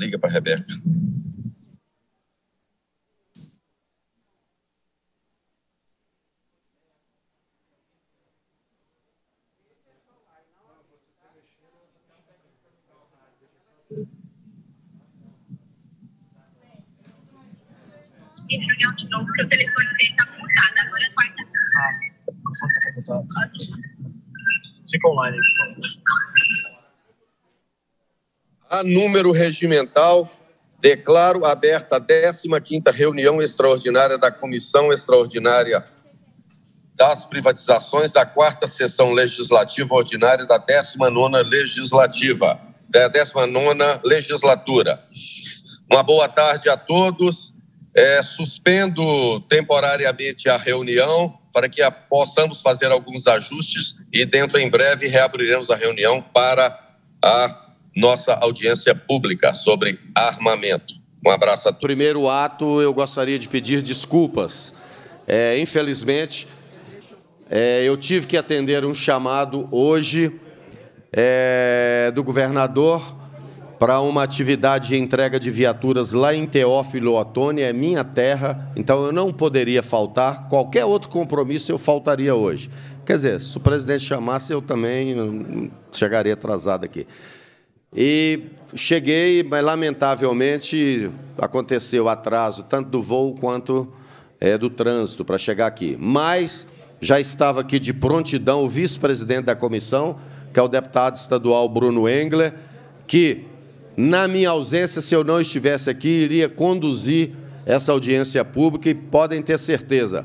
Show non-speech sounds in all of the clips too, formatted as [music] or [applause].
Liga para a Rebeca. Esse tá é ah, tá Fica online, por favor a número regimental, declaro aberta a 15ª reunião extraordinária da Comissão Extraordinária das Privatizações da quarta sessão legislativa ordinária da 19ª legislativa, da 19ª legislatura. Uma boa tarde a todos. É, suspendo temporariamente a reunião para que a, possamos fazer alguns ajustes e dentro em breve reabriremos a reunião para a nossa audiência pública sobre armamento. Um abraço a todos. Primeiro ato, eu gostaria de pedir desculpas. É, infelizmente, é, eu tive que atender um chamado hoje é, do governador para uma atividade de entrega de viaturas lá em Teófilo Otoni, é minha terra, então eu não poderia faltar. Qualquer outro compromisso eu faltaria hoje. Quer dizer, se o presidente chamasse, eu também hum, chegaria atrasado aqui. E cheguei, mas lamentavelmente aconteceu atraso tanto do voo quanto é, do trânsito para chegar aqui. Mas já estava aqui de prontidão o vice-presidente da comissão, que é o deputado estadual Bruno Engler, que, na minha ausência, se eu não estivesse aqui, iria conduzir essa audiência pública e podem ter certeza,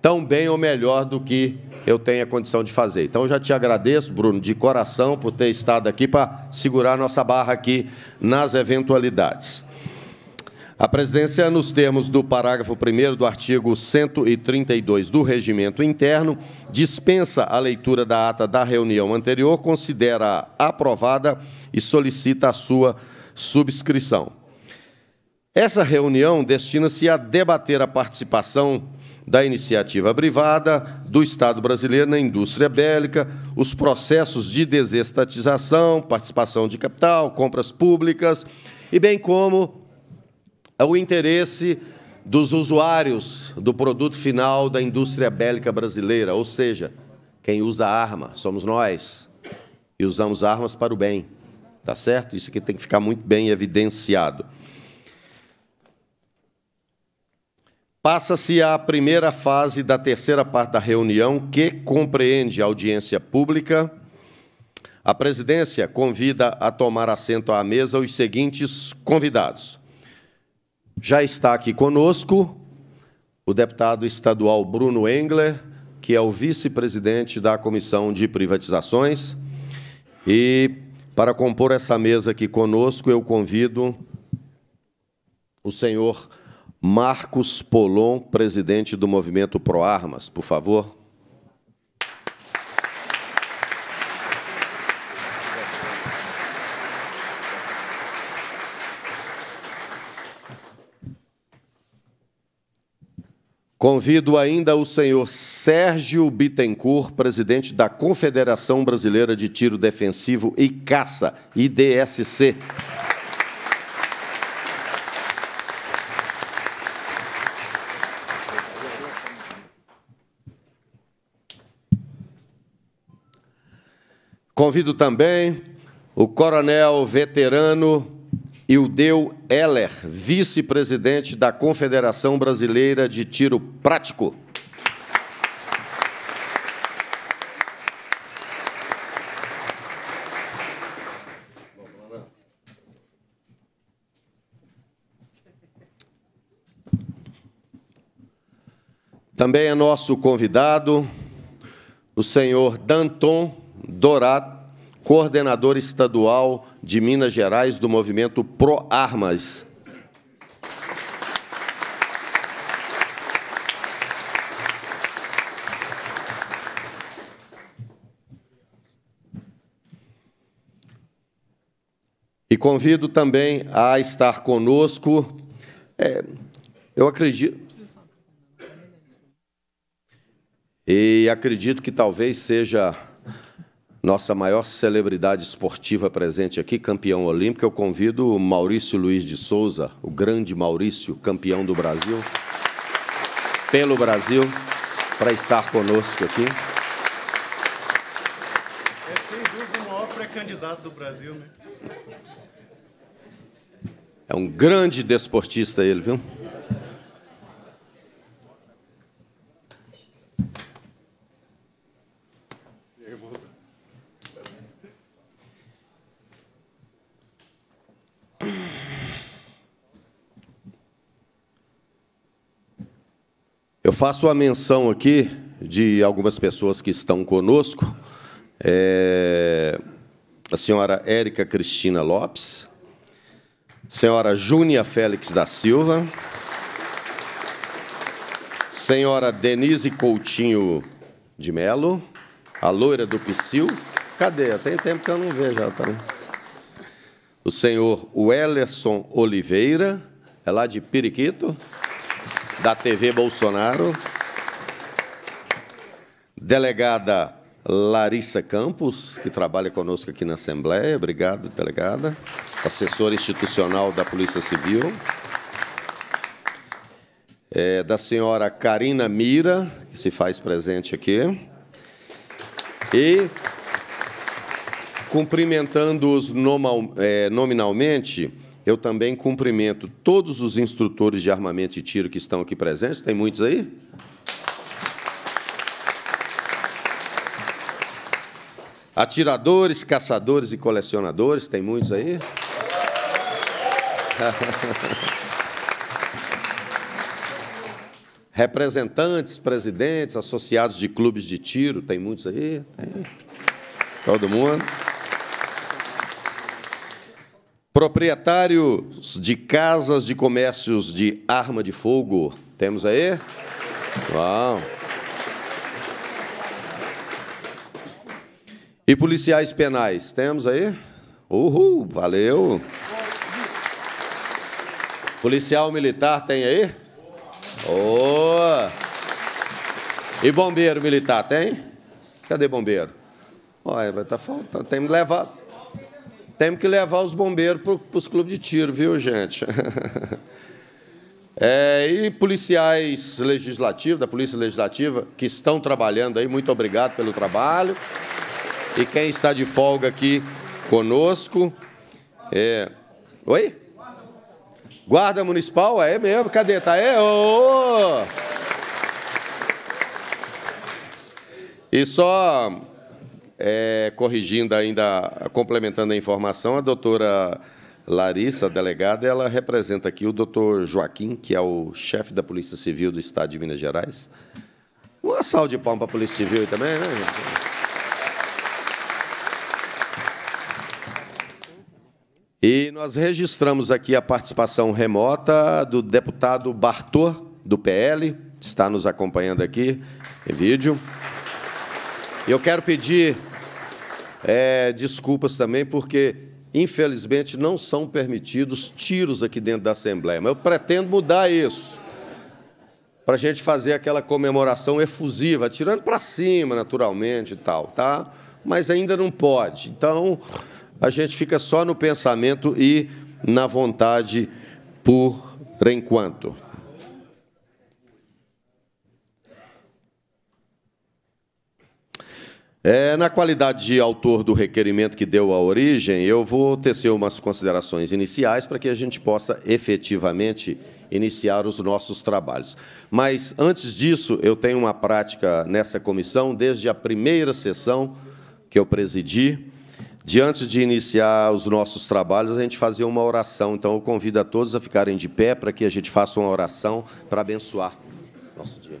tão bem ou melhor do que eu tenho a condição de fazer. Então, já te agradeço, Bruno, de coração, por ter estado aqui para segurar nossa barra aqui nas eventualidades. A presidência, nos termos do parágrafo 1 do artigo 132 do Regimento Interno, dispensa a leitura da ata da reunião anterior, considera aprovada e solicita a sua subscrição. Essa reunião destina-se a debater a participação da iniciativa privada, do Estado brasileiro na indústria bélica, os processos de desestatização, participação de capital, compras públicas, e bem como é o interesse dos usuários do produto final da indústria bélica brasileira, ou seja, quem usa arma somos nós, e usamos armas para o bem. Tá certo? Isso aqui tem que ficar muito bem evidenciado. Passa-se à primeira fase da terceira parte da reunião, que compreende a audiência pública. A presidência convida a tomar assento à mesa os seguintes convidados. Já está aqui conosco o deputado estadual Bruno Engler, que é o vice-presidente da Comissão de Privatizações. E, para compor essa mesa aqui conosco, eu convido o senhor Marcos Polon, presidente do movimento Pro Armas, por favor. Convido ainda o senhor Sérgio Bittencourt, presidente da Confederação Brasileira de Tiro Defensivo e Caça, IDSC. Convido também o coronel veterano Ildeu Heller, vice-presidente da Confederação Brasileira de Tiro Prático. Também é nosso convidado o senhor Danton Dorato, coordenador estadual de Minas Gerais do movimento Pro Armas. E convido também a estar conosco. É, eu acredito. E acredito que talvez seja nossa maior celebridade esportiva presente aqui, campeão olímpico. Eu convido o Maurício Luiz de Souza, o grande Maurício, campeão do Brasil, pelo Brasil, para estar conosco aqui. É sem dúvida o maior pré-candidato do Brasil, né? É um grande desportista ele, viu? Eu faço a menção aqui de algumas pessoas que estão conosco. É, a senhora Érica Cristina Lopes, senhora Júnia Félix da Silva, senhora Denise Coutinho de Melo, a loira do Psyll. Cadê? Tem tempo que eu não vejo ela também. O senhor Wellerson Oliveira, é lá de Piriquito da TV Bolsonaro. Delegada Larissa Campos, que trabalha conosco aqui na Assembleia. Obrigado, delegada. Assessora institucional da Polícia Civil. É, da senhora Karina Mira, que se faz presente aqui. E, cumprimentando-os é, nominalmente, eu também cumprimento todos os instrutores de armamento e tiro que estão aqui presentes. Tem muitos aí? Atiradores, caçadores e colecionadores, tem muitos aí? [laughs] Representantes, presidentes, associados de clubes de tiro, tem muitos aí? Tem. Todo mundo? Proprietários de casas de comércios de arma de fogo. Temos aí? Uau! E policiais penais. Temos aí? Uhul, valeu! Policial militar tem aí? Boa! E bombeiro militar tem? Cadê bombeiro? Olha, tá faltando. Tem que levar. Temos que levar os bombeiros para os clubes de tiro, viu, gente? [laughs] É, e policiais legislativos, da Polícia Legislativa, que estão trabalhando aí, muito obrigado pelo trabalho. E quem está de folga aqui conosco. É... Oi? Guarda Municipal? É mesmo? Cadê? Tá aí? Ô! E só é, corrigindo ainda, complementando a informação, a doutora Larissa, a delegada, ela representa aqui o doutor Joaquim, que é o chefe da Polícia Civil do Estado de Minas Gerais. Uma salva de palmas para a Polícia Civil também, né? E nós registramos aqui a participação remota do deputado Bartô, do PL, está nos acompanhando aqui em vídeo. Eu quero pedir é, desculpas também, porque, infelizmente, não são permitidos tiros aqui dentro da Assembleia, mas eu pretendo mudar isso. Para a gente fazer aquela comemoração efusiva, tirando para cima, naturalmente e tal, tá? Mas ainda não pode. Então, a gente fica só no pensamento e na vontade por enquanto. É, na qualidade de autor do requerimento que deu a origem, eu vou tecer umas considerações iniciais para que a gente possa efetivamente iniciar os nossos trabalhos. Mas, antes disso, eu tenho uma prática nessa comissão, desde a primeira sessão que eu presidi, de antes de iniciar os nossos trabalhos, a gente fazia uma oração. Então, eu convido a todos a ficarem de pé para que a gente faça uma oração para abençoar nosso dia.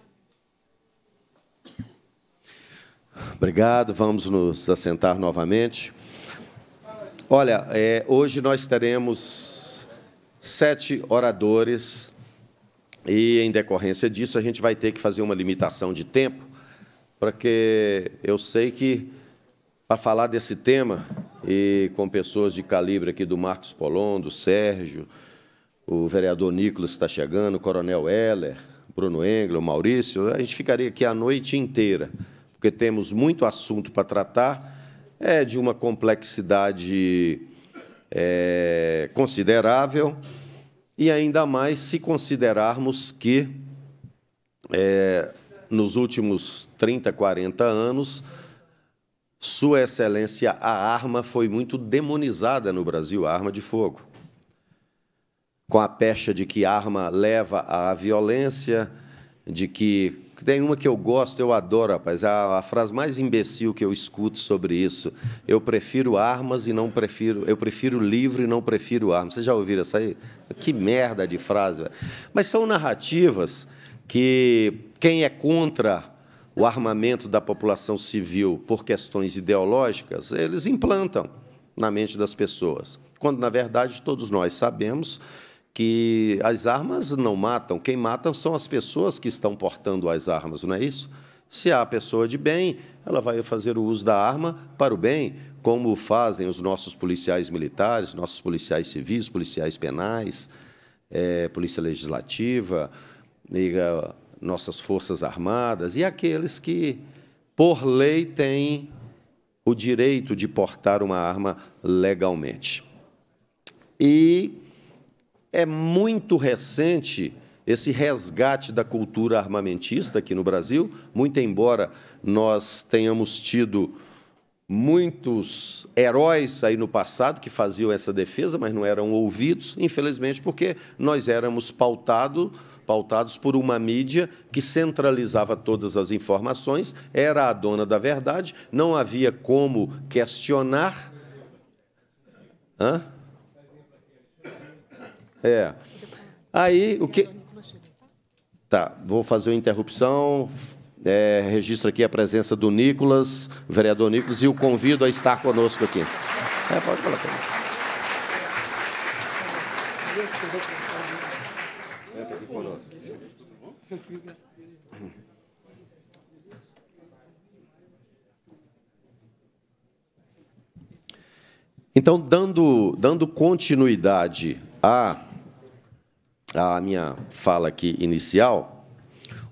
Obrigado. Vamos nos assentar novamente. Olha, é, hoje nós teremos sete oradores e, em decorrência disso, a gente vai ter que fazer uma limitação de tempo, porque eu sei que, para falar desse tema, e com pessoas de calibre aqui do Marcos Polon, do Sérgio, o vereador Nicolas está chegando, o coronel Heller, Bruno Engler, o Maurício, a gente ficaria aqui a noite inteira porque temos muito assunto para tratar, é de uma complexidade é, considerável, e ainda mais se considerarmos que, é, nos últimos 30, 40 anos, Sua Excelência, a arma foi muito demonizada no Brasil, a arma de fogo. Com a pecha de que arma leva à violência, de que tem uma que eu gosto, eu adoro, rapaz. A, a, frase mais imbecil que eu escuto sobre isso. Eu prefiro armas e não prefiro. Eu prefiro livro e não prefiro armas. Vocês já ouviram essa aí? Que merda de frase. Véio. Mas são narrativas que quem é contra o armamento da população civil por questões ideológicas, eles implantam na mente das pessoas. Quando, na verdade, todos nós sabemos que as armas não matam, quem mata são as pessoas que estão portando as armas, não é isso? Se há a pessoa de bem, ela vai fazer o uso da arma para o bem, como fazem os nossos policiais militares, nossos policiais civis, policiais penais, é, polícia legislativa, e, é, nossas forças armadas, e aqueles que, por lei, têm o direito de portar uma arma legalmente. E é muito recente esse resgate da cultura armamentista aqui no Brasil, muito embora nós tenhamos tido muitos heróis aí no passado que faziam essa defesa, mas não eram ouvidos, infelizmente, porque nós éramos pautado, pautados por uma mídia que centralizava todas as informações, era a dona da verdade, não havia como questionar. Hã? É. Aí, o que... Tá, vou fazer uma interrupção. É, registro aqui a presença do Nicolas, vereador Nicolas, e o convido a estar conosco aqui. É, pode colocar. Então, dando, dando continuidade a à minha fala aqui inicial,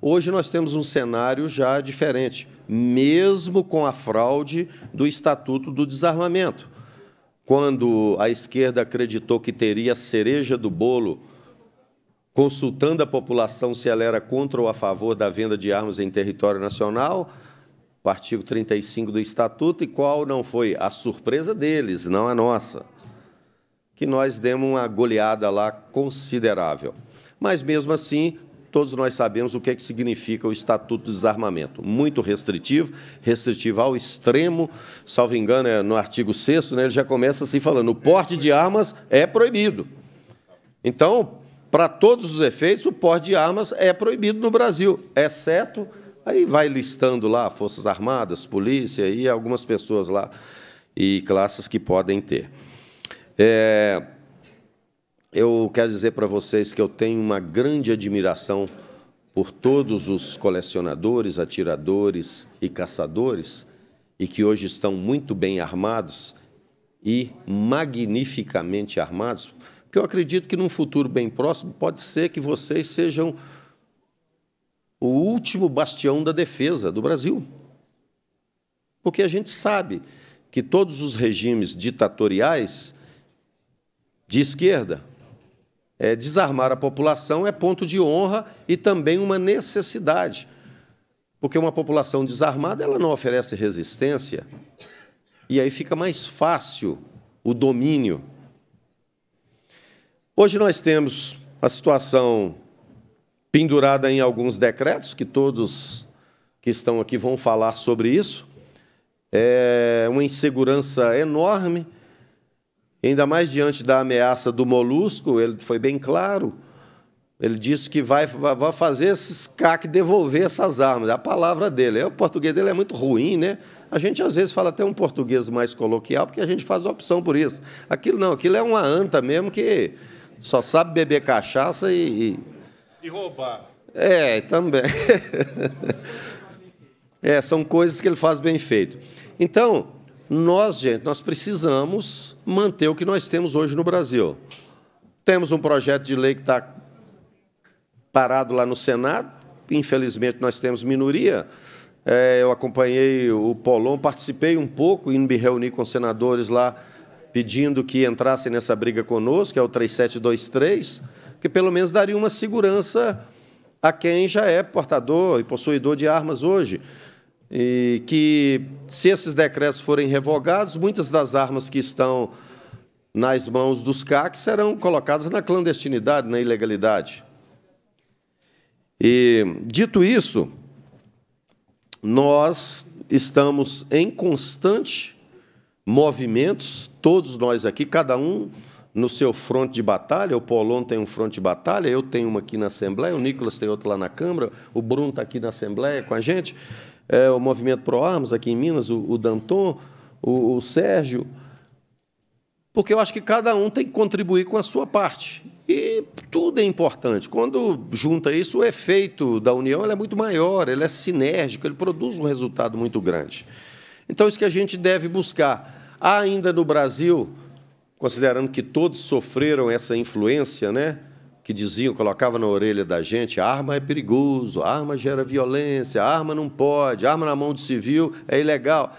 hoje nós temos um cenário já diferente, mesmo com a fraude do Estatuto do Desarmamento. Quando a esquerda acreditou que teria a cereja do bolo, consultando a população se ela era contra ou a favor da venda de armas em território nacional, o artigo 35 do Estatuto, e qual não foi a surpresa deles, não a nossa que nós demos uma goleada lá considerável. Mas, mesmo assim, todos nós sabemos o que, é que significa o Estatuto do Desarmamento. Muito restritivo, restritivo ao extremo, salvo engano, é no artigo 6 né, ele já começa assim falando, o porte de armas é proibido. Então, para todos os efeitos, o porte de armas é proibido no Brasil, exceto, aí vai listando lá, Forças Armadas, Polícia e algumas pessoas lá, e classes que podem ter. É, eu quero dizer para vocês que eu tenho uma grande admiração por todos os colecionadores, atiradores e caçadores, e que hoje estão muito bem armados e magnificamente armados, porque eu acredito que num futuro bem próximo pode ser que vocês sejam o último bastião da defesa do Brasil. Porque a gente sabe que todos os regimes ditatoriais de esquerda. É, desarmar a população é ponto de honra e também uma necessidade, porque uma população desarmada ela não oferece resistência e aí fica mais fácil o domínio. Hoje nós temos a situação pendurada em alguns decretos, que todos que estão aqui vão falar sobre isso. É uma insegurança enorme Ainda mais diante da ameaça do molusco, ele foi bem claro. Ele disse que vai, vai fazer esses CAC devolver essas armas. É a palavra dele. É, o português dele é muito ruim, né? A gente às vezes fala até um português mais coloquial, porque a gente faz opção por isso. Aquilo não, aquilo é uma anta mesmo que só sabe beber cachaça e. E, e roubar. É, também. [laughs] é, são coisas que ele faz bem feito. Então, nós, gente, nós precisamos manter o que nós temos hoje no Brasil. Temos um projeto de lei que está parado lá no Senado, infelizmente nós temos minoria. É, eu acompanhei o Polon, participei um pouco, indo me reunir com senadores lá, pedindo que entrassem nessa briga conosco, que é o 3723, que pelo menos daria uma segurança a quem já é portador e possuidor de armas hoje e que, se esses decretos forem revogados, muitas das armas que estão nas mãos dos CAC serão colocadas na clandestinidade, na ilegalidade. E, dito isso, nós estamos em constante movimentos, todos nós aqui, cada um no seu fronte de batalha, o Polon tem um fronte de batalha, eu tenho uma aqui na Assembleia, o Nicolas tem outro lá na Câmara, o Bruno está aqui na Assembleia com a gente é, o Movimento Pro Armas aqui em Minas, o, o Danton, o, o Sérgio, porque eu acho que cada um tem que contribuir com a sua parte. E tudo é importante. Quando junta isso, o efeito da união é muito maior, ele é sinérgico, ele produz um resultado muito grande. Então, isso que a gente deve buscar. Há ainda no Brasil, considerando que todos sofreram essa influência, né? que diziam, colocava na orelha da gente, arma é perigoso, arma gera violência, arma não pode, arma na mão de civil é ilegal.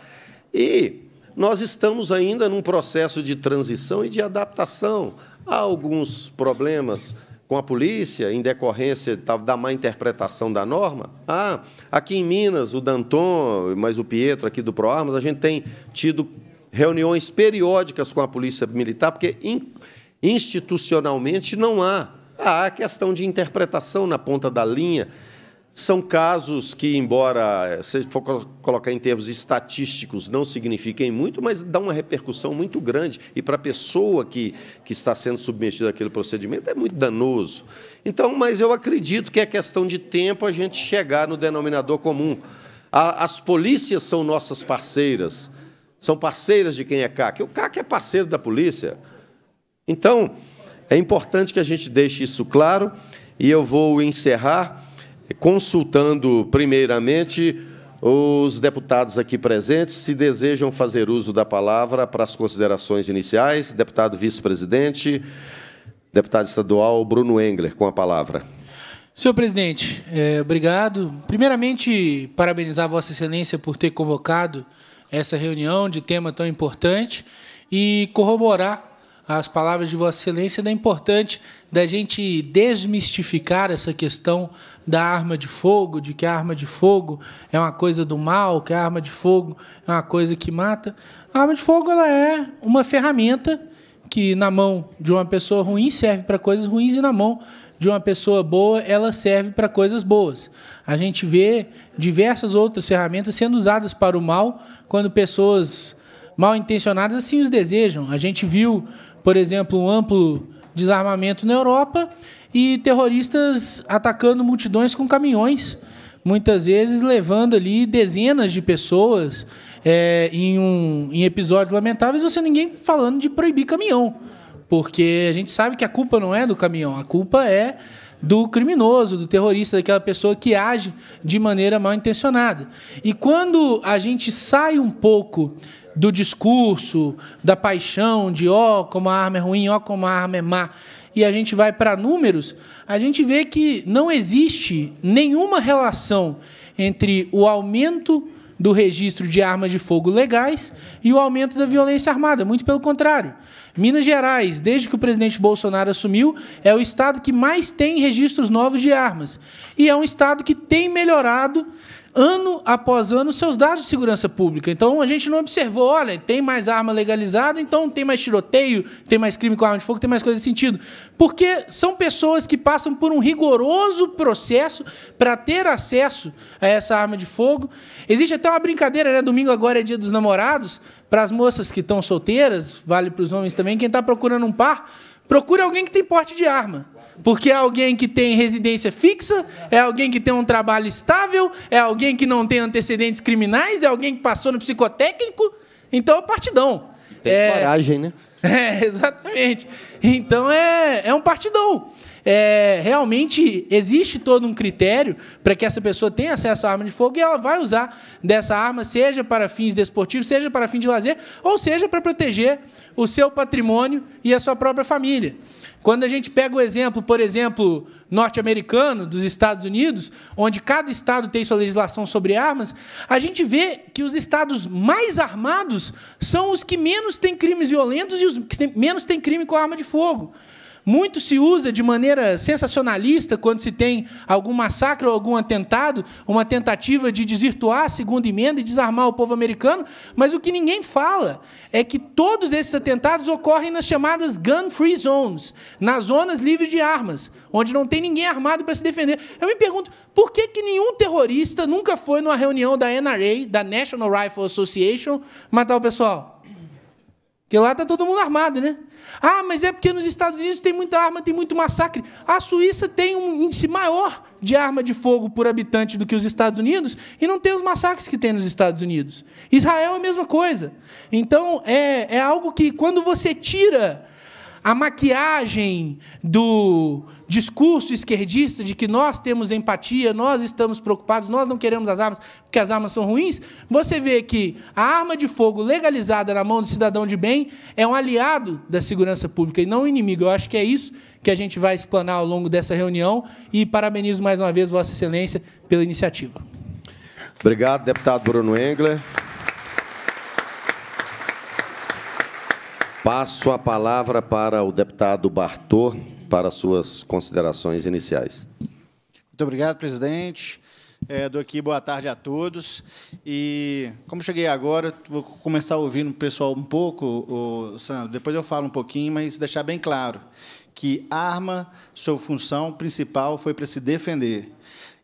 E nós estamos ainda num processo de transição e de adaptação. Há alguns problemas com a polícia em decorrência da má interpretação da norma. Ah, aqui em Minas, o Danton, mas o Pietro aqui do ProArmas, a gente tem tido reuniões periódicas com a polícia militar, porque institucionalmente não há Há ah, a questão de interpretação na ponta da linha. São casos que, embora, eh, se for colocar em termos estatísticos, não signifiquem muito, mas dá uma repercussão muito grande. E para a pessoa que, que está sendo submetida àquele procedimento é muito danoso. Então, mas eu acredito que é questão de tempo a gente chegar no denominador comum. A, as polícias são nossas parceiras, são parceiras de quem é CAC. O CAC é parceiro da polícia. Então, é importante que a gente deixe isso claro e eu vou encerrar consultando, primeiramente, os deputados aqui presentes, se desejam fazer uso da palavra para as considerações iniciais. Deputado vice-presidente, deputado estadual Bruno Engler, com a palavra. Senhor presidente, é, obrigado. Primeiramente, parabenizar Vossa Excelência por ter convocado essa reunião de tema tão importante e corroborar as palavras de Vossa Excelência da é importante da gente desmistificar essa questão da arma de fogo, de que a arma de fogo é uma coisa do mal, que a arma de fogo é uma coisa que mata. A arma de fogo ela é uma ferramenta que na mão de uma pessoa ruim serve para coisas ruins e na mão de uma pessoa boa ela serve para coisas boas. A gente vê diversas outras ferramentas sendo usadas para o mal quando pessoas mal intencionadas assim os desejam. A gente viu por exemplo, um amplo desarmamento na Europa e terroristas atacando multidões com caminhões, muitas vezes levando ali dezenas de pessoas é, em, um, em episódios lamentáveis, você ninguém falando de proibir caminhão, porque a gente sabe que a culpa não é do caminhão, a culpa é do criminoso, do terrorista, daquela pessoa que age de maneira mal intencionada. E quando a gente sai um pouco do discurso, da paixão, de ó, oh, como a arma é ruim, ó, oh, como a arma é má, e a gente vai para números, a gente vê que não existe nenhuma relação entre o aumento do registro de armas de fogo legais e o aumento da violência armada. Muito pelo contrário. Minas Gerais, desde que o presidente Bolsonaro assumiu, é o estado que mais tem registros novos de armas. E é um estado que tem melhorado ano após ano seus dados de segurança pública. Então a gente não observou, olha, tem mais arma legalizada, então tem mais tiroteio, tem mais crime com arma de fogo, tem mais coisa nesse sentido. Porque são pessoas que passam por um rigoroso processo para ter acesso a essa arma de fogo. Existe até uma brincadeira, né? Domingo agora é dia dos namorados, para as moças que estão solteiras, vale para os homens também, quem está procurando um par, procure alguém que tem porte de arma. Porque é alguém que tem residência fixa, é alguém que tem um trabalho estável, é alguém que não tem antecedentes criminais, é alguém que passou no psicotécnico. Então é partidão. Tem é... coragem, né? [laughs] É, exatamente. Então é, é um partidão é, realmente existe todo um critério para que essa pessoa tenha acesso à arma de fogo e ela vai usar dessa arma, seja para fins desportivos, seja para fins de lazer, ou seja para proteger o seu patrimônio e a sua própria família. Quando a gente pega o exemplo, por exemplo, norte-americano, dos Estados Unidos, onde cada estado tem sua legislação sobre armas, a gente vê que os estados mais armados são os que menos têm crimes violentos e os que menos têm crime com arma de fogo. Muito se usa de maneira sensacionalista quando se tem algum massacre ou algum atentado, uma tentativa de desvirtuar a segunda emenda e desarmar o povo americano, mas o que ninguém fala é que todos esses atentados ocorrem nas chamadas gun-free zones, nas zonas livres de armas, onde não tem ninguém armado para se defender. Eu me pergunto, por que, que nenhum terrorista nunca foi numa reunião da NRA, da National Rifle Association, matar o pessoal? Porque lá está todo mundo armado, né? Ah, mas é porque nos Estados Unidos tem muita arma, tem muito massacre. A Suíça tem um índice maior de arma de fogo por habitante do que os Estados Unidos e não tem os massacres que tem nos Estados Unidos. Israel é a mesma coisa. Então, é, é algo que, quando você tira a maquiagem do discurso esquerdista de que nós temos empatia, nós estamos preocupados, nós não queremos as armas porque as armas são ruins, você vê que a arma de fogo legalizada na mão do cidadão de bem é um aliado da segurança pública e não um inimigo. Eu acho que é isso que a gente vai explanar ao longo dessa reunião e parabenizo mais uma vez Vossa Excelência pela iniciativa. Obrigado, deputado Bruno Engler. Passo a palavra para o deputado Bartô para suas considerações iniciais. Muito obrigado, presidente. É, dou aqui boa tarde a todos. E como cheguei agora, vou começar ouvindo o pessoal um pouco, o Sandro. Depois eu falo um pouquinho, mas deixar bem claro que arma, sua função principal foi para se defender.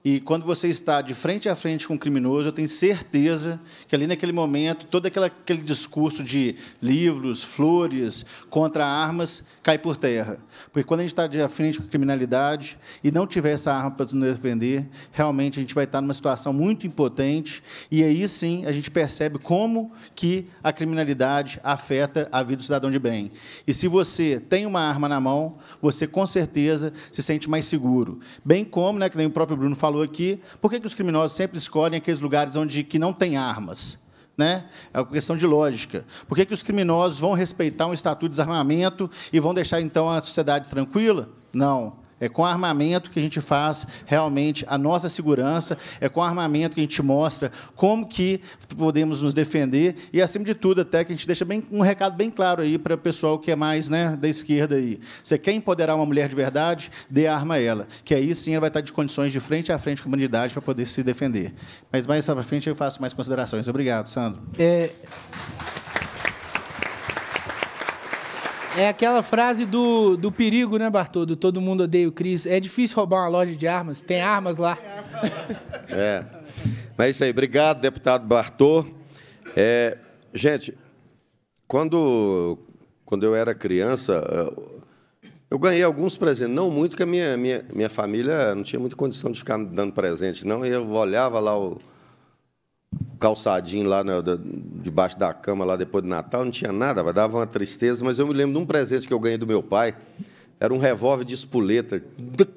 E quando você está de frente a frente com um criminoso, eu tenho certeza que ali naquele momento, todo aquele, aquele discurso de livros, flores, contra armas, cai por terra. Porque quando a gente está de frente com criminalidade e não tiver essa arma para nos defender, realmente a gente vai estar tá numa situação muito impotente e aí sim a gente percebe como que a criminalidade afeta a vida do cidadão de bem. E se você tem uma arma na mão, você com certeza se sente mais seguro. Bem como, né, que nem o próprio Bruno falou aqui, por que, que os criminosos sempre escolhem aqueles lugares onde que não tem armas? Né? É uma questão de lógica. Por que, que os criminosos vão respeitar um estatuto de desarmamento e vão deixar, então, a sociedade tranquila? Não. É com armamento que a gente faz realmente a nossa segurança, é com armamento que a gente mostra como que podemos nos defender e, acima de tudo, até que a gente deixa bem, um recado bem claro aí para o pessoal que é mais né, da esquerda. aí. Você quer empoderar uma mulher de verdade? Dê arma a ela, que aí sim ela vai estar de condições de frente a frente com a humanidade para poder se defender. Mas mais para frente eu faço mais considerações. Obrigado, Sandro. É... É aquela frase do, do perigo, né, Bartô? Do todo mundo odeia o Cris. É difícil roubar uma loja de armas. Tem armas lá. [laughs] É. Mas é isso aí. Obrigado, deputado Bartô. É, gente, quando, quando eu era criança, eu ganhei alguns presentes. Não muito, porque a minha, minha, minha família não tinha muita condição de ficar me dando presente, não. E eu olhava lá o calçadinho lá na, debaixo da cama, lá depois do Natal, não tinha nada, mas dava uma tristeza. Mas eu me lembro de um presente que eu ganhei do meu pai. Era um revólver de espoleta.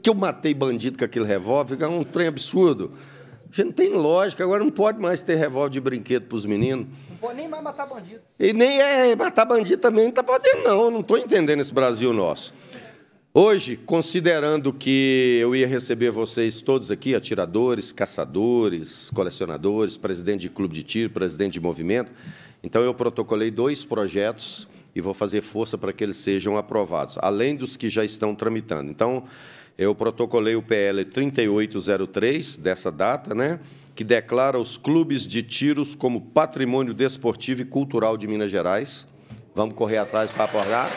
Que eu matei bandido com aquele revólver, era é um trem absurdo. Gente não tem lógica, agora não pode mais ter revólver de brinquedo para os meninos. Não pode nem mais matar bandido. E nem é, matar bandido também não está podendo, não. Eu não estou entendendo esse Brasil nosso. Hoje, considerando que eu ia receber vocês todos aqui, atiradores, caçadores, colecionadores, presidente de clube de tiro, presidente de movimento, então eu protocolei dois projetos e vou fazer força para que eles sejam aprovados, além dos que já estão tramitando. Então, eu protocolei o PL 3803 dessa data, né, que declara os clubes de tiros como patrimônio desportivo e cultural de Minas Gerais. Vamos correr atrás para apoiar.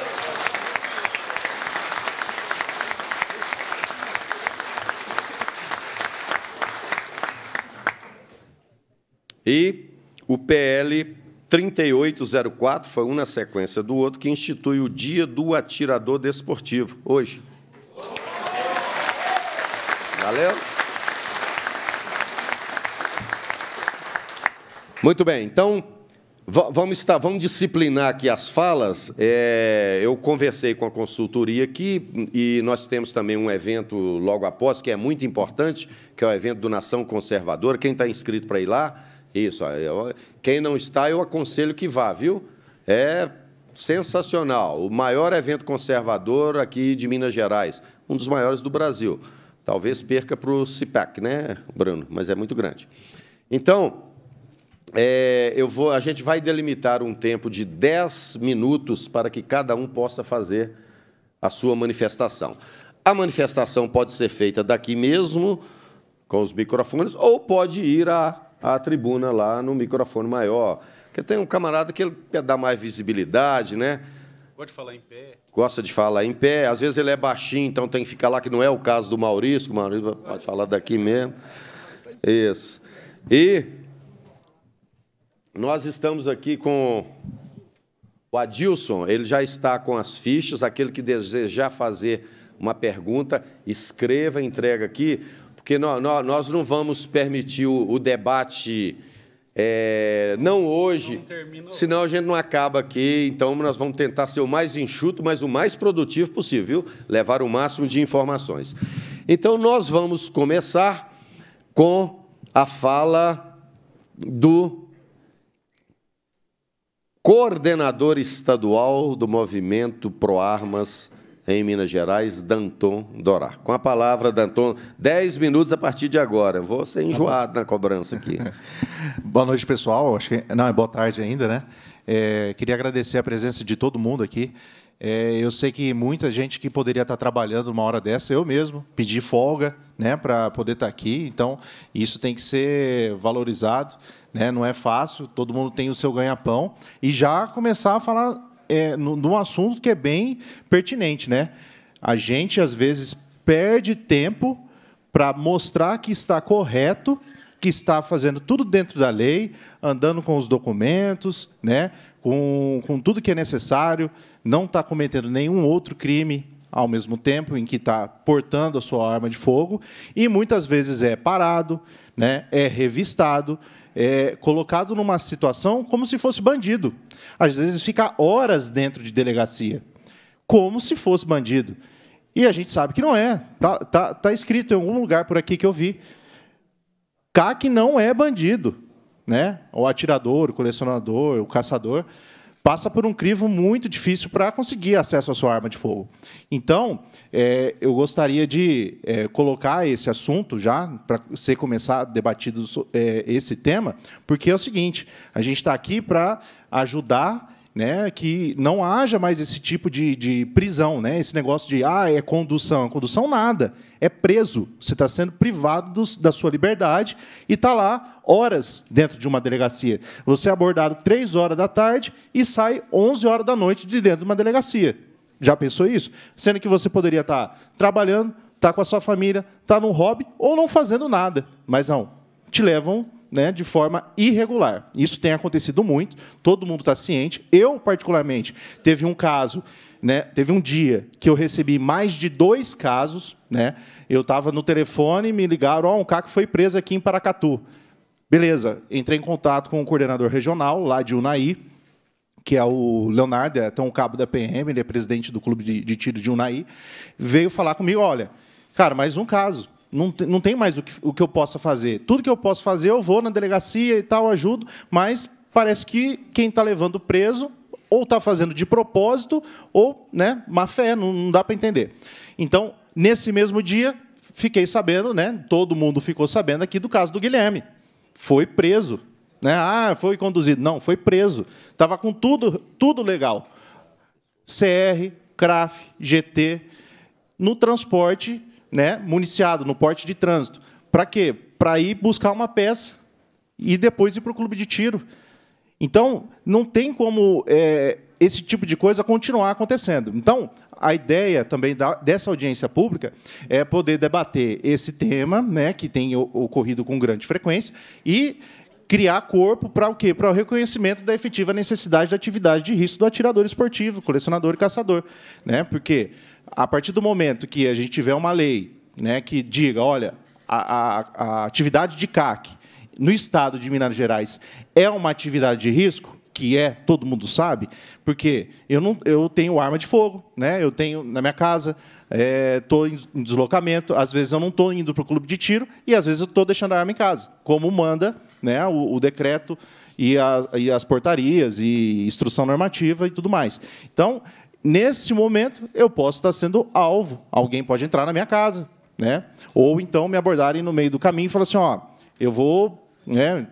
e o PL 3804, foi um na sequência do outro, que institui o Dia do Atirador Desportivo, hoje. Valeu? Muito bem, então vamos, estar, vamos disciplinar aqui as falas. É, eu conversei com a consultoria aqui e nós temos também um evento logo após, que é muito importante, que é o evento do Nação Conservadora. Quem está inscrito para ir lá? Isso. Eu, quem não está, eu aconselho que vá, viu? É sensacional. O maior evento conservador aqui de Minas Gerais. Um dos maiores do Brasil. Talvez perca para o CIPAC, né, Bruno? Mas é muito grande. Então, é, eu vou, a gente vai delimitar um tempo de 10 minutos para que cada um possa fazer a sua manifestação. A manifestação pode ser feita daqui mesmo, com os microfones, ou pode ir a a tribuna lá no microfone maior. Porque tem um camarada que ele quer dar mais visibilidade, né? Gosta de falar em pé. Gosta de falar em pé. Às vezes ele é baixinho, então tem que ficar lá, que não é o caso do Maurício, o Maurício pode falar daqui mesmo. Isso. E nós estamos aqui com o Adilson, ele já está com as fichas, aquele que desejar fazer uma pergunta, escreva, entrega aqui porque nós não vamos permitir o debate é, não hoje, não senão a gente não acaba aqui. Então, nós vamos tentar ser o mais enxuto, mas o mais produtivo possível, viu? levar o máximo de informações. Então, nós vamos começar com a fala do coordenador estadual do movimento Pro Armas, em Minas Gerais, Danton Dorá. Com a palavra, Danton, 10 minutos a partir de agora. Eu vou ser tá enjoado na cobrança aqui. [laughs] boa noite, pessoal. Acho que não é boa tarde ainda, né? É, queria agradecer a presença de todo mundo aqui. É, eu sei que muita gente que poderia estar trabalhando uma hora dessa, eu mesmo, pedi folga né, para poder estar aqui. Então, isso tem que ser valorizado. Né? Não é fácil, todo mundo tem o seu ganha-pão. E já começar a falar é, num assunto que é bem pertinente, né? A gente às vezes perde tempo para mostrar que está correto, que está fazendo tudo dentro da lei, andando com os documentos, né? Com, com tudo que é necessário, não está cometendo nenhum outro crime ao mesmo tempo em que está portando a sua arma de fogo, e muitas vezes é parado, né? é revistado, é, colocado numa situação como se fosse bandido. Às vezes fica horas dentro de delegacia, como se fosse bandido. E a gente sabe que não é. Está tá, tá escrito em algum lugar por aqui que eu vi. CAC não é bandido. Né? O atirador, o colecionador, o caçador passa por um crivo muito difícil para conseguir acesso à sua arma de fogo. Então, é, eu gostaria de é, colocar esse assunto já, para ser começar debatido é, esse tema, porque é o seguinte: a gente está aqui para ajudar né, que não haja mais esse tipo de, de prisão, né, esse negócio de ah, é condução. Condução nada, é preso. Você está sendo privado dos, da sua liberdade e está lá horas dentro de uma delegacia. Você é abordado três horas da tarde e sai 11 horas da noite de dentro de uma delegacia. Já pensou isso? Sendo que você poderia estar tá trabalhando, estar tá com a sua família, estar tá no hobby ou não fazendo nada. Mas não, te levam né, de forma irregular. Isso tem acontecido muito, todo mundo está ciente. Eu, particularmente, teve um caso, né, teve um dia que eu recebi mais de dois casos. Né, eu estava no telefone, me ligaram, oh, um caco foi preso aqui em Paracatu. Beleza, entrei em contato com o coordenador regional lá de Unai que é o Leonardo, é então o cabo da PM, ele é presidente do clube de, de tiro de Unai veio falar comigo, olha, cara, mais um caso não, não tem mais o que, o que eu possa fazer. Tudo que eu posso fazer, eu vou na delegacia e tal, ajudo, mas parece que quem está levando preso ou está fazendo de propósito ou né, má fé, não, não dá para entender. Então, nesse mesmo dia, fiquei sabendo, né, todo mundo ficou sabendo aqui do caso do Guilherme. Foi preso. Né? Ah, foi conduzido. Não, foi preso. Estava com tudo, tudo legal. CR, CRAF, GT, no transporte né, municiado no porte de trânsito. Para quê? Para ir buscar uma peça e depois ir para o clube de tiro. Então, não tem como é, esse tipo de coisa continuar acontecendo. Então, a ideia também da, dessa audiência pública é poder debater esse tema, né, que tem ocorrido com grande frequência, e criar corpo para o quê? Para o reconhecimento da efetiva necessidade da atividade de risco do atirador esportivo, colecionador e caçador. Né? Porque a partir do momento que a gente tiver uma lei né, que diga, olha, a, a, a atividade de CAC no estado de Minas Gerais é uma atividade de risco, que é, todo mundo sabe, porque eu, não, eu tenho arma de fogo, né? eu tenho na minha casa, estou é, em deslocamento, às vezes eu não estou indo para o clube de tiro e às vezes eu estou deixando a arma em casa, como manda né, o, o decreto e, a, e as portarias e instrução normativa e tudo mais. Então, nesse momento, eu posso estar sendo alvo. Alguém pode entrar na minha casa. Né? Ou então me abordarem no meio do caminho e falar assim: ó, eu vou né,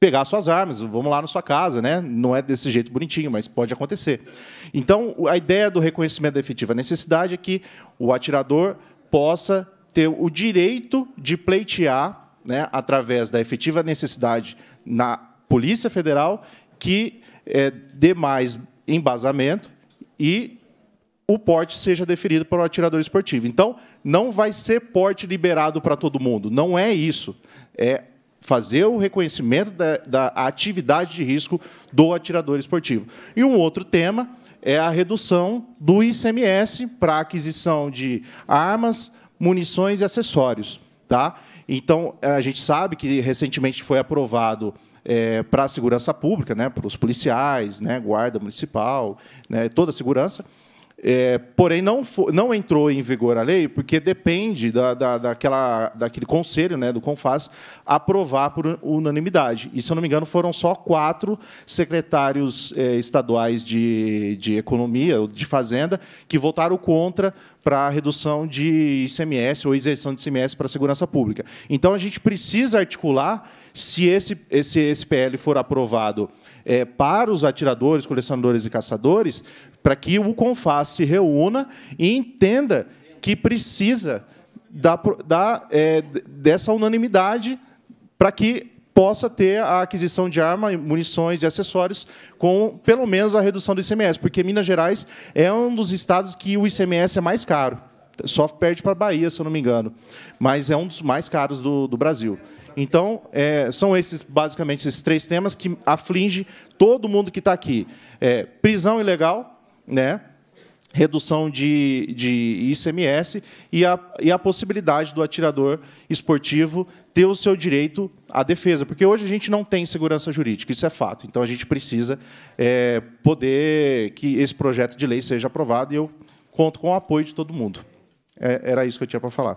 pegar suas armas, vamos lá na sua casa, né? Não é desse jeito bonitinho, mas pode acontecer. Então, a ideia do reconhecimento da efetiva necessidade é que o atirador possa ter o direito de pleitear, né, através da efetiva necessidade na Polícia Federal, que é, dê mais embasamento e o porte seja deferido para o atirador esportivo. Então, não vai ser porte liberado para todo mundo. Não é isso. É fazer o reconhecimento da, da atividade de risco do atirador esportivo. E um outro tema é a redução do ICMS para aquisição de armas, munições e acessórios. Tá? Então, a gente sabe que recentemente foi aprovado é, para a segurança pública, né, para os policiais, né, guarda municipal, né, toda a segurança. É, porém, não, não entrou em vigor a lei, porque depende da, da, daquela, daquele conselho, né, do CONFAS, aprovar por unanimidade. E, se eu não me engano, foram só quatro secretários é, estaduais de, de economia, de fazenda, que votaram contra para a redução de ICMS ou isenção de ICMS para a segurança pública. Então, a gente precisa articular se esse, esse, esse PL for aprovado é, para os atiradores, colecionadores e caçadores, para que o CONFAS se reúna e entenda que precisa da, da, é, dessa unanimidade para que possa ter a aquisição de arma, munições e acessórios com, pelo menos, a redução do ICMS, porque Minas Gerais é um dos estados que o ICMS é mais caro. Só perde para a Bahia, se eu não me engano. Mas é um dos mais caros do, do Brasil. Então, é, são esses basicamente esses três temas que aflige todo mundo que está aqui. É, prisão ilegal, né? redução de, de ICMS e a, e a possibilidade do atirador esportivo ter o seu direito à defesa, porque hoje a gente não tem segurança jurídica, isso é fato. Então a gente precisa é, poder que esse projeto de lei seja aprovado e eu conto com o apoio de todo mundo. É, era isso que eu tinha para falar.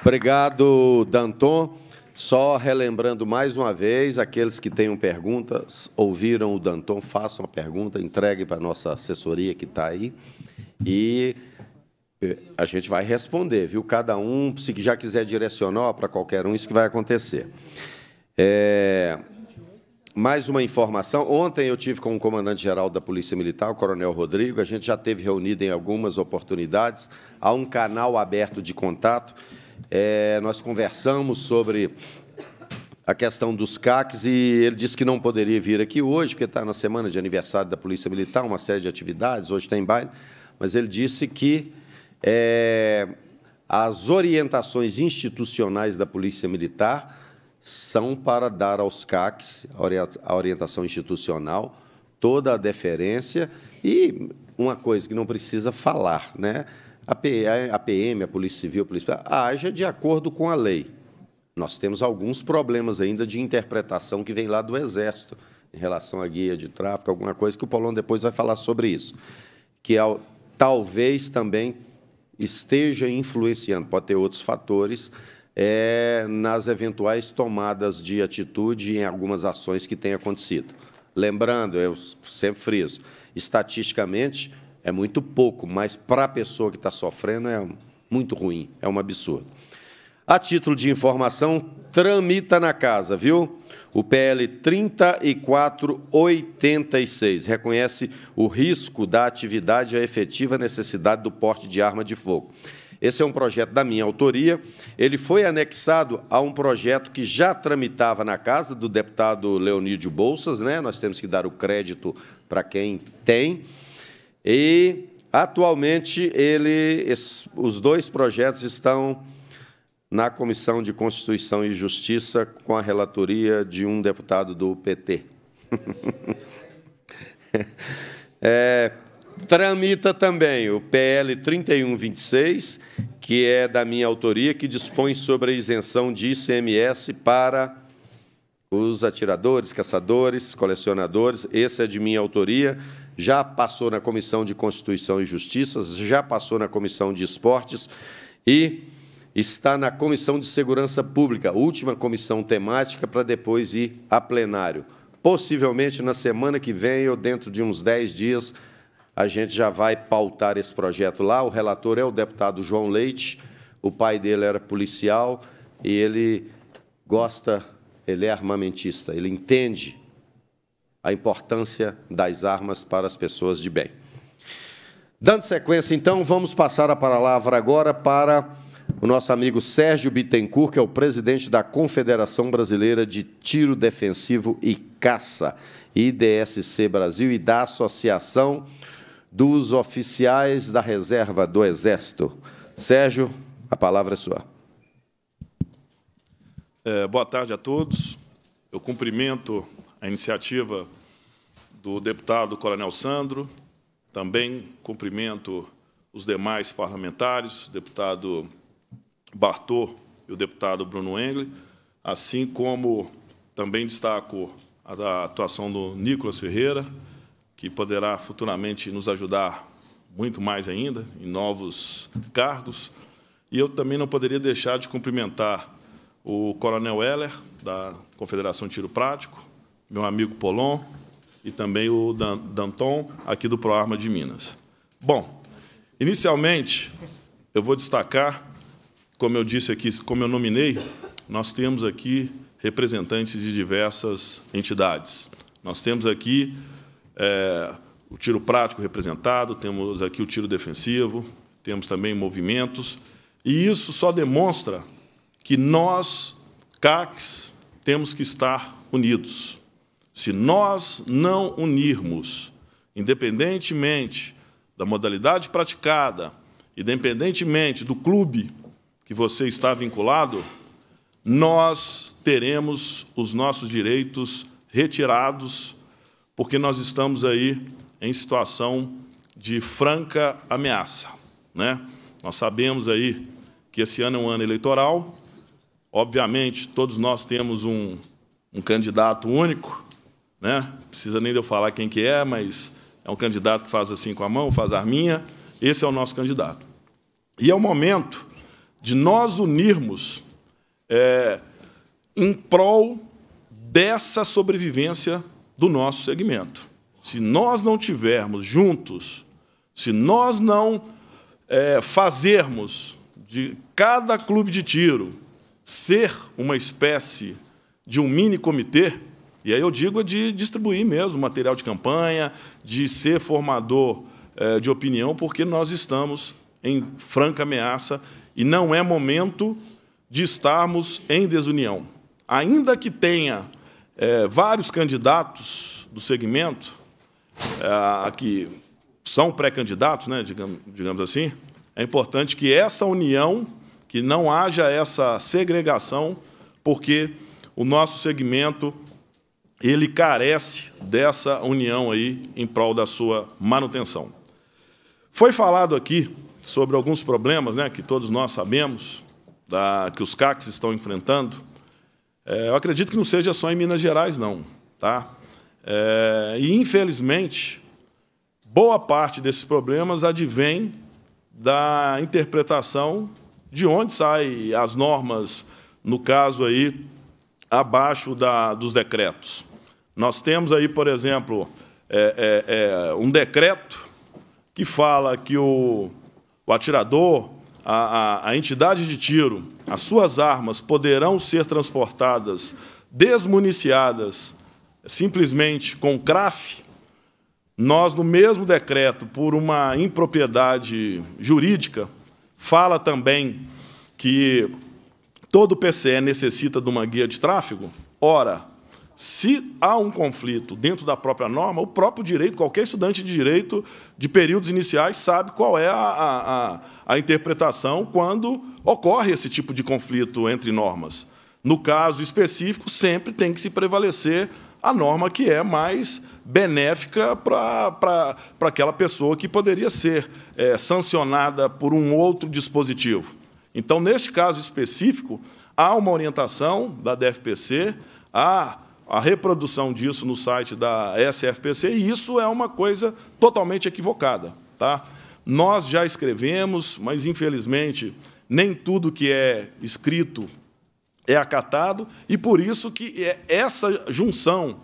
Obrigado, Danton. Só relembrando mais uma vez, aqueles que tenham perguntas, ouviram o Danton, façam a pergunta, entregue para a nossa assessoria que está aí. E eh, a gente vai responder, viu? Cada um, se já quiser direcionar para qualquer um, isso que vai acontecer. É... Mais uma informação. Ontem eu tive com o comandante-geral da Polícia Militar, o Coronel Rodrigo. A gente já teve reunido em algumas oportunidades. Há um canal aberto de contato. É, nós conversamos sobre a questão dos CACs e ele disse que não poderia vir aqui hoje, porque está na semana de aniversário da Polícia Militar, uma série de atividades, hoje tem baile, mas ele disse que é, as orientações institucionais da Polícia Militar são para dar aos CACs, a orientação institucional, toda a deferência e uma coisa que não precisa falar, né? A PM, a Polícia Civil, a Polícia haja de acordo com a lei. Nós temos alguns problemas ainda de interpretação que vem lá do Exército, em relação à guia de Tráfego, alguma coisa que o Paulão depois vai falar sobre isso, que ao, talvez também esteja influenciando, pode ter outros fatores, é, nas eventuais tomadas de atitude em algumas ações que têm acontecido. Lembrando, eu sempre friso, estatisticamente é muito pouco, mas para a pessoa que está sofrendo é muito ruim, é um absurdo. A título de informação, tramita na casa, viu? O PL 3486 reconhece o risco da atividade e a efetiva necessidade do porte de arma de fogo. Esse é um projeto da minha autoria. Ele foi anexado a um projeto que já tramitava na casa do deputado Leonídio Bolsas, né? Nós temos que dar o crédito para quem tem. E atualmente ele, os dois projetos estão na Comissão de Constituição e Justiça com a relatoria de um deputado do PT. [laughs] é, Tramita também o PL 3126, que é da minha autoria, que dispõe sobre a isenção de ICMS para os atiradores, caçadores, colecionadores. Esse é de minha autoria. Já passou na Comissão de Constituição e Justiça, já passou na Comissão de Esportes e está na Comissão de Segurança Pública, última comissão temática, para depois ir a plenário. Possivelmente na semana que vem ou dentro de uns 10 dias a gente já vai pautar esse projeto lá. O relator é o deputado João Leite. O pai dele era policial e ele gosta, ele é armamentista, ele entende a importância das armas para as pessoas de bem. Dando sequência, então, vamos passar a palavra agora para o nosso amigo Sérgio Bittencourt, que é o presidente da Confederação Brasileira de Tiro Defensivo e Caça, IDSC Brasil, e da Associação dos oficiais da reserva do Exército. Sérgio, a palavra é sua. É, boa tarde a todos. Eu cumprimento a iniciativa do deputado Coronel Sandro, também cumprimento os demais parlamentares, o deputado Bartô e o deputado Bruno Engle, assim como também destaco a atuação do Nicolas Ferreira, que poderá futuramente nos ajudar muito mais ainda em novos cargos. E eu também não poderia deixar de cumprimentar o Coronel Heller, da Confederação Tiro Prático, meu amigo Polon e também o Danton, aqui do Proarma de Minas. Bom, inicialmente, eu vou destacar, como eu disse aqui, como eu nominei, nós temos aqui representantes de diversas entidades. Nós temos aqui é, o tiro prático representado, temos aqui o tiro defensivo, temos também movimentos, e isso só demonstra que nós, CACs, temos que estar unidos. Se nós não unirmos, independentemente da modalidade praticada, independentemente do clube que você está vinculado, nós teremos os nossos direitos retirados porque nós estamos aí em situação de franca ameaça. Né? Nós sabemos aí que esse ano é um ano eleitoral. Obviamente, todos nós temos um, um candidato único. Né? Precisa nem de eu falar quem que é, mas é um candidato que faz assim com a mão, faz a arminha. Esse é o nosso candidato. E é o momento de nós unirmos é, em prol dessa sobrevivência do nosso segmento. Se nós não tivermos juntos, se nós não é, fazermos de cada clube de tiro ser uma espécie de um mini comitê, e aí eu digo é de distribuir mesmo material de campanha, de ser formador é, de opinião, porque nós estamos em franca ameaça e não é momento de estarmos em desunião. Ainda que tenha é, vários candidatos do segmento é, que são pré-candidatos, né, digamos, digamos assim, é importante que essa união, que não haja essa segregação, porque o nosso segmento ele carece dessa união aí em prol da sua manutenção. Foi falado aqui sobre alguns problemas né, que todos nós sabemos, da, que os CACs estão enfrentando, é, eu acredito que não seja só em Minas Gerais, não. Tá? É, e, infelizmente, boa parte desses problemas advém da interpretação de onde saem as normas, no caso aí, abaixo da, dos decretos. Nós temos aí, por exemplo, é, é, é, um decreto que fala que o, o atirador, a, a, a entidade de tiro, as suas armas poderão ser transportadas desmuniciadas simplesmente com CRAF, nós, no mesmo decreto, por uma impropriedade jurídica, fala também que todo PCE necessita de uma guia de tráfego? Ora, se há um conflito dentro da própria norma, o próprio direito, qualquer estudante de direito de períodos iniciais sabe qual é a, a, a interpretação quando ocorre esse tipo de conflito entre normas. No caso específico, sempre tem que se prevalecer a norma que é mais benéfica para aquela pessoa que poderia ser é, sancionada por um outro dispositivo. Então, neste caso específico, há uma orientação da DFPC, há a reprodução disso no site da SFPC, e isso é uma coisa totalmente equivocada. Tá? Nós já escrevemos, mas, infelizmente, nem tudo que é escrito é acatado, e por isso que é essa junção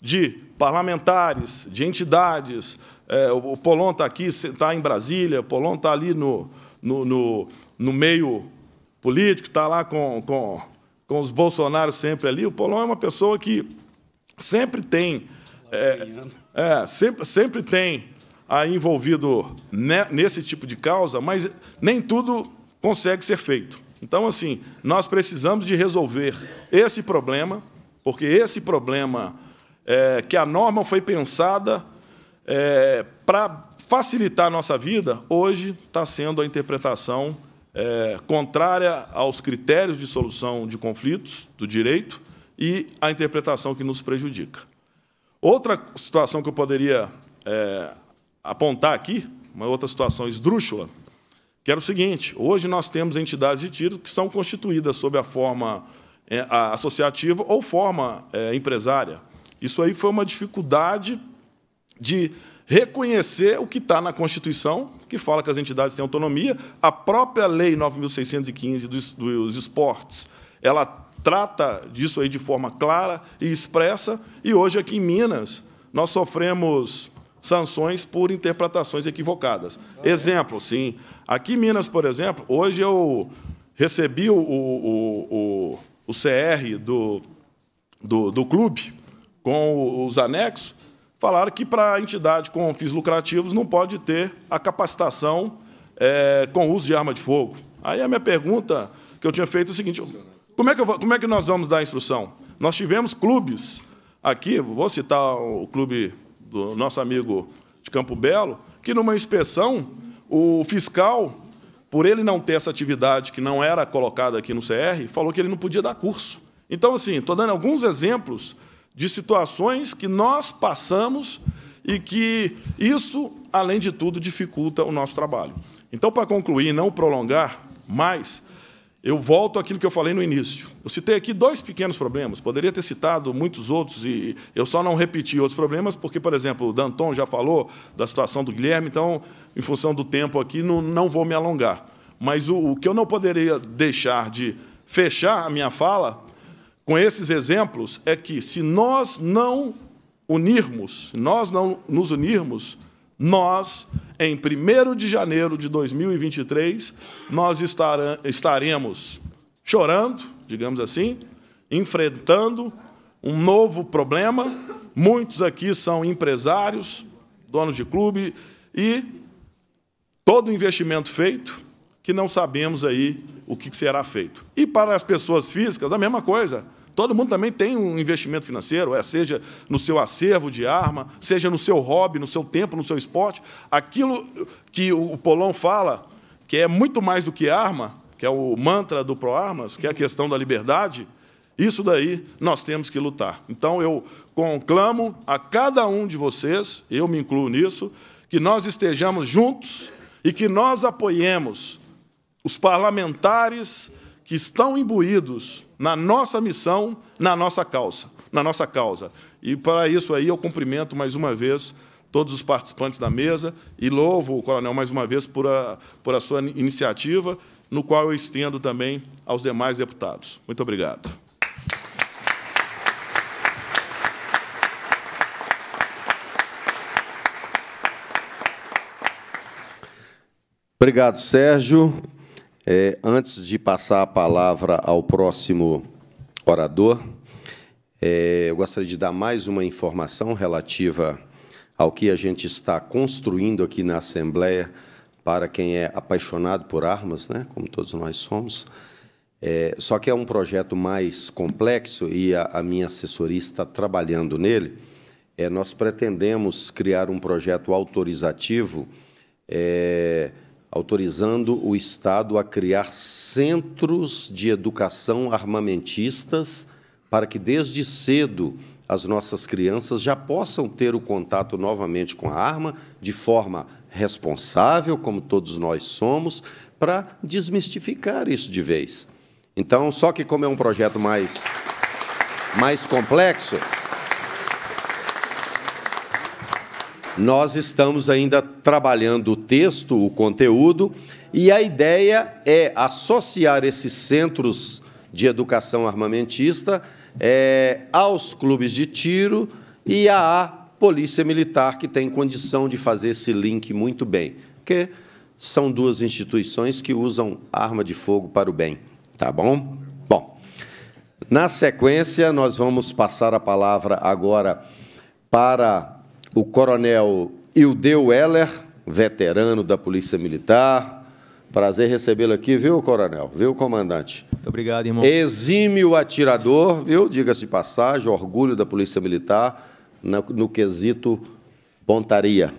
de parlamentares, de entidades, é, o Polon está aqui, está em Brasília, o Polon está ali no, no, no, no meio político, está lá com, com com os bolsonaro sempre ali, o Polon é uma pessoa que sempre tem. É, é, sempre, sempre tem aí ah, envolvido nesse tipo de causa, mas nem tudo consegue ser feito. Então, assim, nós precisamos de resolver esse problema, porque esse problema é, que a norma foi pensada é, para facilitar a nossa vida, hoje está sendo a interpretação é, contrária aos critérios de solução de conflitos do direito e à interpretação que nos prejudica. Outra situação que eu poderia é, apontar aqui, uma outra situação esdrúxula, que era o seguinte: hoje nós temos entidades de tiro que são constituídas sob a forma é, associativa ou forma é, empresária. Isso aí foi uma dificuldade de reconhecer o que está na Constituição, que fala que as entidades têm autonomia, a própria Lei 9.615 dos, esportes, ela trata disso aí de forma clara e expressa, e hoje aqui em Minas nós sofremos sanções por interpretações equivocadas. exemplo, sim. Aqui em Minas, por exemplo, hoje eu recebi o, o, o, o CR do, do, do clube com os anexos, falaram que para entidade com fins lucrativos não pode ter a capacitação é, com uso de arma de fogo. Aí a minha pergunta que eu tinha feito é o seguinte: como é que, como é que nós vamos dar instrução? Nós tivemos clubes aqui, vou citar o clube do nosso amigo de Campo Belo, que numa inspeção o fiscal, por ele não ter essa atividade que não era colocada aqui no CR, falou que ele não podia dar curso. Então, assim, estou dando alguns exemplos de situações que nós passamos e que isso, além de tudo, dificulta o nosso trabalho. Então, para concluir, não prolongar mais, eu volto àquilo que eu falei no início. Eu citei aqui dois pequenos problemas, poderia ter citado muitos outros, e eu só não repeti outros problemas, porque, por exemplo, o Danton já falou da situação do Guilherme, então, em função do tempo aqui, não, não vou me alongar. Mas o, o que eu não poderia deixar de fechar a minha fala com esses exemplos é que, se nós não unirmos, se nós não nos unirmos, nós, em 1 de janeiro de 2023, nós estaremos chorando, digamos assim, enfrentando um novo problema. Muitos aqui são empresários, donos de clube, e todo o investimento feito, que não sabemos aí o que será feito. E para as pessoas físicas, a mesma coisa. Todo mundo também tem um investimento financeiro, é, seja no seu acervo de arma, seja no seu hobby, no seu tempo, no seu esporte. Aquilo que o Polão fala, que é muito mais do que arma, que é o mantra do ProArmas, que é a questão da liberdade, isso daí nós temos que lutar. Então eu conclamo a cada um de vocês, eu me incluo nisso, que nós estejamos juntos e que nós apoiemos os parlamentares que estão imbuídos na nossa missão, na nossa causa, na nossa causa. E para isso aí eu cumprimento mais uma vez todos os participantes da mesa e louvo o coronel mais uma vez por a, por a sua iniciativa, no qual eu estendo também aos demais deputados. Muito obrigado. Obrigado, Sérgio. É, antes de passar a palavra ao próximo orador, é, eu gostaria de dar mais uma informação relativa ao que a gente está construindo aqui na Assembleia para quem é apaixonado por armas, né, como todos nós somos. É, só que é um projeto mais complexo e a, a minha assessoria está trabalhando nele. É, nós pretendemos criar um projeto autorizativo é, autorizando o Estado a criar centros de educação armamentistas para que desde cedo as nossas crianças já possam ter o contato novamente com a arma de forma responsável, como todos nós somos, para desmistificar isso de vez. Então, só que como é um projeto mais mais complexo, Nós estamos ainda trabalhando o texto, o conteúdo, e a ideia é associar esses centros de educação armamentista é, aos clubes de tiro e à Polícia Militar, que tem condição de fazer esse link muito bem, porque são duas instituições que usam arma de fogo para o bem. Tá bom? Bom, na sequência, nós vamos passar a palavra agora para o coronel Ildeu Heller, veterano da Polícia Militar. Prazer recebê-lo aqui, viu, coronel? Viu, comandante? Muito obrigado, irmão. o atirador, viu? Diga-se de passagem, orgulho da Polícia Militar no, no quesito pontaria.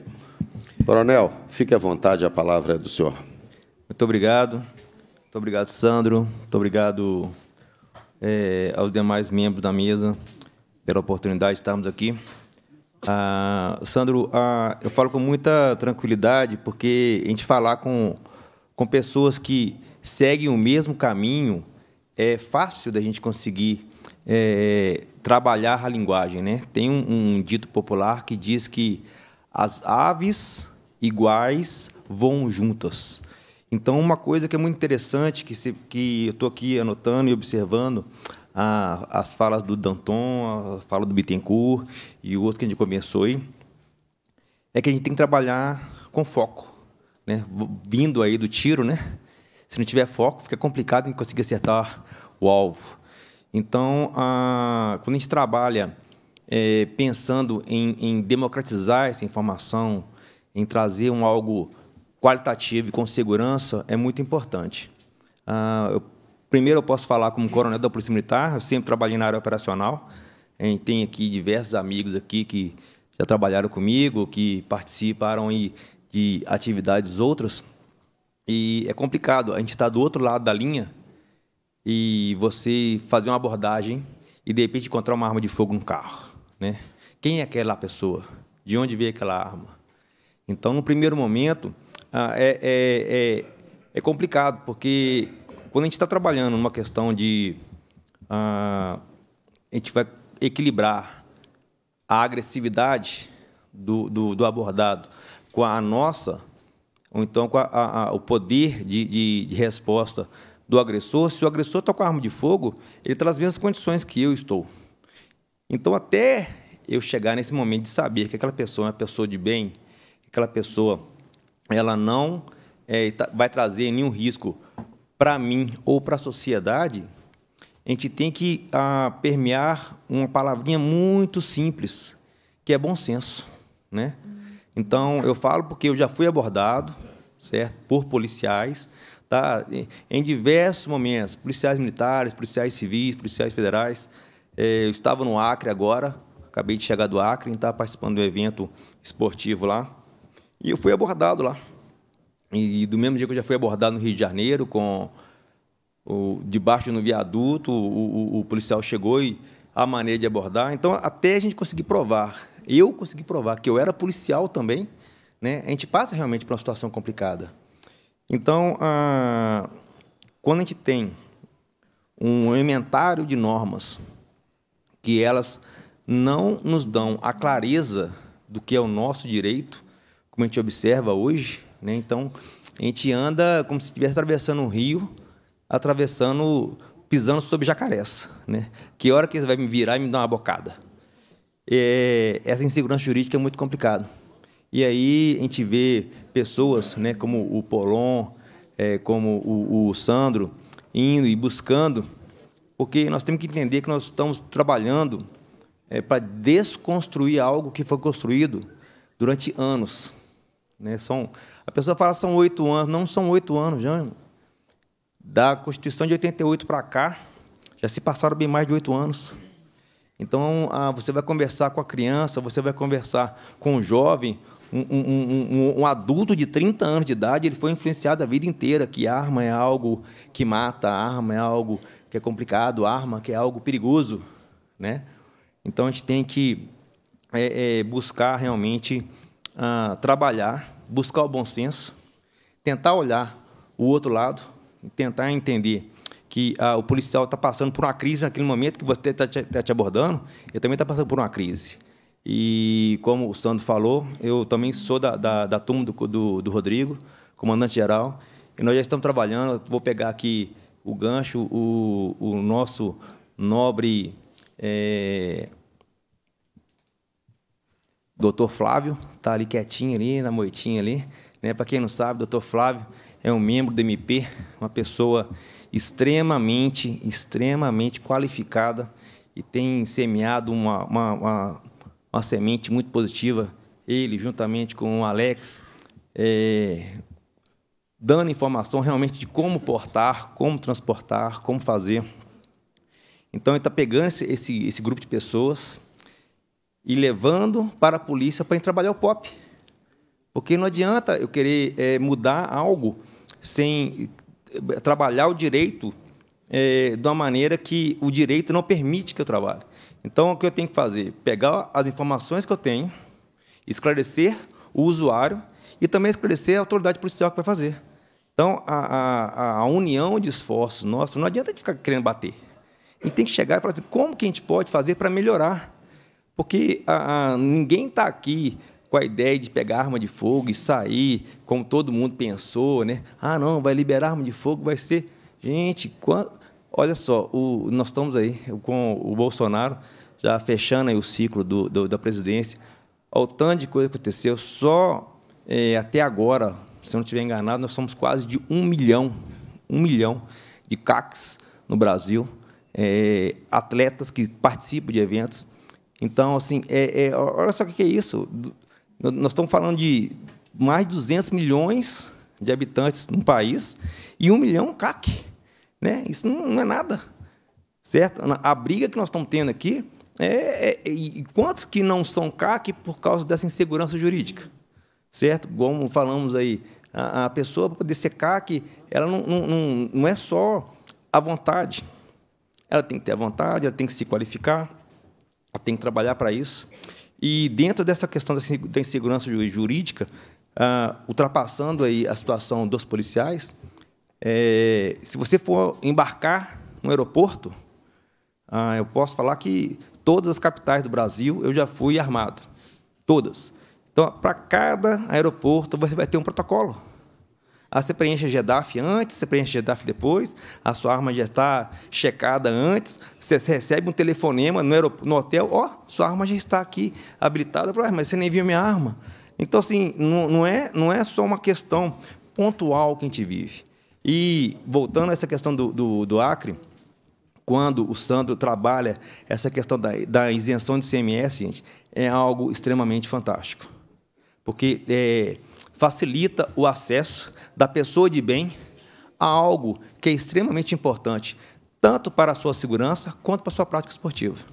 Coronel, fique à vontade, a palavra é do senhor. Muito obrigado. Muito obrigado, Sandro. Muito obrigado é, aos demais membros da mesa pela oportunidade de estarmos aqui. Ah, Sandro, ah, eu falo com muita tranquilidade, porque a gente falar com, com pessoas que seguem o mesmo caminho é fácil da gente conseguir é, trabalhar a linguagem. Né? Tem um, um dito popular que diz que as aves iguais voam juntas. Então, uma coisa que é muito interessante, que, se, que eu estou aqui anotando e observando, a, ah, as falas do Danton, a fala do Bittencourt e o outro que a gente começou aí, é que a gente tem que trabalhar com foco. Né? Vindo aí do tiro, né? se não tiver foco, fica complicado em conseguir acertar o alvo. Então, a, quando a gente trabalha é, pensando em, em, democratizar essa informação, em trazer um algo qualitativo e com segurança, é muito importante. Ah, eu Primeiro, eu posso falar como coronel da Polícia Militar, eu sempre trabalhei na área operacional. Tem aqui diversos amigos aqui que já trabalharam comigo, que participaram de atividades outras. E é complicado, a gente está do outro lado da linha e você fazer uma abordagem e de repente encontrar uma arma de fogo no carro. Né? Quem é aquela pessoa? De onde veio aquela arma? Então, no primeiro momento, ah, é, é, é, é complicado, porque quando a gente está trabalhando numa questão de. Uh, a gente vai equilibrar a agressividade do, do, do abordado com a nossa, ou então com a, a, a, o poder de, de, de, resposta do agressor, se o agressor está com a arma de fogo, ele está nas mesmas condições que eu estou. Então, até eu chegar nesse momento de saber que aquela pessoa é uma pessoa de bem, que aquela pessoa ela não é, vai trazer nenhum risco para mim ou para a sociedade, a gente tem que ah, permear uma palavrinha muito simples, que é bom senso. Né? Então, eu falo porque eu já fui abordado certo? por policiais, tá? em diversos momentos, policiais militares, policiais civis, policiais federais. É, eu estava no Acre agora, acabei de chegar do Acre, estava tá participando de um evento esportivo lá, e eu fui abordado lá. E, do mesmo dia que eu já fui abordado no Rio de Janeiro, com o, debaixo no viaduto, o, o, o policial chegou e a maneira de abordar. Então, até a gente conseguir provar, eu consegui provar que eu era policial também, né? a gente passa realmente por uma situação complicada. Então, quando a gente tem um inventário de normas que elas não nos dão a clareza do que é o nosso direito, como a gente observa hoje, né? Então, a gente anda como se estivesse atravessando um rio, atravessando, pisando sobre jacarés. Né? Que hora que você vai me virar e me dar uma bocada? É, essa insegurança jurídica é muito complicada. E aí a gente vê pessoas né, como o Polon, é, como o, o Sandro, indo e buscando, porque nós temos que entender que nós estamos trabalhando é, para desconstruir algo que foi construído durante anos. Né? São a pessoa fala são oito anos, não são oito anos, já. Da Constituição de 88 para cá, já se passaram bem mais de oito anos. Então, ah, você vai conversar com a criança, você vai conversar com o jovem, um, um, um, um, adulto de 30 anos de idade, ele foi influenciado a vida inteira que arma é algo que mata, arma é algo que é complicado, arma que é algo perigoso. Né? Então, a gente tem que é, é, buscar realmente ah, trabalhar buscar o bom senso, tentar olhar o outro lado, tentar entender que ah, o policial está passando por uma crise naquele momento que você está te, tá te, abordando, eu também está passando por uma crise. E, como o Sandro falou, eu também sou da, da, da turma do, do, do Rodrigo, comandante-geral, e nós já estamos trabalhando, vou pegar aqui o gancho, o, o nosso nobre é, doutor Flávio, está ali quietinho ali, na moitinha ali. Né? Para quem não sabe, doutor Flávio é um membro do MP, uma pessoa extremamente, extremamente qualificada e tem semeado uma, uma, uma, uma semente muito positiva. Ele, juntamente com o Alex, é, dando informação realmente de como portar, como transportar, como fazer. Então, ele está pegando esse, esse, esse grupo de pessoas e levando para a polícia para ir trabalhar o POP. Porque não adianta eu querer é, mudar algo sem eh, trabalhar o direito é, de uma maneira que o direito não permite que eu trabalhe. Então, o que eu tenho que fazer? Pegar as informações que eu tenho, esclarecer o usuário e também esclarecer a autoridade policial que vai fazer. Então, a, a, a união de esforços nossos, não adianta a gente ficar querendo bater. A gente tem que chegar e falar assim, como que a gente pode fazer para melhorar? Porque a, ah, a, ah, ninguém está aqui com a ideia de pegar arma de fogo e sair, como todo mundo pensou, né? Ah, não, vai liberar arma de fogo, vai ser. Gente, olha só, o, nós estamos aí com o Bolsonaro já fechando o ciclo do, do, da presidência. Olha o tanto de coisa que aconteceu. Só é, até agora, se eu não estiver enganado, nós somos quase de um milhão, um milhão de CACs no Brasil, é, atletas que participam de eventos. Então, assim, é, é, olha só o que é isso. Nós estamos falando de mais de 200 milhões de habitantes no país e um milhão CAC. Né? Isso não é nada. Certo? A briga que nós estamos tendo aqui é, é, e quantos que não são CAC por causa dessa insegurança jurídica? Certo? Como falamos aí, a, a pessoa para poder ser CAC, ela não, não, não é só a vontade. Ela tem que ter a vontade, ela tem que se qualificar, tem que trabalhar para isso. E dentro dessa questão da insegurança jurídica, uh, ultrapassando aí a situação dos policiais, é, se você for embarcar no aeroporto, uh, eu posso falar que todas as capitais do Brasil eu já fui armado, todas. Então, para cada aeroporto você vai ter um protocolo. Aí ah, você preenche GEDAF antes, você preenche GEDAF depois, a sua arma já está checada antes, você recebe um telefonema no, no hotel, ó, oh, sua arma já está aqui habilitada, ah, mas você nem viu minha arma. Então, assim, não, não, é, não é só uma questão pontual que a gente vive. E, voltando a essa questão do, do, do Acre, quando o Sandro trabalha essa questão da, da isenção de CMS, gente, é algo extremamente fantástico. Porque é, facilita o acesso da pessoa de bem a algo que é extremamente importante, tanto para a sua segurança quanto para a sua prática esportiva.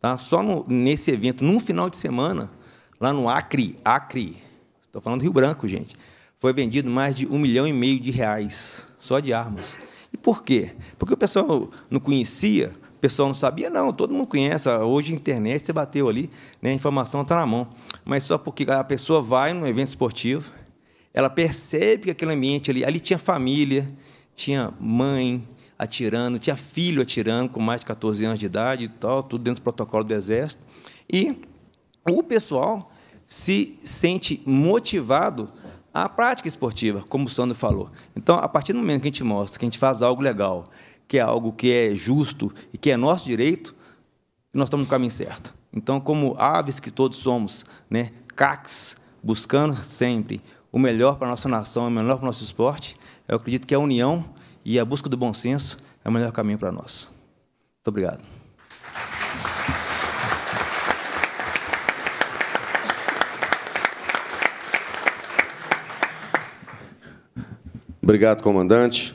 Tá? Só no, nesse evento, num final de semana, lá no Acre, Acre, estou falando do Rio Branco, gente, foi vendido mais de um milhão e meio de reais só de armas. E por quê? Porque o pessoal não conhecia, o pessoal não sabia, não, todo mundo conhece. Hoje, internet, você bateu ali, né, a informação está na mão. Mas só porque a pessoa vai num evento esportivo, ela percebe que aquele ambiente ali, ali tinha família, tinha mãe atirando, tinha filho atirando com mais de 14 anos de idade e tal, tudo dentro do protocolo do Exército. E o pessoal se sente motivado à prática esportiva, como o Sandro falou. Então, a partir do momento que a gente mostra que a gente faz algo legal, que é algo que é justo e que é nosso direito, nós estamos no caminho certo. Então, como aves que todos somos, né, caques, buscando sempre o melhor para a nossa nação, é o melhor para o nosso esporte, eu acredito que a união e a busca do bom senso é o melhor caminho para nós. Muito obrigado. Obrigado, comandante.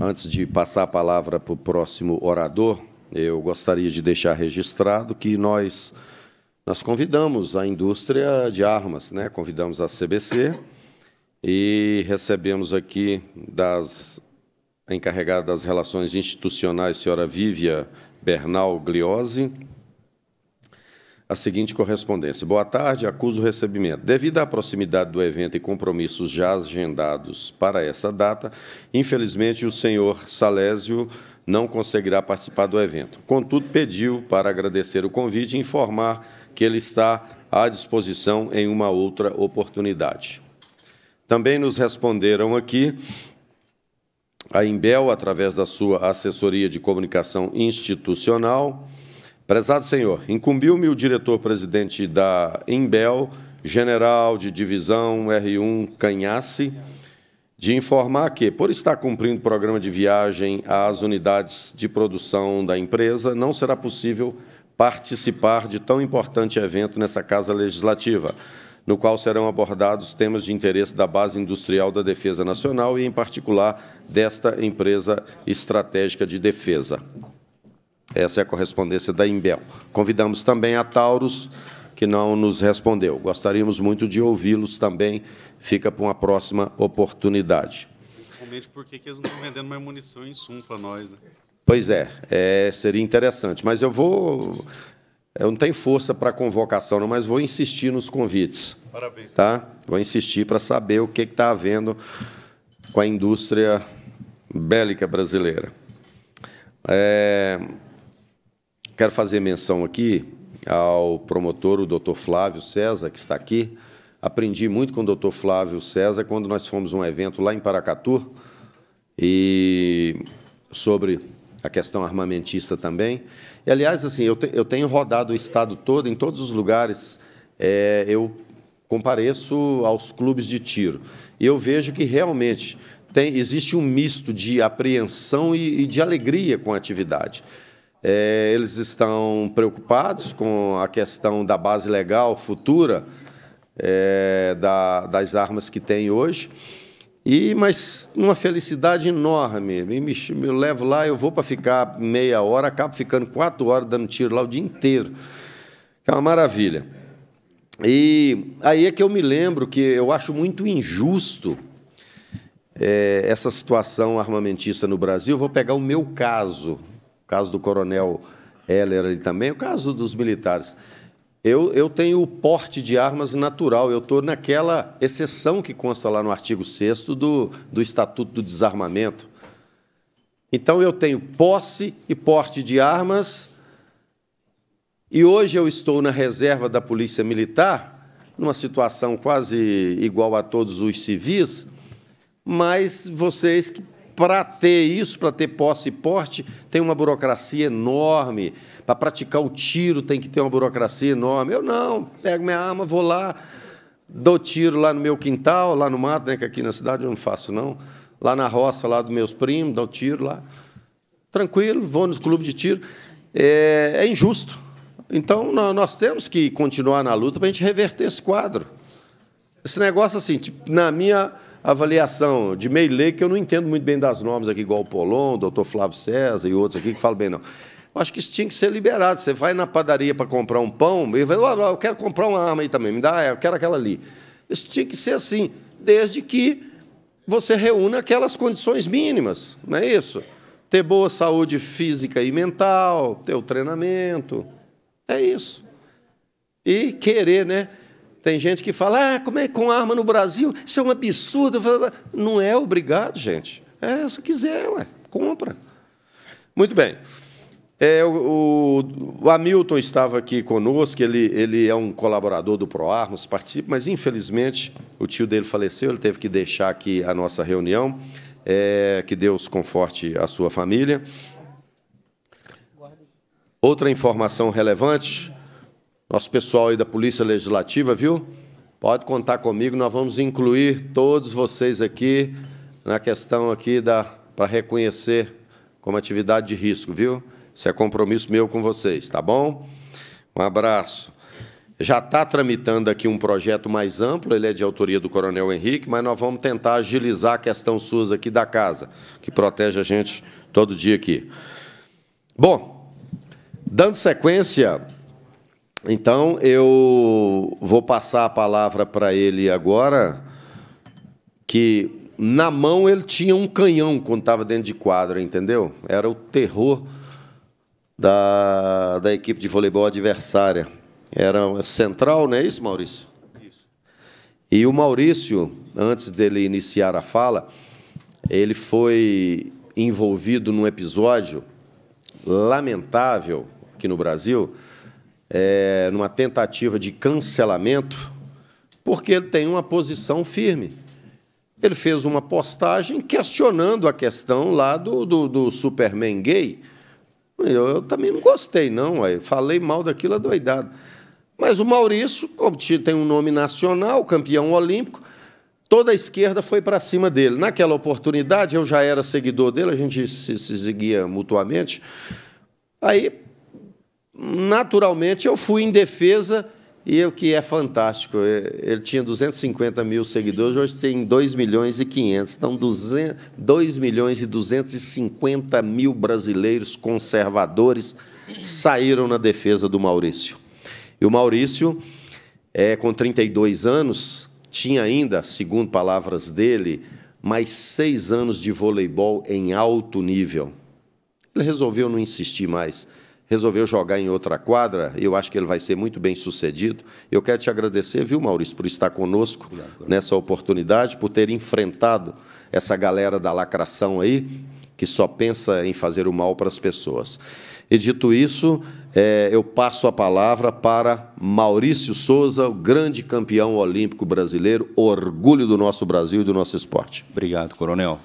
Antes de passar a palavra para o próximo orador, eu gostaria de deixar registrado que nós nós convidamos a indústria de armas, né? convidamos a CBC e recebemos aqui das encarregada das relações institucionais, senhora Vívia Bernal Gliosi, a seguinte correspondência. Boa tarde, acuso o recebimento. Devido à proximidade do evento e compromissos já agendados para essa data, infelizmente o senhor Salésio não conseguirá participar do evento. Contudo, pediu para agradecer o convite e informar que ele está à disposição em uma outra oportunidade. Também nos responderam aqui a Imbel, através da sua assessoria de comunicação institucional. Prezado senhor, incumbiu-me o diretor-presidente da Imbel, general de divisão R1 Canhasse, de informar que, por estar cumprindo o programa de viagem às unidades de produção da empresa, não será possível participar de tão importante evento nessa Casa Legislativa, no qual serão abordados temas de interesse da base industrial da Defesa Nacional e, em particular, desta empresa estratégica de defesa. Essa é a correspondência da Imbel. Convidamos também a Taurus, que não nos respondeu. Gostaríamos muito de ouvi-los também. Fica para uma próxima oportunidade. Principalmente porque eles não estão vendendo mais munição e insumo para nós. Né? Pois é, é, seria interessante. Mas eu vou. Eu não tenho força para convocação, não, mas vou insistir nos convites. Parabéns. Tá? Vou insistir para saber o que está havendo com a indústria bélica brasileira. É, quero fazer menção aqui ao promotor, o doutor Flávio César, que está aqui. Aprendi muito com o doutor Flávio César quando nós fomos a um evento lá em Paracatu e sobre a questão armamentista também. E, aliás, assim, eu, te, eu tenho rodado o Estado todo, em todos os lugares, é, eu compareço aos clubes de tiro. E eu vejo que realmente tem, existe um misto de apreensão e, e de alegria com a atividade. É, eles estão preocupados com a questão da base legal futura é, da, das armas que tem hoje e, mas uma felicidade enorme. Me, me, me levo lá, eu vou para ficar meia hora, acabo ficando quatro horas dando tiro lá o dia inteiro. É uma maravilha. E aí é que eu me lembro que eu acho muito injusto é, essa situação armamentista no Brasil. vou pegar o meu caso, o caso do coronel Heller ali também, o caso dos militares. Eu, eu tenho o porte de armas natural, eu estou naquela exceção que consta lá no artigo 6 do, do Estatuto do Desarmamento. Então, eu tenho posse e porte de armas, e hoje eu estou na reserva da Polícia Militar, numa situação quase igual a todos os civis, mas vocês que para ter isso, para ter posse e porte, tem uma burocracia enorme. Para praticar o tiro tem que ter uma burocracia enorme. Eu não, pego minha arma, vou lá, dou tiro lá no meu quintal, lá no mato, né, que aqui na cidade eu não faço, não. Lá na roça, lá dos meus primos, dou tiro lá. Tranquilo, vou nos clubes de tiro. É, é injusto. Então, nós temos que continuar na luta para a gente reverter esse quadro. Esse negócio, assim, tipo, na minha avaliação de Meilê, que eu não entendo muito bem das normas aqui, igual o Polon, o doutor Flávio César e outros aqui que falam bem, não. Eu acho que isso tinha que ser liberado. Você vai na padaria para comprar um pão, e vai, oh, eu quero comprar uma arma aí também, me dá, é, eu quero aquela ali. Isso tinha que ser assim, desde que você reúna aquelas condições mínimas, não é isso? Ter boa saúde física e mental, ter o treinamento, é isso. E querer, né? Tem gente que fala, ah, como é com arma no Brasil? Isso é um absurdo. Não é obrigado, gente. É, se quiser, ué, compra. Muito bem. É, o, o, Hamilton estava aqui conosco, ele, ele é um colaborador do ProArmos, participa, mas infelizmente o tio dele faleceu, ele teve que deixar aqui a nossa reunião. É, que Deus conforte a sua família. Outra informação relevante: nosso pessoal aí da Polícia Legislativa, viu? Pode contar comigo, nós vamos incluir todos vocês aqui na questão aqui da para reconhecer como atividade de risco, viu? Isso é compromisso meu com vocês, tá bom? Um abraço. Já está tramitando aqui um projeto mais amplo, ele é de autoria do Coronel Henrique, mas nós vamos tentar agilizar a questão sua aqui da casa, que protege a gente todo dia aqui. Bom, dando sequência, então, eu vou passar a palavra para ele agora, que na mão ele tinha um canhão quando estava dentro de quadra, entendeu? Era o terror da, da equipe de voleibol adversária. Era central, não é isso, Maurício? Isso. E o Maurício, antes dele iniciar a fala, ele foi envolvido num episódio lamentável aqui no Brasil, é, numa tentativa de cancelamento, porque ele tem uma posição firme. Ele fez uma postagem questionando a questão lá do, do, do Superman gay. Eu, eu, também não gostei, não. Eu Falei mal daquilo adoidado. Mas o Maurício, como tem um nome nacional, campeão olímpico, toda a esquerda foi para cima dele. Naquela oportunidade, eu já era seguidor dele, a gente se, se seguia mutuamente. Aí naturalmente eu fui em defesa e o que é fantástico, é, ele tinha 250 mil seguidores, hoje tem 2 milhões e 500. Então, 200, 2 milhões e 250 mil brasileiros conservadores saíram na defesa do Maurício. E o Maurício, é, com 32 anos, tinha ainda, segundo palavras dele, mais seis anos de voleibol em alto nível. Ele resolveu não insistir mais resolveu jogar em outra quadra, eu acho que ele vai ser muito bem sucedido. Eu quero te agradecer, viu, Maurício, por estar conosco nessa oportunidade, por ter enfrentado essa galera da lacração aí, que só pensa em fazer o mal para as pessoas. E dito isso, é, eu passo a palavra para Maurício Souza, o grande campeão olímpico brasileiro, orgulho do nosso Brasil e do nosso esporte. Obrigado, Coronel.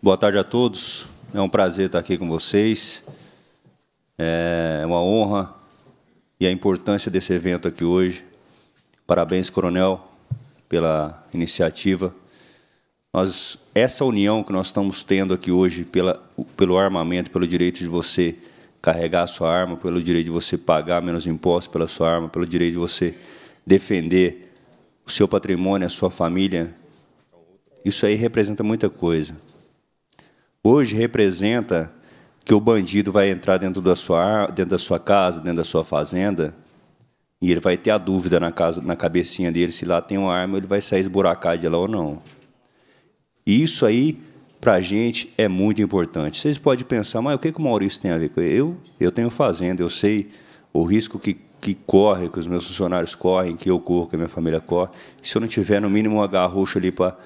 Boa tarde a todos. É um prazer estar aqui com vocês. É uma honra e a importância desse evento aqui hoje. Parabéns, Coronel, pela iniciativa. Nós, essa união que nós estamos tendo aqui hoje pela, pelo armamento, pelo direito de você carregar a sua arma, pelo direito de você pagar menos impostos pela sua arma, pelo direito de você defender o seu patrimônio, a sua família, isso aí representa muita coisa hoje representa que o bandido vai entrar dentro da sua, dentro da sua casa, dentro da sua fazenda, e ele vai ter a dúvida na, casa, na cabecinha dele se lá tem uma arma, ele vai sair esburacado de lá ou não. E isso aí, para a gente, é muito importante. Vocês podem pensar, mas o que, que o Maurício tem a ver com isso? Eu, eu tenho fazenda, eu sei o risco que, que corre, que os meus funcionários correm, que eu corro, que a minha família corre. Se eu não tiver, no mínimo, uma garrucha ali para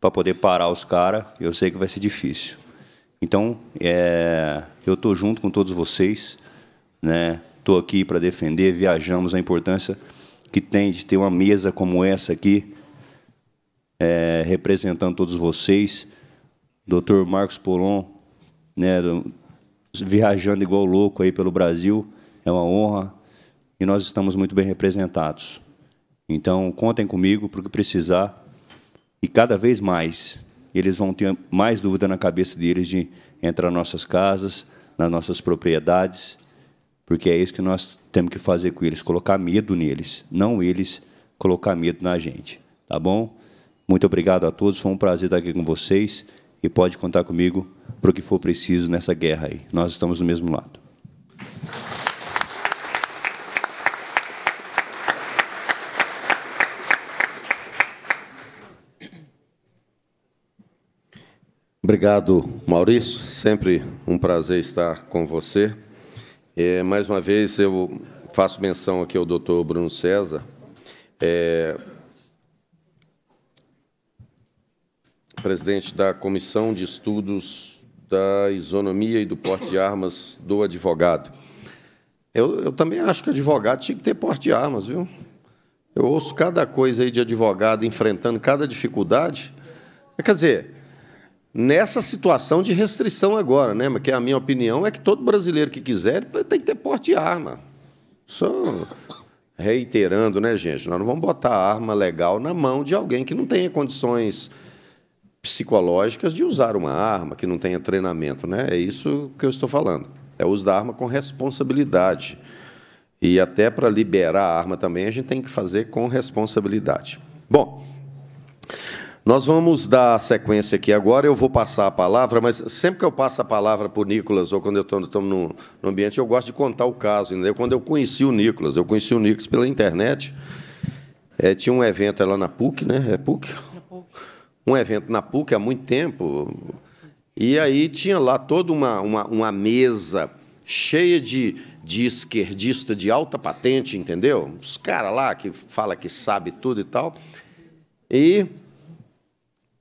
para poder parar os caras, eu sei que vai ser difícil. Então, é, eu estou junto com todos vocês, né? Estou aqui para defender, viajamos a importância que tem de ter uma mesa como essa aqui, é, representando todos vocês. Doutor Marcos Polon, né, viajando igual louco aí pelo Brasil, é uma honra e nós estamos muito bem representados. Então, contem comigo para o que precisar. E cada vez mais eles vão ter mais dúvida na cabeça deles de entrar nas nossas casas, nas nossas propriedades, porque é isso que nós temos que fazer com eles, colocar medo neles, não eles colocar medo na gente, tá bom? Muito obrigado a todos, foi um prazer estar aqui com vocês e pode contar comigo para o que for preciso nessa guerra aí. Nós estamos do mesmo lado. Obrigado, Maurício. Sempre um prazer estar com você. É, mais uma vez, eu faço menção aqui ao doutor Bruno César. É, presidente da Comissão de Estudos da Isonomia e do Porte de Armas do Advogado. Eu, eu também acho que advogado tinha que ter porte de armas, viu? Eu ouço cada coisa aí de advogado enfrentando cada dificuldade. Quer dizer, nessa situação de restrição agora, né? Mas que é a minha opinião é que todo brasileiro que quiser tem que ter porte de arma. Só reiterando, né, gente? Nós não vamos botar arma legal na mão de alguém que não tenha condições psicológicas de usar uma arma, que não tenha treinamento, né? É isso que eu estou falando. É o uso da arma com responsabilidade. E até para liberar a arma também a gente tem que fazer com responsabilidade. Bom, nós vamos dar sequência aqui agora. Eu vou passar a palavra, mas sempre que eu passo a palavra para o Nicolas, ou quando eu estou no, no, ambiente, eu gosto de contar o caso. Entendeu? Quando eu conheci o Nicolas, eu conheci o Nicolas pela internet. É, tinha um evento é lá na PUC, né? É PUC? PUC? Um evento na PUC há muito tempo. E aí tinha lá toda uma, uma, uma mesa cheia de, de esquerdista de alta patente, entendeu? Os caras lá que fala que sabe tudo e tal. E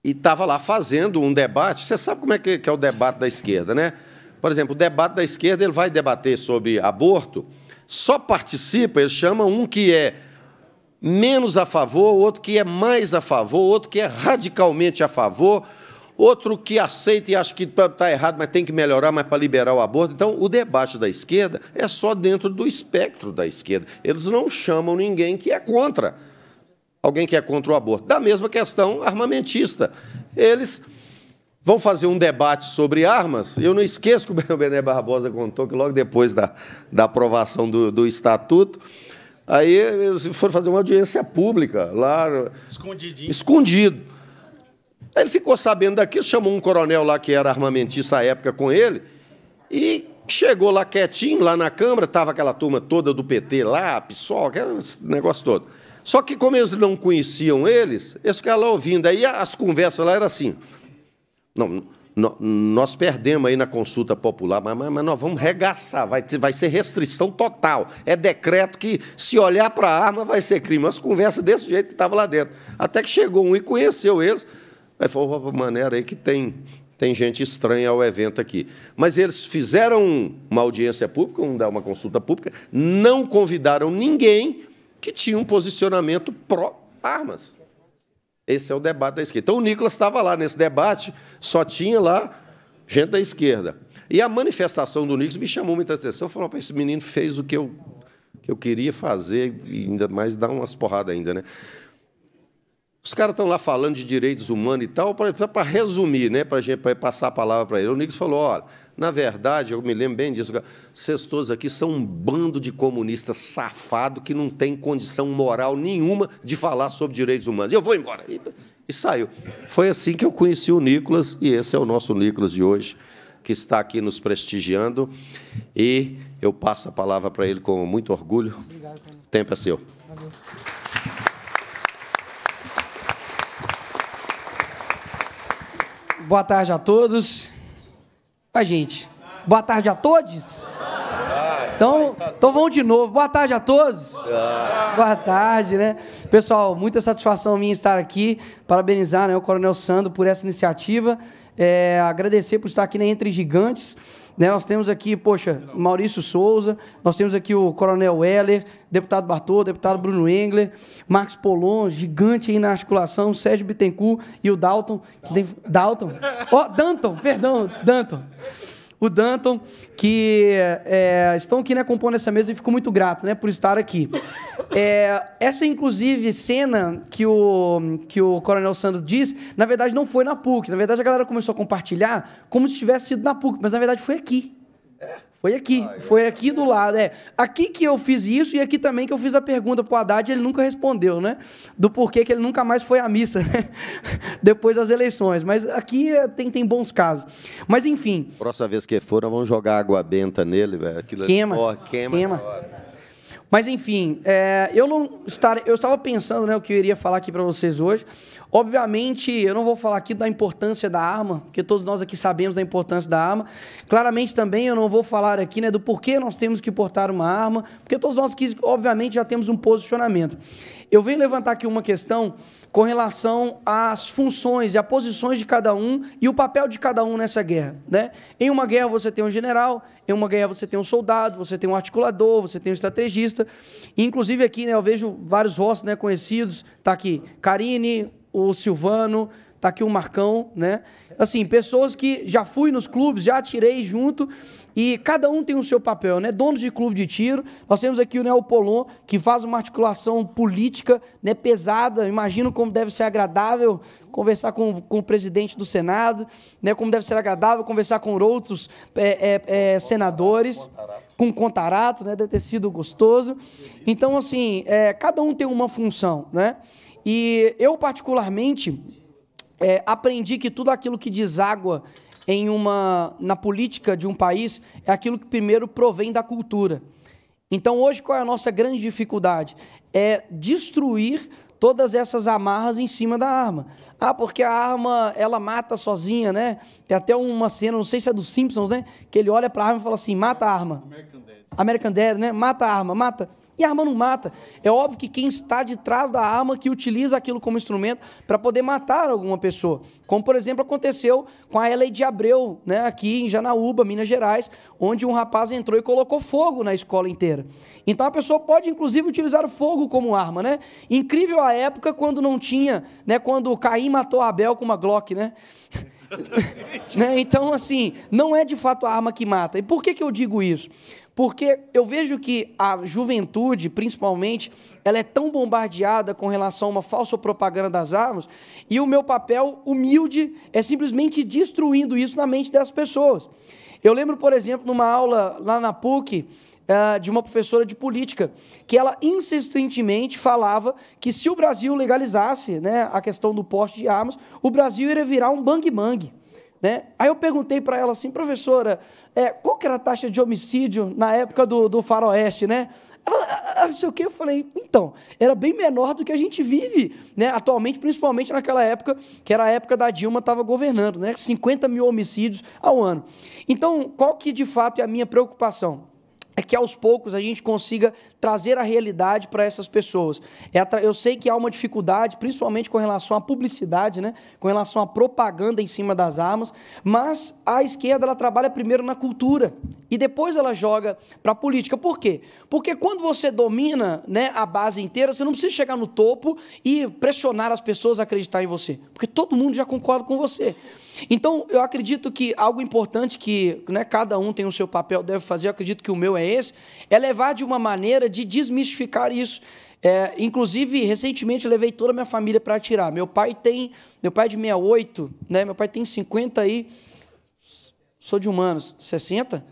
e estava lá fazendo um debate. Você sabe como é que é o debate da esquerda, né? Por exemplo, o debate da esquerda ele vai debater sobre aborto, só participa, ele chama um que é menos a favor, outro que é mais a favor, outro que é radicalmente a favor, outro que aceita e acha que está tá errado, mas tem que melhorar, mas para liberar o aborto. Então, o debate da esquerda é só dentro do espectro da esquerda. Eles não chamam ninguém que é contra alguém que é contra o aborto. Da mesma questão armamentista. Eles vão fazer um debate sobre armas. Eu não esqueço que o Bené Barbosa contou que logo depois da, da aprovação do, do estatuto, aí eles foram fazer uma audiência pública lá. Escondidinho. Escondido. Aí ele ficou sabendo daquilo, chamou um coronel lá que era armamentista à época com ele e chegou lá quietinho, lá na Câmara, estava aquela turma toda do PT lá, PSOL, aquele negócio todo. Só que, como eles não conheciam eles, eles ficaram lá ouvindo. Aí as conversas lá eram assim. Não, nós perdemos aí na consulta popular, mas, mas, mas nós vamos regaçar, vai, vai ser restrição total. É decreto que, se olhar para a arma, vai ser crime. As conversas desse jeito que estavam lá dentro. Até que chegou um e conheceu eles. Aí falou, opa, maneira aí que tem, tem gente estranha ao evento aqui. Mas eles fizeram uma audiência pública, uma consulta pública, não convidaram ninguém que tinha um posicionamento pró-armas. Esse é o debate da esquerda. Então, o Nicolas estava lá nesse debate, só tinha lá gente da esquerda. E a manifestação do Nicolas me chamou muita atenção. Eu falei, esse menino fez o que eu, que eu queria fazer, e ainda mais dar umas porradas ainda. Né? Os caras estão lá falando de direitos humanos e tal, para resumir, né, para gente pra passar a palavra para ele. O Nix falou: olha, na verdade, eu me lembro bem disso, vocês todos aqui são um bando de comunistas safado que não tem condição moral nenhuma de falar sobre direitos humanos. Eu vou embora. E, e saiu. Foi assim que eu conheci o Nicolas, e esse é o nosso Nicolas de hoje, que está aqui nos prestigiando. E eu passo a palavra para ele com muito orgulho. Obrigado, o tempo é seu. Boa tarde a todos. A gente. Boa tarde a todos. Então, então vamos de novo. Boa tarde a todos. Boa tarde, né? Pessoal, muita satisfação minha estar aqui. Parabenizar né, o Coronel Sando por essa iniciativa. É, agradecer por estar aqui na Entre Gigantes. Né, nós temos aqui, poxa, Maurício Souza, nós temos aqui o Coronel Weller, deputado Bartô, deputado Bruno Engler, Marcos Polon, gigante aí na articulação, Sérgio Bittencourt e o Dalton. Dalton? Que tem, Dalton? oh, Danton, perdão, Danton o Danton, que é, estão aqui, né, compondo essa mesa e fico muito grato, né, por estar aqui. É, essa, inclusive, cena que o, que o Coronel Sandro diz, na verdade, não foi na PUC. Na verdade, a galera começou a compartilhar como se tivesse sido na PUC, mas na verdade foi aqui. Foi aqui, ah, foi aqui do lado. É, aqui que eu fiz isso e aqui também que eu fiz a pergunta para o Haddad, ele nunca respondeu, né? Do porquê que ele nunca mais foi à missa [laughs] né? depois das eleições. Mas aqui é, tem, tem bons casos. Mas enfim. Próxima vez que for, nós vamos jogar água benta nele, velho. É queima, queima. Queima. Mas enfim, é, eu não estar, eu estava pensando né, o que eu iria falar aqui para vocês hoje. Obviamente, eu não vou falar aqui da importância da arma, porque todos nós aqui sabemos da importância da arma. Claramente também eu não vou falar aqui né, do porquê nós temos que portar uma arma, porque todos nós aqui, obviamente, já temos um posicionamento. Eu venho levantar aqui uma questão com relação às funções e a posições de cada um e o papel de cada um nessa guerra. Né? Em uma guerra você tem um general, em uma guerra você tem um soldado, você tem um articulador, você tem um estrategista. E, inclusive aqui né, eu vejo vários rostos né, conhecidos, está aqui Karine, o Silvano, Tá aqui o Marcão, né? Assim, pessoas que já fui nos clubes, já tirei junto e cada um tem o seu papel, né? Donos de clube de tiro. Nós temos aqui o Neopolon, que faz uma articulação política, né, pesada. Imagino como deve ser agradável conversar com, com o presidente do Senado, né? Como deve ser agradável conversar com outros é, é, é, senadores, com contarato, né? Deve ter sido gostoso. Então, assim, é, cada um tem uma função, né? E eu particularmente é, aprendi que tudo aquilo que deságua em uma na política de um país é aquilo que primeiro provém da cultura. Então hoje qual é a nossa grande dificuldade? É destruir todas essas amarras em cima da arma. Ah, porque a arma ela mata sozinha, né? Tem até uma cena, não sei se é dos Simpsons, né? Que ele olha para a arma e fala assim: mata a arma. American Dad. American Dead, né? Mata a arma, mata. E a arma não mata. É óbvio que quem está de trás da arma que utiliza aquilo como instrumento para poder matar alguma pessoa. Como, por exemplo, aconteceu com a L.A. de Abreu, né, aqui em Janaúba, Minas Gerais, onde um rapaz entrou e colocou fogo na escola inteira. Então a pessoa pode, inclusive, utilizar o fogo como arma, né? Incrível a época quando não tinha, né? Quando Caim matou Abel com uma Glock, né? [laughs] né? Então, assim, não é de fato a arma que mata. E por que, que eu digo isso? Porque eu vejo que a juventude, principalmente, ela é tão bombardeada com relação a uma falsa propaganda das armas, e o meu papel humilde é simplesmente destruindo isso na mente das pessoas. Eu lembro, por exemplo, numa aula lá na PUC, eh, de uma professora de política, que ela insistentemente falava que se o Brasil legalizasse né, a questão do porte de armas, o Brasil iria virar um bang-bang. Né? Aí eu perguntei para ela assim, professora, é, qual que era a taxa de homicídio na época do, do faroeste, né? Ela, ah, ah, ah, não sei o que, eu falei, então, era bem menor do que a gente vive, né? Atualmente, principalmente naquela época, que era a época da Dilma estava governando, né? 50 mil homicídios ao ano. Então, qual que de fato é a minha preocupação? é que aos poucos a gente consiga trazer a realidade para essas pessoas. É eu sei que há uma dificuldade, principalmente com relação à publicidade, né? com relação à propaganda em cima das armas, mas a esquerda ela trabalha primeiro na cultura e depois ela joga para a política. Por quê? Porque quando você domina né, a base inteira, você não precisa chegar no topo e pressionar as pessoas a acreditar em você, porque todo mundo já concorda com você. Então, eu acredito que algo importante que né, cada um tem o seu papel, deve fazer, eu acredito que o meu é esse, é levar de uma maneira de desmistificar isso. É, inclusive, recentemente levei toda a minha família para atirar. Meu pai tem. Meu pai é de 68, né? Meu pai tem 50 aí. Sou de humanos. 60?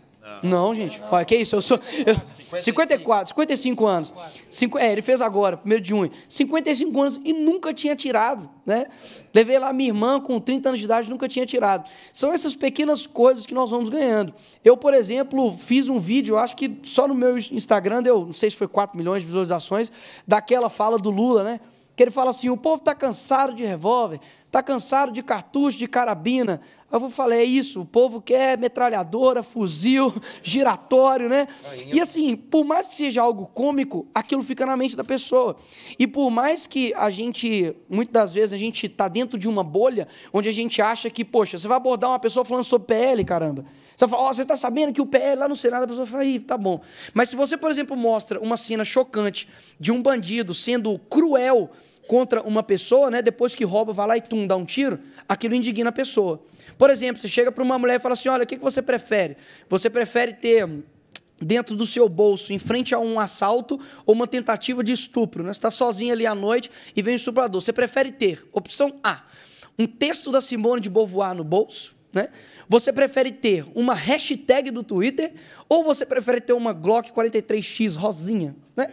Não, gente. Não. Que isso? Eu sou. Eu, 54, 55 anos. Cinco, é, ele fez agora, primeiro de junho. 55 anos e nunca tinha tirado, né? Levei lá minha irmã com 30 anos de idade, nunca tinha tirado. São essas pequenas coisas que nós vamos ganhando. Eu, por exemplo, fiz um vídeo, acho que só no meu Instagram deu, não sei se foi 4 milhões de visualizações, daquela fala do Lula, né? Que ele fala assim: o povo está cansado de revólver, Está cansado de cartucho, de carabina. Eu vou falar, é isso, o povo quer metralhadora, fuzil, [laughs] giratório, né? E assim, por mais que seja algo cômico, aquilo fica na mente da pessoa. E por mais que a gente, muitas das vezes, a gente está dentro de uma bolha onde a gente acha que, poxa, você vai abordar uma pessoa falando sobre PL, caramba. Você fala, ó, oh, você está sabendo que o PL lá no Senado, a pessoa fala, aí tá bom. Mas se você, por exemplo, mostra uma cena chocante de um bandido sendo cruel contra uma pessoa, né, depois que rouba, vai lá e tum, dá um tiro, aquilo indigna a pessoa. Por exemplo, você chega para uma mulher e fala assim: olha, o que, você prefere? Você prefere ter dentro do seu bolso, em frente a um assalto ou uma tentativa de estupro? Né? Você está sozinha ali à noite e vem um estuprador. Você prefere ter, opção A, um texto da Simone de Beauvoir no bolso? Né? Você prefere ter uma hashtag do Twitter ou você prefere ter uma Glock 43X rosinha? Né?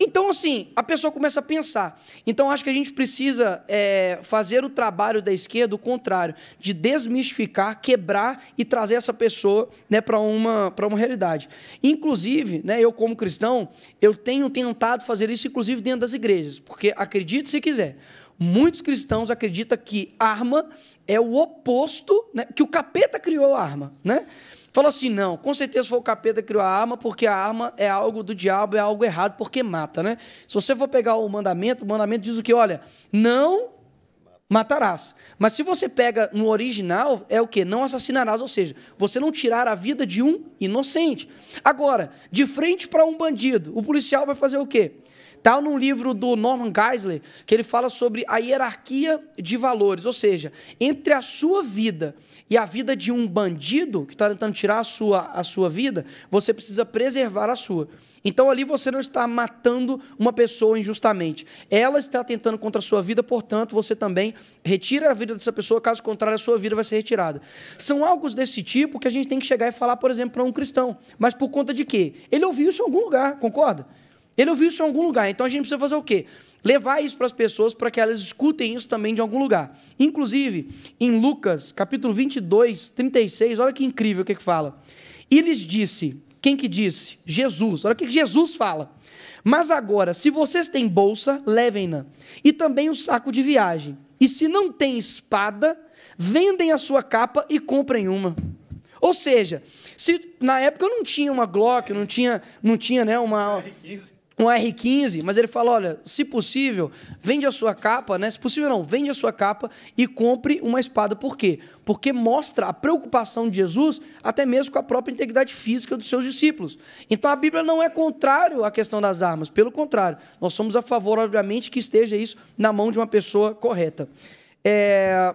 Então, assim, a pessoa começa a pensar. Então, acho que a gente precisa é, fazer o trabalho da esquerda o contrário, de desmistificar, quebrar e trazer essa pessoa né, para uma, uma realidade. Inclusive, né, eu, como cristão, eu tenho tentado fazer isso, inclusive, dentro das igrejas, porque acredite se quiser. Muitos cristãos acreditam que arma é o oposto, né, que o capeta criou a arma, né? Falou assim: não, com certeza foi o capeta que criou a arma, porque a arma é algo do diabo, é algo errado, porque mata, né? Se você for pegar o mandamento, o mandamento diz o que? Olha, não matarás. Mas se você pega no original, é o que? Não assassinarás, ou seja, você não tirar a vida de um inocente. Agora, de frente para um bandido, o policial vai fazer o quê? Está num livro do Norman Geisler que ele fala sobre a hierarquia de valores, ou seja, entre a sua vida e a vida de um bandido que está tentando tirar a sua, a sua vida, você precisa preservar a sua. Então ali você não está matando uma pessoa injustamente. Ela está tentando contra a sua vida, portanto, você também retira a vida dessa pessoa, caso contrário, a sua vida vai ser retirada. São algo desse tipo que a gente tem que chegar e falar, por exemplo, para um cristão. Mas por conta de quê? Ele ouviu isso em algum lugar, concorda? Ele ouviu isso em algum lugar, então a gente precisa fazer o quê? Levar isso para as pessoas para que elas escutem isso também de algum lugar. Inclusive, em Lucas, capítulo 22, 36, olha que incrível o que, que fala. E lhes disse, quem que disse? Jesus. Olha o que Jesus fala. Mas agora, se vocês têm bolsa, levem-na, e também o um saco de viagem. E se não têm espada, vendem a sua capa e comprem uma. Ou seja, se na época não tinha uma Glock, não tinha, não tinha, né, uma [laughs] um R15, mas ele fala: olha, se possível, vende a sua capa, né? Se possível não, vende a sua capa e compre uma espada. Por quê? Porque mostra a preocupação de Jesus até mesmo com a própria integridade física dos seus discípulos. Então a Bíblia não é contrário à questão das armas, pelo contrário, nós somos a favor, obviamente, que esteja isso na mão de uma pessoa correta. É...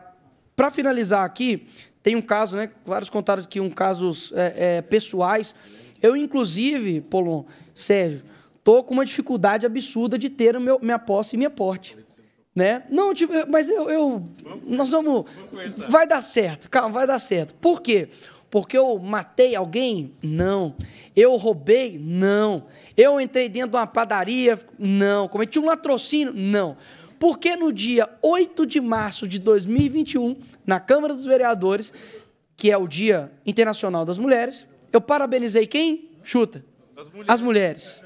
Para finalizar aqui, tem um caso, né? Vários contaram aqui um casos é, é, pessoais. Eu, inclusive, Polon, Sérgio tô com uma dificuldade absurda de ter o meu, minha posse e minha porte. Né? Não, tipo, mas eu, eu nós vamos, vamos vai dar certo, calma, vai dar certo. Por quê? Porque eu matei alguém? Não. Eu roubei? Não. Eu entrei dentro de uma padaria? Não. Cometi um latrocínio? Não. Porque no dia 8 de março de 2021, na Câmara dos Vereadores, que é o Dia Internacional das Mulheres, eu parabenizei quem? Chuta. As mulheres. As mulheres.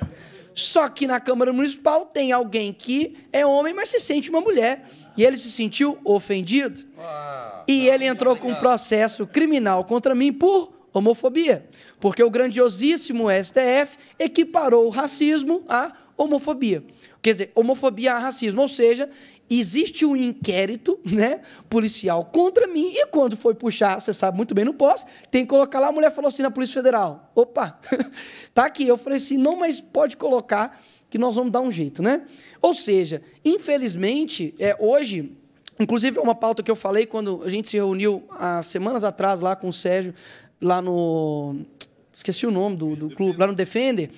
Só que na Câmara Municipal tem alguém que é homem, mas se sente uma mulher. E ele se sentiu ofendido. Uau, ah, e tá. ele entrou com um processo criminal contra mim por homofobia. Porque o grandiosíssimo STF equiparou o racismo à homofobia. Quer dizer, homofobia a racismo. Ou seja, existe um inquérito né, policial contra mim, e quando foi puxar, você sabe muito bem, não posso, tem que colocar lá, a mulher falou assim na Polícia Federal, opa, [laughs] tá aqui. Eu falei assim, não, mas pode colocar que nós vamos dar um jeito, né? Ou seja, infelizmente, é, hoje, inclusive é uma pauta que eu falei quando a gente se reuniu há semanas atrás lá com o Sérgio, lá no... esqueci o nome do, do clube, lá no Defender,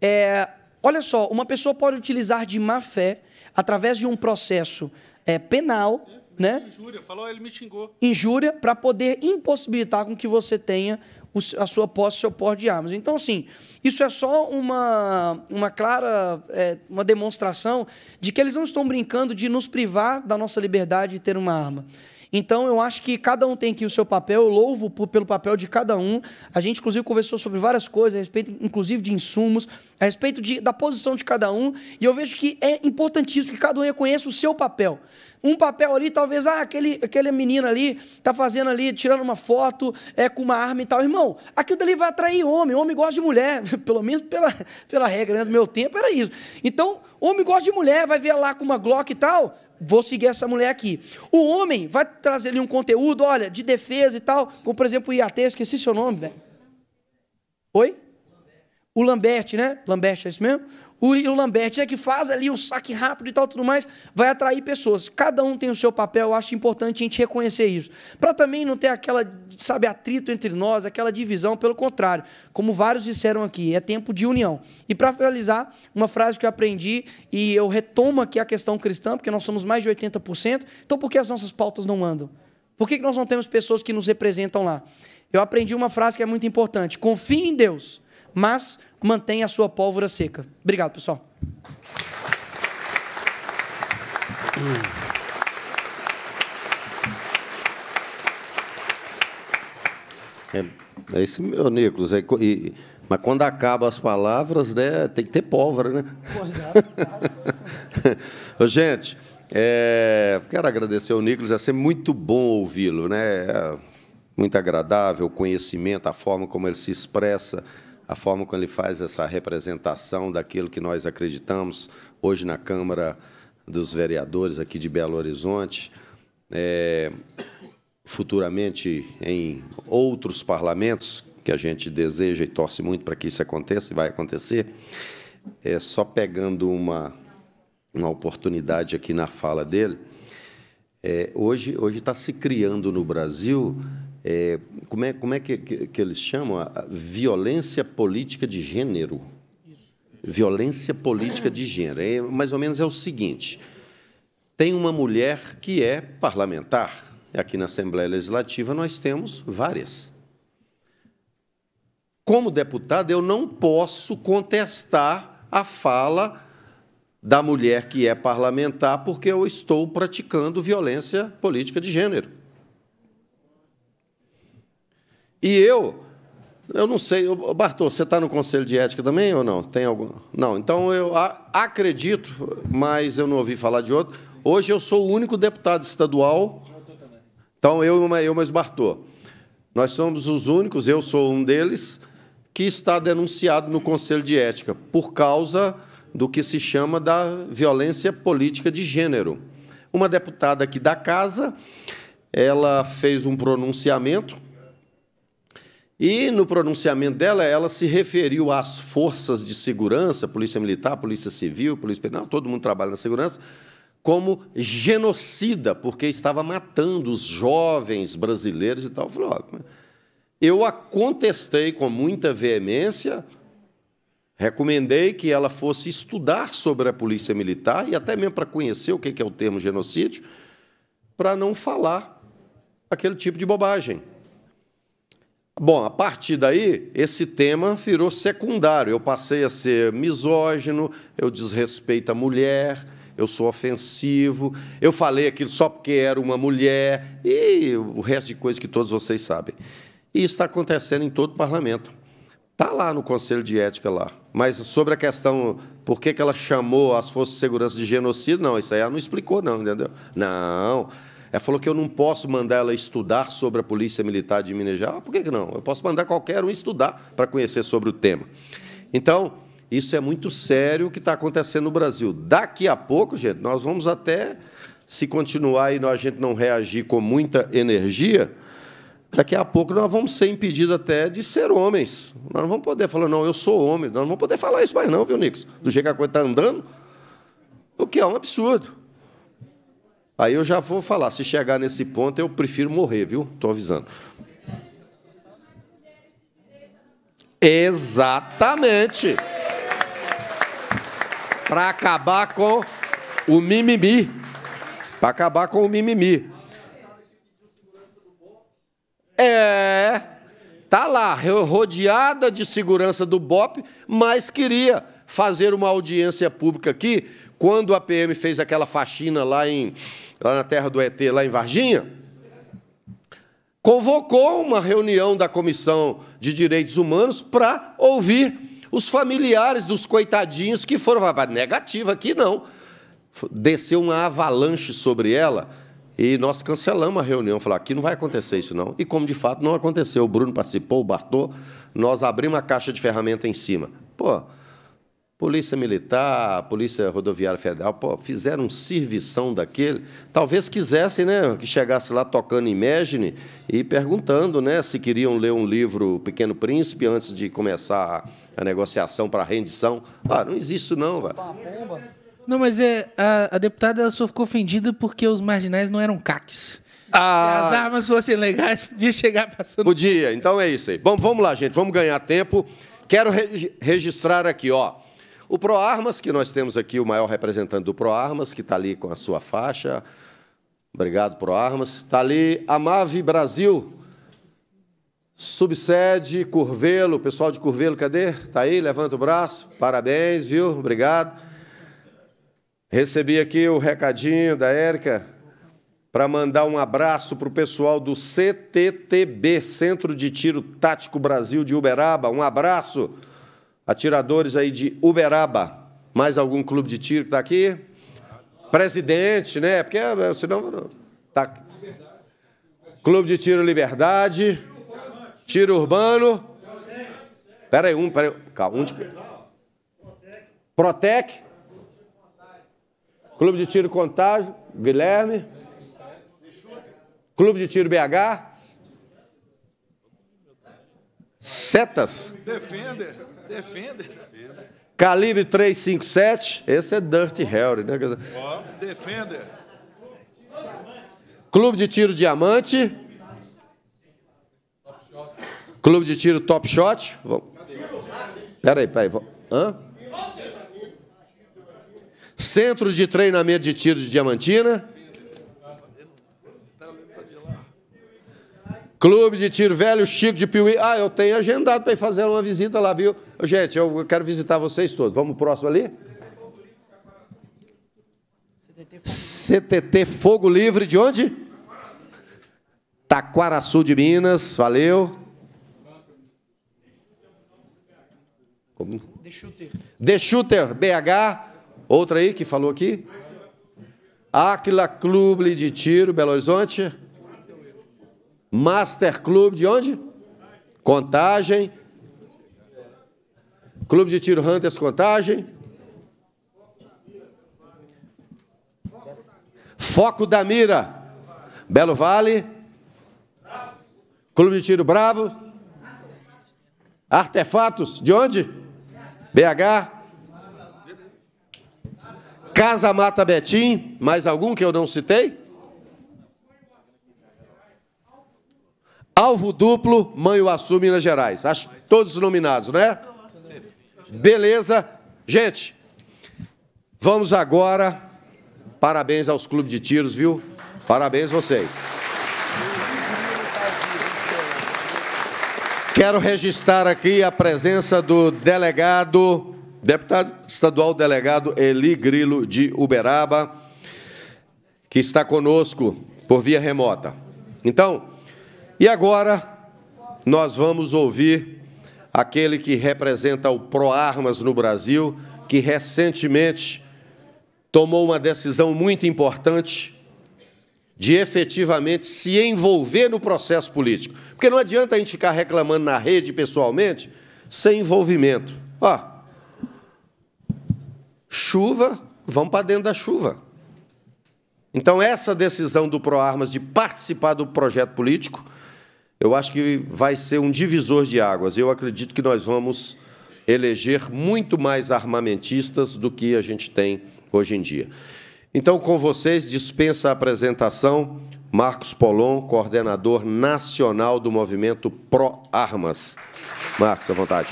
é, olha só, uma pessoa pode utilizar de má fé através de um processo é, penal. É, né? Injúria, falou, ele me xingou. Injúria, para poder impossibilitar com que você tenha a sua posse, seu porte de armas. Então, sim, isso é só uma, uma clara é, uma demonstração de que eles não estão brincando de nos privar da nossa liberdade de ter uma arma. Então eu acho que cada um tem aqui o seu papel, eu louvo pelo papel de cada um. A gente, inclusive, conversou sobre várias coisas, a respeito, inclusive, de insumos, a respeito de, da posição de cada um. E eu vejo que é importantíssimo que cada um reconheça o seu papel. Um papel ali, talvez, ah, aquele, aquele menino ali está fazendo ali, tirando uma foto é, com uma arma e tal. Irmão, aquilo dali vai atrair homem, homem gosta de mulher, [laughs] pelo menos pela, pela regra né, do meu tempo era isso. Então, homem gosta de mulher, vai ver lá com uma Glock e tal vou seguir essa mulher aqui. O homem vai trazer ali um conteúdo, olha, de defesa e tal, como por exemplo o IAT, esqueci seu nome, velho. Oi? O Lambert, né? Lambert, é isso mesmo? O, Lambert, é que faz ali o saque rápido e tal, tudo mais, vai atrair pessoas. Cada um tem o seu papel, eu acho importante a gente reconhecer isso. Para também não ter aquela, sabe, atrito entre nós, aquela divisão, pelo contrário. Como vários disseram aqui, é tempo de união. E para finalizar, uma frase que eu aprendi, e eu retomo aqui a questão cristã, porque nós somos mais de 80%, então por que as nossas pautas não andam? Por que nós não temos pessoas que nos representam lá? Eu aprendi uma frase que é muito importante: confie em Deus mas mantenha a sua pólvora seca. Obrigado, pessoal. É, é isso, meu Nicolas. É, e, mas quando acabam as palavras, né, tem que ter pólvora, né? É. [laughs] Gente, é, quero agradecer ao Nicolas, é sempre muito bom ouvi-lo, né? É muito agradável o conhecimento, a forma como ele se expressa a forma como ele faz essa representação daquilo que nós acreditamos hoje na Câmara dos Vereadores aqui de Belo Horizonte, é, futuramente em outros parlamentos, que a gente deseja e torce muito para que isso aconteça e vai acontecer, é, só pegando uma, uma oportunidade aqui na fala dele, é, hoje está se criando no Brasil é, como é, como é que, que, que eles chamam? A violência política de gênero. Violência política de gênero. É, mais ou menos é o seguinte: tem uma mulher que é parlamentar. Aqui na Assembleia Legislativa nós temos várias. Como deputado, eu não posso contestar a fala da mulher que é parlamentar, porque eu estou praticando violência política de gênero. E eu, eu não sei, Bartô, você está no Conselho de Ética também ou não? Tem algum? Não, então eu acredito, mas eu não ouvi falar de outro. Hoje eu sou o único deputado estadual. Então eu, eu mais Bartô. Nós somos os únicos, eu sou um deles, que está denunciado no Conselho de Ética por causa do que se chama da violência política de gênero. Uma deputada aqui da casa, ela fez um pronunciamento e no pronunciamento dela, ela se referiu às forças de segurança, Polícia Militar, Polícia Civil, Polícia Penal, todo mundo trabalha na segurança, como genocida, porque estava matando os jovens brasileiros e tal. Eu ó, eu a contestei com muita veemência, recomendei que ela fosse estudar sobre a Polícia Militar e até mesmo para conhecer o que é o termo genocídio, para não falar aquele tipo de bobagem. Bom, a partir daí, esse tema virou secundário. Eu passei a ser misógino, eu desrespeito a mulher, eu sou ofensivo, eu falei aquilo só porque era uma mulher e o resto de coisas que todos vocês sabem. E isso está acontecendo em todo o parlamento. Está lá no Conselho de Ética lá. Mas sobre a questão por que, que ela chamou as forças de segurança de genocídio, não, isso aí ela não explicou, não, entendeu? Não. Ela falou que eu não posso mandar ela estudar sobre a Polícia Militar de Minas Gerais. Ah, por que não? Eu posso mandar qualquer um estudar para conhecer sobre o tema. Então, isso é muito sério o que está acontecendo no Brasil. Daqui a pouco, gente, nós vamos até, se continuar e a gente não reagir com muita energia, daqui a pouco nós vamos ser impedidos até de ser homens. Nós não vamos poder falar, não, eu sou homem. Nós não vamos poder falar isso mais não, viu, Nix? Do jeito que a coisa está andando, o que é um absurdo. Aí eu já vou falar, se chegar nesse ponto, eu prefiro morrer, viu? Estou avisando. Exatamente. Para acabar com o mimimi. Para acabar com o mimimi. É. Tá lá, rodeada de segurança do BOP, mas queria fazer uma audiência pública aqui quando a PM fez aquela faxina lá em lá na terra do ET, lá em Varginha, convocou uma reunião da Comissão de Direitos Humanos para ouvir os familiares dos coitadinhos que foram. Negativa aqui não. Desceu uma avalanche sobre ela e nós cancelamos a reunião. Falar aqui não vai acontecer isso não. E como de fato não aconteceu, o Bruno participou, o Bartô, nós abrimos a caixa de ferramenta em cima. Pô, Polícia Militar, Polícia Rodoviária Federal, pô, fizeram um servição daquele. Talvez quisessem, né, que chegasse lá tocando Imagine e perguntando, né, se queriam ler um livro Pequeno Príncipe antes de começar a, negociação para a rendição. Ah, não existe isso não, velho. Não, mas é, a, a deputada só ficou ofendida porque os marginais não eram caques. Ah, as armas fossem legais, podia chegar passando. Podia, então é isso aí. Bom, vamos lá, gente, vamos ganhar tempo. Quero re registrar aqui, ó. O ProArmas, que nós temos aqui o maior representante do ProArmas, que está ali com a sua faixa. Obrigado, ProArmas. Está ali a Mave Brasil, subsede Curvelo. Pessoal de Curvelo, cadê? Está aí, levanta o braço. Parabéns, viu? Obrigado. Recebi aqui o recadinho da Érica para mandar um abraço para o pessoal do CTTB, Centro de Tiro Tático Brasil de Uberaba. Um abraço. Atiradores aí de Uberaba. Mais algum clube de tiro que está aqui? Presidente, né? Porque né, senão. Tá. Clube de Tiro Liberdade. Tiro Urbano. Peraí, um, peraí. Calma, um de. Protec. Clube de Tiro Contágio. Guilherme. Clube de Tiro BH. Setas. Defender. Defenda. Calibre 357, esse é Dirty Harry, né? Ó, Clube de tiro diamante. Clube de tiro top shot. Vamos. Peraí, peraí. Hã? Centro de treinamento de tiro de diamantina. Clube de Tiro Velho Chico de Piuí. Ah, eu tenho agendado para ir fazer uma visita lá, viu? Gente, eu quero visitar vocês todos. Vamos pro próximo ali? CTT Fogo Livre de onde? Taquaraçu de Minas, valeu. Como? The Shooter. The Shooter, BH. Outra aí que falou aqui. Aquila Clube de Tiro, Belo Horizonte. Master Club de onde? Contagem. Clube de Tiro Hunters Contagem. Foco da Mira. Belo Vale. Clube de Tiro Bravo. Artefatos, de onde? BH. Casa Mata Betim. Mais algum que eu não citei? Alvo duplo, Uaçu, Minas Gerais. Acho todos nominados, né? Beleza. Gente, vamos agora. Parabéns aos clubes de tiros, viu? Parabéns vocês. Quero registrar aqui a presença do delegado, deputado estadual delegado Eli Grilo de Uberaba, que está conosco por via remota. Então, e agora nós vamos ouvir aquele que representa o Proarmas no Brasil, que recentemente tomou uma decisão muito importante de efetivamente se envolver no processo político. Porque não adianta a gente ficar reclamando na rede pessoalmente sem envolvimento. Ó, chuva, vamos para dentro da chuva. Então, essa decisão do ProArmas de participar do projeto político eu acho que vai ser um divisor de águas. Eu acredito que nós vamos eleger muito mais armamentistas do que a gente tem hoje em dia. Então, com vocês, dispensa a apresentação Marcos Polon, coordenador nacional do movimento Pro Armas. Marcos, à vontade.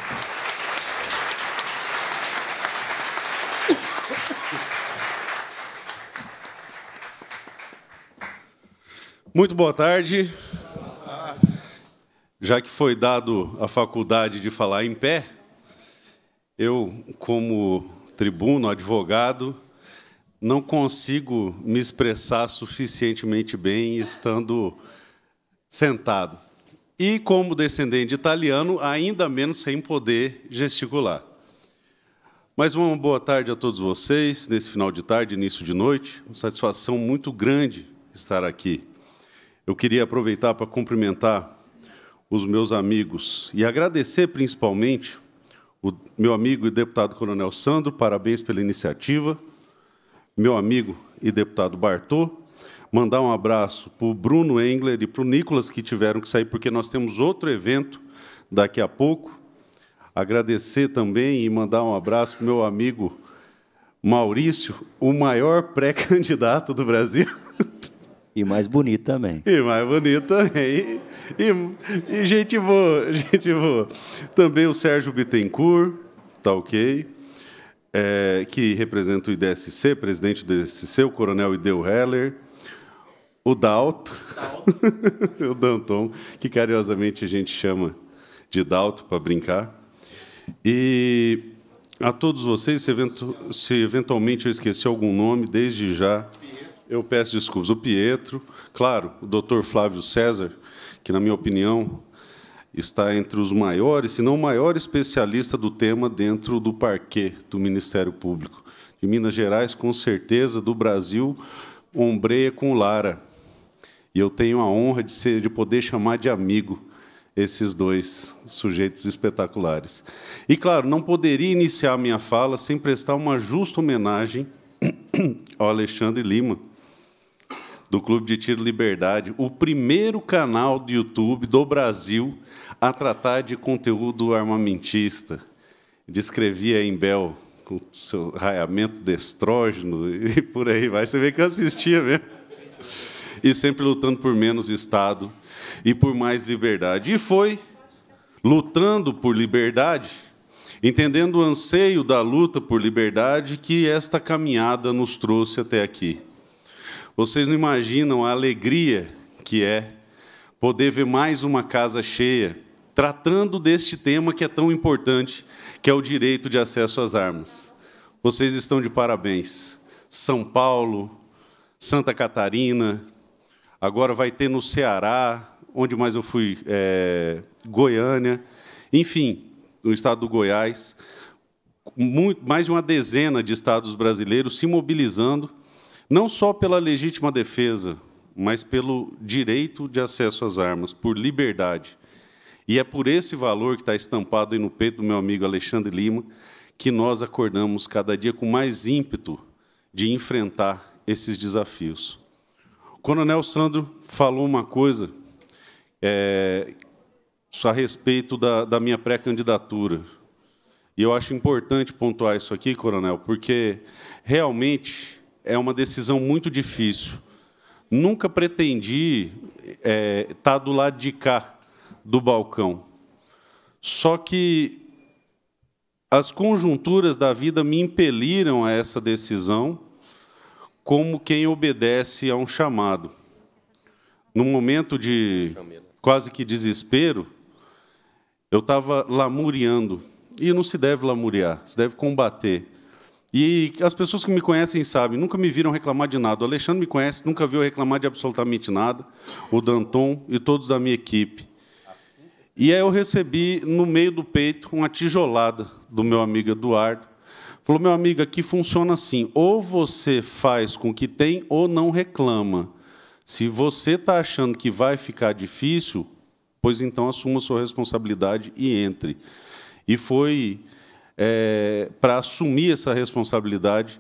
Muito boa tarde já que foi dado a faculdade de falar em pé, eu, como tribuno, advogado, não consigo me expressar suficientemente bem estando sentado. E, como descendente italiano, ainda menos sem poder gesticular. Mais uma boa tarde a todos vocês, nesse final de tarde, início de noite. Uma satisfação muito grande estar aqui. Eu queria aproveitar para cumprimentar os meus amigos e agradecer principalmente o meu amigo e deputado Coronel Sandro, parabéns pela iniciativa, meu amigo e deputado Bartô, mandar um abraço para o Bruno Engler e para o Nicolas, que tiveram que sair, porque nós temos outro evento daqui a pouco. Agradecer também e mandar um abraço para o meu amigo Maurício, o maior pré-candidato do Brasil. E mais bonito também. E mais bonito também. E, e gente boa, [laughs] gente boa. Também o Sérgio Bittencourt, tá ok. É, que representa o IDSC, presidente do IDSC, o coronel Ideu Heller, o Dalto, [laughs] o Danton, que carinhosamente a gente chama de Dalto para brincar. E a todos vocês, se, eventu se, eventualmente eu esqueci algum nome, desde já eu peço desculpas. O Pietro, claro, o doutor Flávio César, que, na minha opinião, está entre os maiores, se não o maior especialista do tema dentro do parquet do Ministério Público. De Minas Gerais, com certeza, do Brasil, ombreia com Lara. E eu tenho a honra de, ser, de poder chamar de amigo esses dois sujeitos espetaculares. E, claro, não poderia iniciar minha fala sem prestar uma justa homenagem ao Alexandre Lima, do Clube de Tiro Liberdade, o primeiro canal do YouTube do Brasil a tratar de conteúdo armamentista. Descrevia em Bel com seu raiamento de estrógeno [laughs] e por aí vai. Você vê que eu assistia mesmo. E sempre lutando por menos Estado e por mais liberdade. E foi lutando por liberdade, entendendo o anseio da luta por liberdade que esta caminhada nos trouxe até aqui. Vocês não imaginam a alegria que é poder ver mais uma casa cheia tratando deste tema que é tão importante, que é o direito de acesso às armas. Vocês estão de parabéns. São Paulo, Santa Catarina, agora vai ter no Ceará, onde mais eu fui, é, Goiânia, enfim, no estado do Goiás, muito, mais de uma dezena de estados brasileiros se mobilizando não só pela legítima defesa, mas pelo direito de acesso às armas, por liberdade. E é por esse valor que está estampado aí no peito do meu amigo Alexandre Lima que nós acordamos cada dia com mais ímpeto de enfrentar esses desafios. O coronel Sandro falou uma coisa é, a respeito da, da minha pré-candidatura. E eu acho importante pontuar isso aqui, coronel, porque realmente é uma decisão muito difícil. Nunca pretendi é, estar tá do lado de cá do balcão. Só que as conjunturas da vida me impeliram a essa decisão como quem obedece a um chamado. Num momento de quase que desespero, eu estava lamuriando. E não se deve lamuriar, se deve combater. E as pessoas que me conhecem sabem, nunca me viram reclamar de nada. O Alexandre me conhece, nunca viu eu reclamar de absolutamente nada. O Danton e todos da minha equipe. E aí eu recebi no meio do peito uma tijolada do meu amigo Eduardo. Falou, meu amigo, aqui funciona assim: ou você faz com o que tem ou não reclama. Se você está achando que vai ficar difícil, pois então assuma sua responsabilidade e entre. E foi é, para assumir essa responsabilidade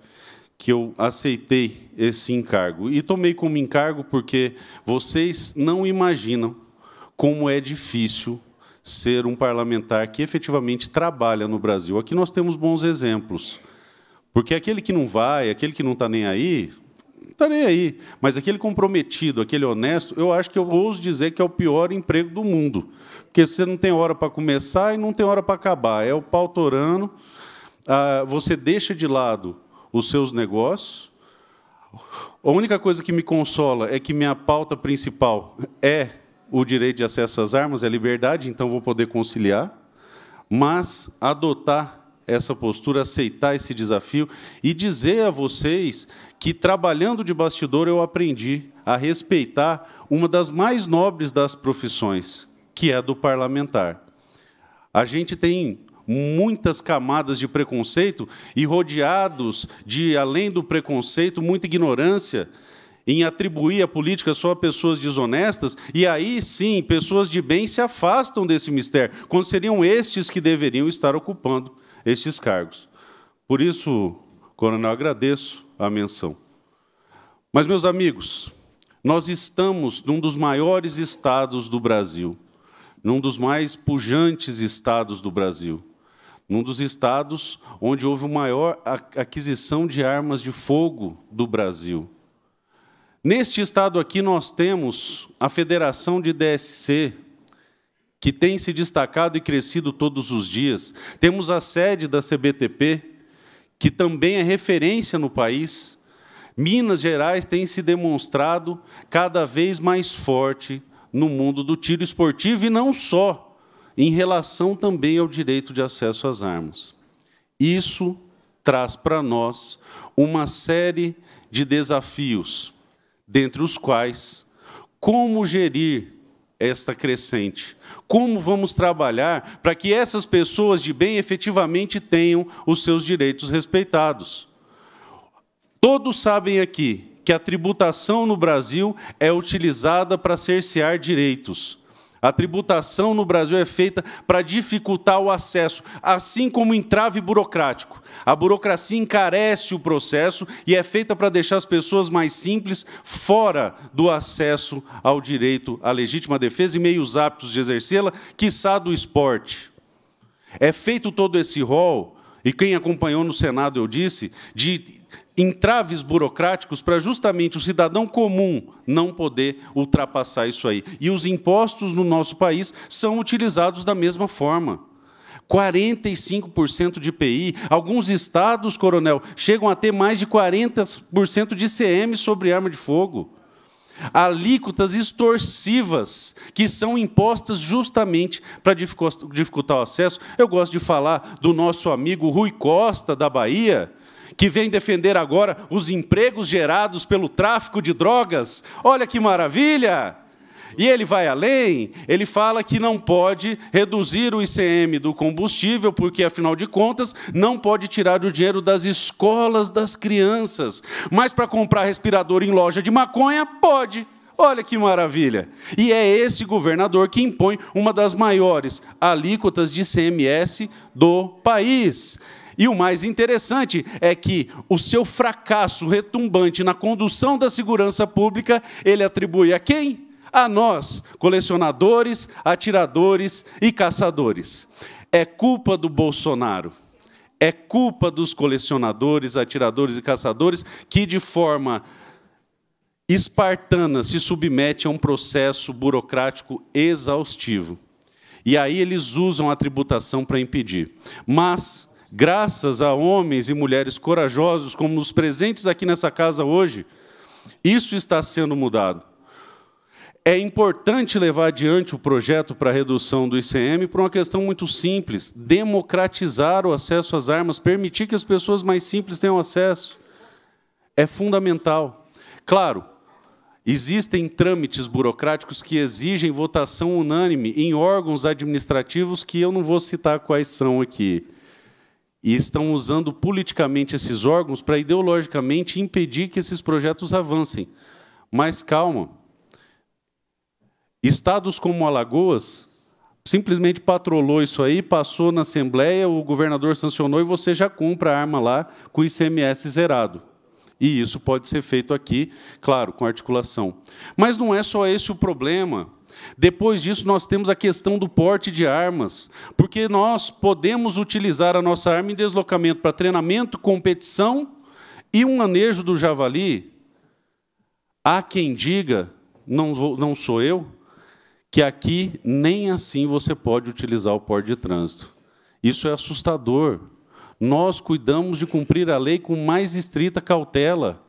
que eu aceitei esse encargo. E tomei como encargo porque vocês não imaginam como é difícil ser um parlamentar que efetivamente trabalha no Brasil. Aqui nós temos bons exemplos. Porque aquele que não vai, aquele que não está nem aí, não está nem aí. Mas aquele comprometido, aquele honesto, eu acho que eu ouso dizer que é o pior emprego do mundo porque você não tem hora para começar e não tem hora para acabar. É o pau torando. Ah, você deixa de lado os seus negócios. A única coisa que me consola é que minha pauta principal é o direito de acesso às armas, é a liberdade, então vou poder conciliar, mas adotar essa postura, aceitar esse desafio e dizer a vocês que, trabalhando de bastidor, eu aprendi a respeitar uma das mais nobres das profissões, que é do parlamentar. A gente tem muitas camadas de preconceito e rodeados de, além do preconceito, muita ignorância em atribuir a política só a pessoas desonestas, e aí sim, pessoas de bem se afastam desse mistério, quando seriam estes que deveriam estar ocupando estes cargos. Por isso, coronel, agradeço a menção. Mas, meus amigos, nós estamos num dos maiores estados do Brasil num dos mais pujantes estados do Brasil, num dos estados onde houve o maior aquisição de armas de fogo do Brasil. Neste estado aqui, nós temos a Federação de DSC, que tem se destacado e crescido todos os dias. Temos a sede da CBTP, que também é referência no país. Minas Gerais tem se demonstrado cada vez mais forte no mundo do tiro esportivo e não só, em relação também ao direito de acesso às armas. Isso traz para nós uma série de desafios, dentre os quais como gerir esta crescente? Como vamos trabalhar para que essas pessoas de bem efetivamente tenham os seus direitos respeitados? Todos sabem aqui que a tributação no Brasil é utilizada para cercear direitos. A tributação no Brasil é feita para dificultar o acesso, assim como entrave burocrático. A burocracia encarece o processo e é feita para deixar as pessoas mais simples fora do acesso ao direito à legítima defesa e meios aptos de exercê-la, quiçá do esporte. É feito todo esse rol, e quem acompanhou no Senado, eu disse, de entraves burocráticos para justamente o cidadão comum não poder ultrapassar isso aí. E os impostos no nosso país são utilizados da mesma forma. 45% de IPI, alguns estados, coronel, chegam a ter mais de 40% de ICM sobre arma de fogo. Alíquotas extorsivas que são impostas justamente para dificultar o acesso. Eu gosto de falar do nosso amigo Rui Costa, da Bahia, que vem defender agora os empregos gerados pelo tráfico de drogas. Olha que maravilha! E ele vai além, ele fala que não pode reduzir o ICM do combustível, porque, afinal de contas, não pode tirar o dinheiro das escolas das crianças. Mas para comprar respirador em loja de maconha, pode. Olha que maravilha! E é esse governador que impõe uma das maiores alíquotas de CMS do país. E o mais interessante é que o seu fracasso retumbante na condução da segurança pública, ele atribui a quem? A nós, colecionadores, atiradores e caçadores. É culpa do Bolsonaro. É culpa dos colecionadores, atiradores e caçadores que, de forma espartana, se submete a um processo burocrático exaustivo. E aí eles usam a tributação para impedir. Mas graças a homens e mulheres corajosos como os presentes aqui nessa casa hoje, isso está sendo mudado. É importante levar adiante o projeto para a redução do ICM por uma questão muito simples: democratizar o acesso às armas, permitir que as pessoas mais simples tenham acesso. É fundamental. Claro, Existem trâmites burocráticos que exigem votação unânime em órgãos administrativos que eu não vou citar quais são aqui e estão usando politicamente esses órgãos para ideologicamente impedir que esses projetos avancem. Mas calma. Estados como Alagoas simplesmente patrolou isso aí, passou na Assembleia, o governador sancionou e você já compra a arma lá com ICMS zerado. E isso pode ser feito aqui, claro, com articulação. Mas não é só esse o problema depois disso, nós temos a questão do porte de armas, porque nós podemos utilizar a nossa arma em deslocamento para treinamento, competição e um manejo do javali. Há quem diga, não, vou, não sou eu, que aqui nem assim você pode utilizar o porte de trânsito. Isso é assustador. Nós cuidamos de cumprir a lei com mais estrita cautela.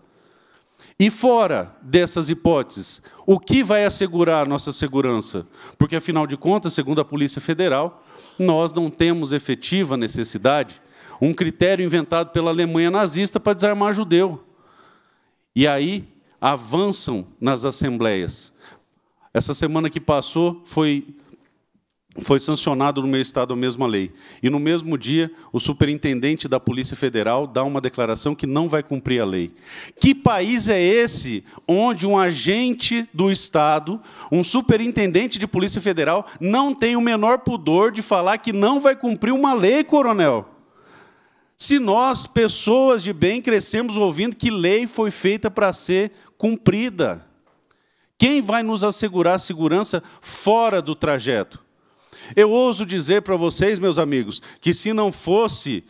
E fora dessas hipóteses, o que vai assegurar a nossa segurança? Porque, afinal de contas, segundo a Polícia Federal, nós não temos efetiva necessidade, um critério inventado pela Alemanha nazista para desarmar judeu. E aí avançam nas assembleias. Essa semana que passou foi foi sancionado no meu estado a mesma lei. E no mesmo dia, o superintendente da Polícia Federal dá uma declaração que não vai cumprir a lei. Que país é esse onde um agente do estado, um superintendente de Polícia Federal, não tem o menor pudor de falar que não vai cumprir uma lei, coronel? Se nós, pessoas de bem, crescemos ouvindo que lei foi feita para ser cumprida, quem vai nos assegurar segurança fora do trajeto? Eu ouso dizer para vocês, meus amigos, que se não fosse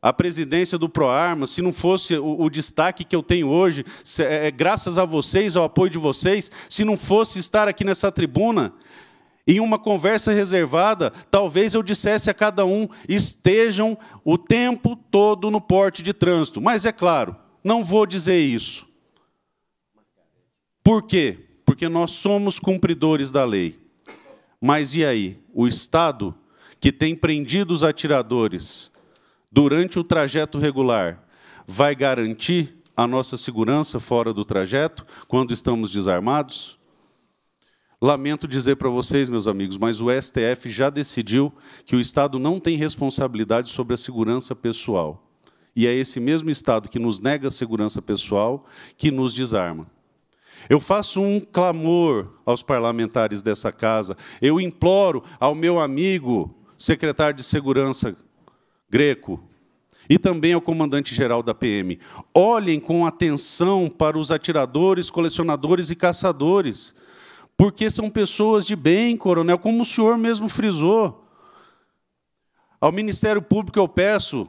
a presidência do ProArma, se não fosse o, o destaque que eu tenho hoje, se, é, é, graças a vocês, ao apoio de vocês, se não fosse estar aqui nessa tribuna, em uma conversa reservada, talvez eu dissesse a cada um: estejam o tempo todo no porte de trânsito. Mas é claro, não vou dizer isso. Por quê? Porque nós somos cumpridores da lei. Mas e aí? o Estado, que tem prendido os atiradores durante o trajeto regular, vai garantir a nossa segurança fora do trajeto, quando estamos desarmados? Lamento dizer para vocês, meus amigos, mas o STF já decidiu que o Estado não tem responsabilidade sobre a segurança pessoal. E é esse mesmo Estado que nos nega a segurança pessoal que nos desarma. Eu faço um clamor aos parlamentares dessa casa. Eu imploro ao meu amigo, secretário de Segurança Greco, e também ao comandante-geral da PM: olhem com atenção para os atiradores, colecionadores e caçadores, porque são pessoas de bem, coronel, como o senhor mesmo frisou. Ao Ministério Público eu peço,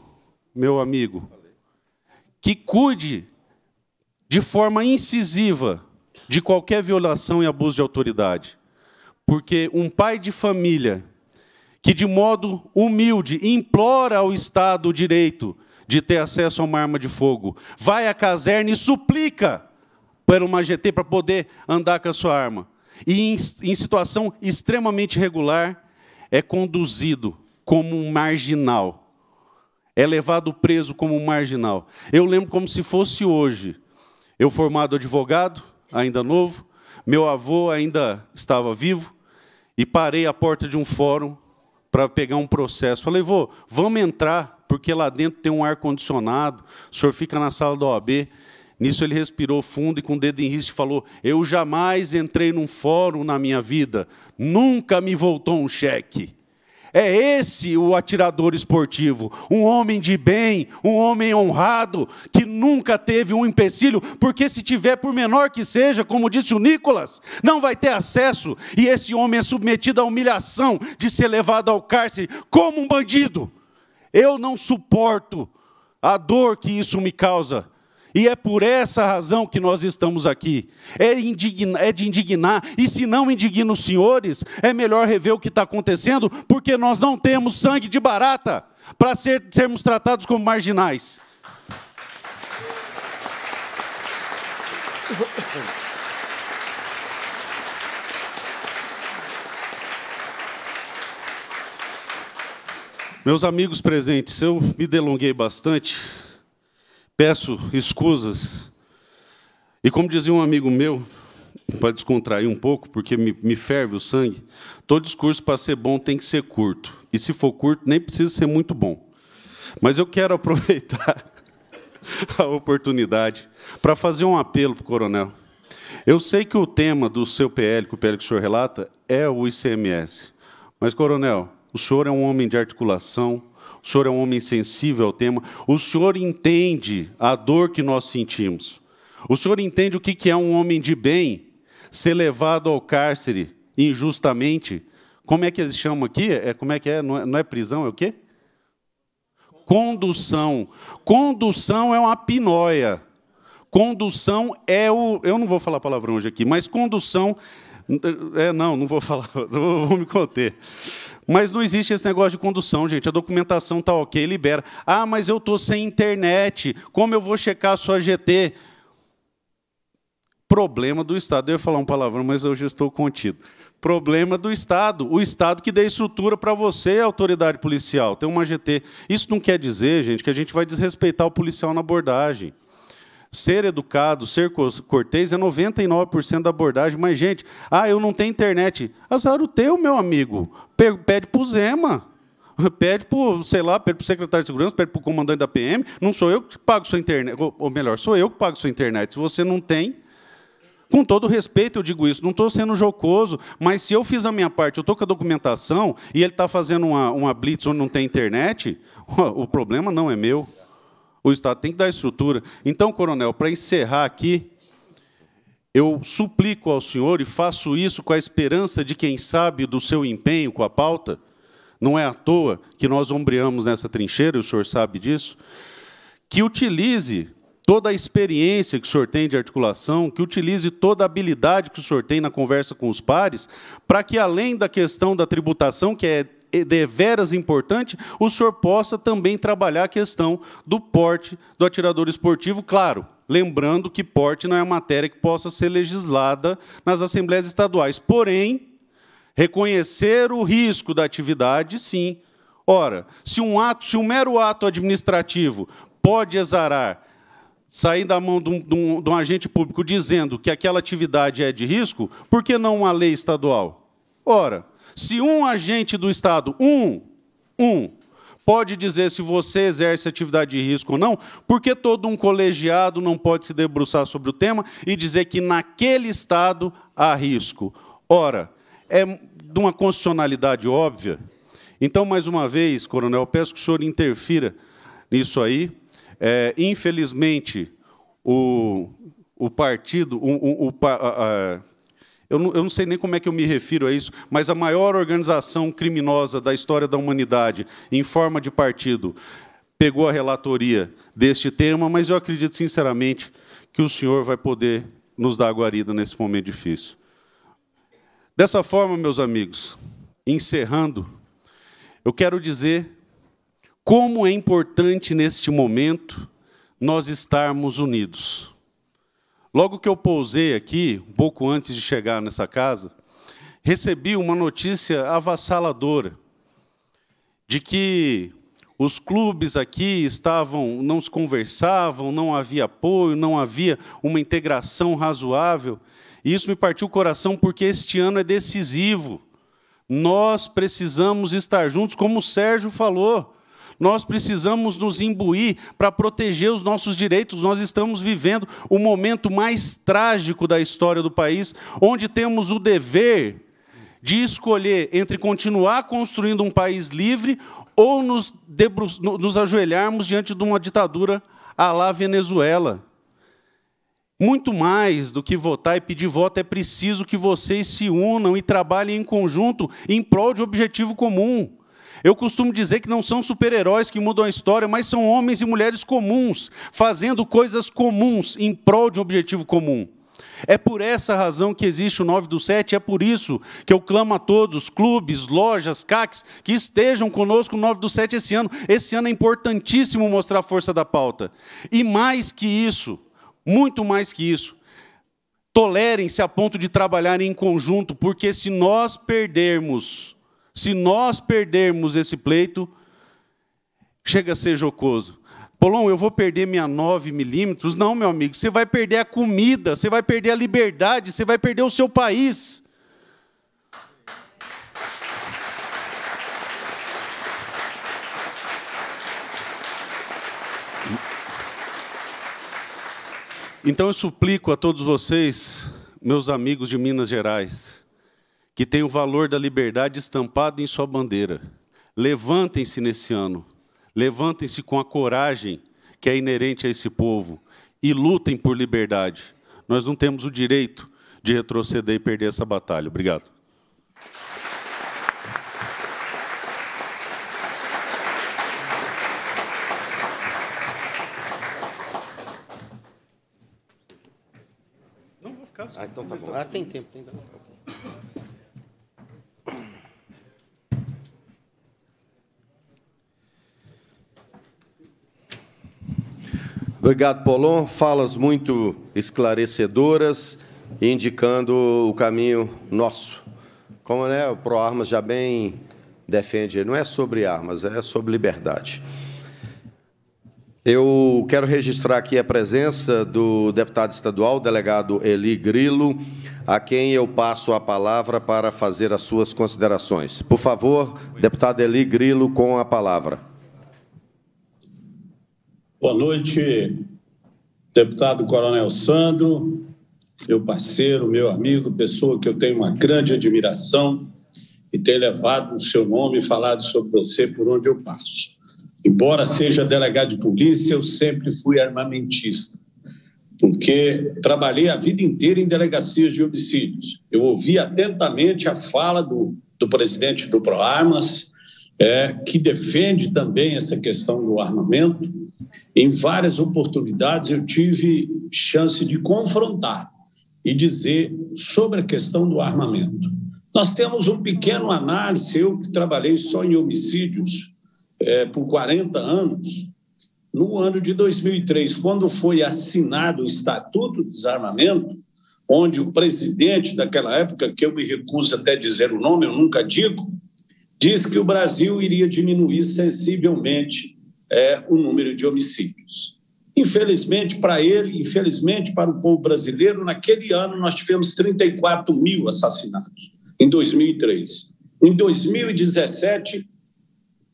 meu amigo, que cuide de forma incisiva de qualquer violação e abuso de autoridade. Porque um pai de família que, de modo humilde, implora ao Estado o direito de ter acesso a uma arma de fogo, vai à caserna e suplica para uma GT para poder andar com a sua arma. E, em, em situação extremamente regular, é conduzido como um marginal. É levado preso como um marginal. Eu lembro como se fosse hoje. Eu, formado advogado, ainda novo, meu avô ainda estava vivo, e parei à porta de um fórum para pegar um processo. Falei, vô, vamos entrar, porque lá dentro tem um ar-condicionado, o senhor fica na sala da OAB. Nisso ele respirou fundo e com o dedo em risco falou: Eu jamais entrei num fórum na minha vida, nunca me voltou um cheque. É esse o atirador esportivo, um homem de bem, um homem honrado, que nunca teve um empecilho, porque se tiver, por menor que seja, como disse o Nicolas, não vai ter acesso, e esse homem é submetido à humilhação de ser levado ao cárcere como um bandido. Eu não suporto a dor que isso me causa. E é por essa razão que nós estamos aqui. É, indigna, é de indignar. E se não indigna os senhores, é melhor rever o que está acontecendo, porque nós não temos sangue de barata para ser, sermos tratados como marginais. Meus amigos presentes, eu me delonguei bastante, peço escusas. E como dizia um amigo meu, para descontrair um pouco, porque me, me, ferve o sangue, todo discurso para ser bom tem que ser curto. E se for curto, nem precisa ser muito bom. Mas eu quero [laughs] aproveitar a oportunidade para fazer um apelo para o coronel. Eu sei que o tema do seu PL, que o PL que o senhor relata, é o ICMS. Mas, coronel, o senhor é um homem de articulação, o senhor é um homem sensível ao tema, o senhor entende a dor que nós sentimos. O senhor entende o que é um homem de bem ser levado ao cárcere injustamente. Como é que eles chamam aqui? É, como é que é? Não, é? não é prisão, é o quê? Condução. Condução é uma pinóia. Condução é o. Eu não vou falar palavrão hoje aqui, mas condução é, não, não vou falar, [laughs] vou, vou me conter. Mas não existe esse negócio de condução, gente. A documentação está ok, libera. Ah, mas eu estou sem internet. Como eu vou checar a sua GT? Problema do Estado. Eu ia falar um palavrão, mas hoje já estou contido. Problema do Estado. O Estado que dê estrutura para você, autoridade policial, tem uma GT. Isso não quer dizer, gente, que a gente vai desrespeitar o policial na abordagem. Ser educado, ser cortês é 99% da abordagem. Mas, gente, ah, eu não tenho internet. Azar o teu, meu amigo. Pede para o Zema. [laughs] Pede para, sei lá, pede para o secretário de segurança, pede para o comandante da PM. Não sou eu que pago sua internet. Ou melhor, sou eu que pago sua internet. Se você não tem, com todo respeito, eu digo isso, não estou sendo jocoso, mas se eu fiz a minha parte, eu estou com a documentação e ele está fazendo uma, uma blitz onde não tem internet, [laughs] o problema não é meu. O Estado tem que dar estrutura. Então, coronel, para encerrar aqui, eu suplico ao senhor e faço isso com a esperança de quem sabe do seu empenho com a pauta. Não é à toa que nós ombreamos nessa trincheira, e o senhor sabe disso, que utilize toda a experiência que o senhor tem de articulação, que utilize toda a habilidade que o senhor tem na conversa com os pares, para que, além da questão da tributação, que é deveras importante, o senhor possa também trabalhar a questão do porte do atirador esportivo, claro. Lembrando que porte não é uma matéria que possa ser legislada nas assembleias estaduais. Porém, reconhecer o risco da atividade, sim. Ora, se um ato, se um mero ato administrativo pode exarar sair da mão de um, de, um, de um, agente público dizendo que aquela atividade é de risco, por que não uma lei estadual? Ora, se um agente do Estado, um, um, pode dizer se você exerce atividade de risco ou não, por que todo um colegiado não pode se debruçar sobre o tema e dizer que naquele Estado há risco? Ora, é de uma constitucionalidade óbvia. Então, mais uma vez, coronel, peço que o senhor interfira nisso aí. É, infelizmente, o, o partido, o, o, a, a, eu não, eu não, sei nem como é que eu me refiro a isso, mas a maior organização criminosa da história da humanidade, em forma de partido, pegou a relatoria deste tema, mas eu acredito sinceramente que o senhor vai poder nos dar a guarida nesse momento difícil. Dessa forma, meus amigos, encerrando, eu quero dizer como é importante neste momento nós estarmos unidos. Logo que eu pousei aqui, um pouco antes de chegar nessa casa, recebi uma notícia avassaladora de que os clubes aqui estavam, não se conversavam, não havia apoio, não havia uma integração razoável. E isso me partiu o coração porque este ano é decisivo. Nós precisamos estar juntos, como o Sérgio falou. Nós precisamos nos imbuir para proteger os nossos direitos. Nós estamos vivendo o momento mais trágico da história do país, onde temos o dever de escolher entre continuar construindo um país livre ou nos, nos ajoelharmos diante de uma ditadura à la Venezuela. Muito mais do que votar e pedir voto, é preciso que vocês se unam e trabalhem em conjunto em prol de objetivo comum. Eu costumo dizer que não são super-heróis que mudam a história, mas são homens e mulheres comuns, fazendo coisas comuns em prol de um objetivo comum. É por essa razão que existe o 9 do 7, é por isso que eu clamo a todos, clubes, lojas, CACs, que estejam conosco no 9 do 7 esse ano. Esse ano é importantíssimo mostrar a força da pauta. E mais que isso, muito mais que isso, tolerem-se a ponto de trabalharem em conjunto, porque se nós perdermos se nós perdermos esse pleito, chega a ser jocoso. Polon, eu vou perder minha 9 milímetros? Não, meu amigo, você vai perder a comida, você vai perder a liberdade, você vai perder o seu país. Então eu suplico a todos vocês, meus amigos de Minas Gerais, que tem o valor da liberdade estampado em sua bandeira. Levantem-se nesse ano, levantem-se com a coragem que é inerente a esse povo e lutem por liberdade. Nós não temos o direito de retroceder e perder essa batalha. Obrigado. Ah, então tá bom. Ah, tem tempo ainda. Obrigado, Polon. Falas muito esclarecedoras, indicando o caminho nosso. Como né, o ProArmas já bem defende, não é sobre armas, é sobre liberdade. Eu quero registrar aqui a presença do deputado estadual, delegado Eli Grilo, a quem eu passo a palavra para fazer as suas considerações. Por favor, deputado Eli Grilo, com a palavra. Boa noite, deputado Coronel Sandro, meu parceiro, meu amigo, pessoa que eu tenho uma grande admiração e ter levado o seu nome e falado sobre você por onde eu passo. Embora seja delegado de polícia, eu sempre fui armamentista, porque trabalhei a vida inteira em delegacias de homicídios. Eu ouvi atentamente a fala do, do presidente do ProArmas, é, que defende também essa questão do armamento. Em várias oportunidades eu tive chance de confrontar e dizer sobre a questão do armamento. Nós temos um pequeno análise, eu que trabalhei só em homicídios é, por 40 anos, no ano de 2003, quando foi assinado o Estatuto de Desarmamento, onde o presidente daquela época, que eu me recuso até dizer o nome, eu nunca digo, diz que o Brasil iria diminuir sensivelmente é, o número de homicídios. Infelizmente para ele, infelizmente para o povo brasileiro, naquele ano nós tivemos 34 mil assassinatos, em 2003. Em 2017,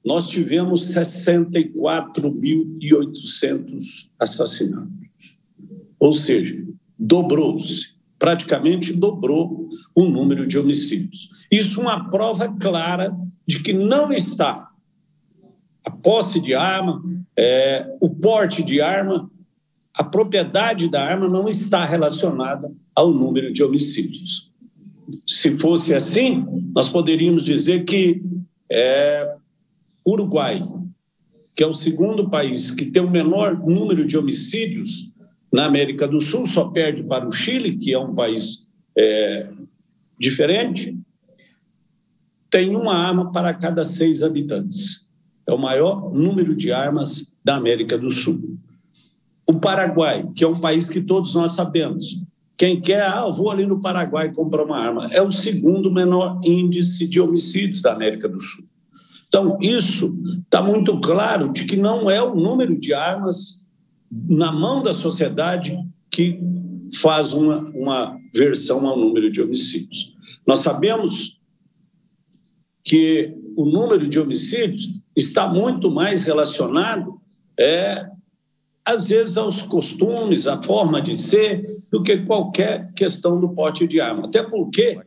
nós tivemos 64.800 assassinatos. Ou seja, dobrou-se, praticamente dobrou o número de homicídios. Isso é uma prova clara de que não está a posse de arma, é, o porte de arma, a propriedade da arma não está relacionada ao número de homicídios. Se fosse assim, nós poderíamos dizer que é, Uruguai, que é o segundo país que tem o menor número de homicídios na América do Sul, só perde para o Chile, que é um país é, diferente, tem uma arma para cada seis habitantes. É o maior número de armas da América do Sul. O Paraguai, que é um país que todos nós sabemos, quem quer, ah, vou ali no Paraguai comprar uma arma, é o segundo menor índice de homicídios da América do Sul. Então, isso está muito claro de que não é o número de armas na mão da sociedade que faz uma, uma versão ao número de homicídios. Nós sabemos que o número de homicídios está muito mais relacionado, é, às vezes, aos costumes, à forma de ser, do que qualquer questão do pote de arma. Até porque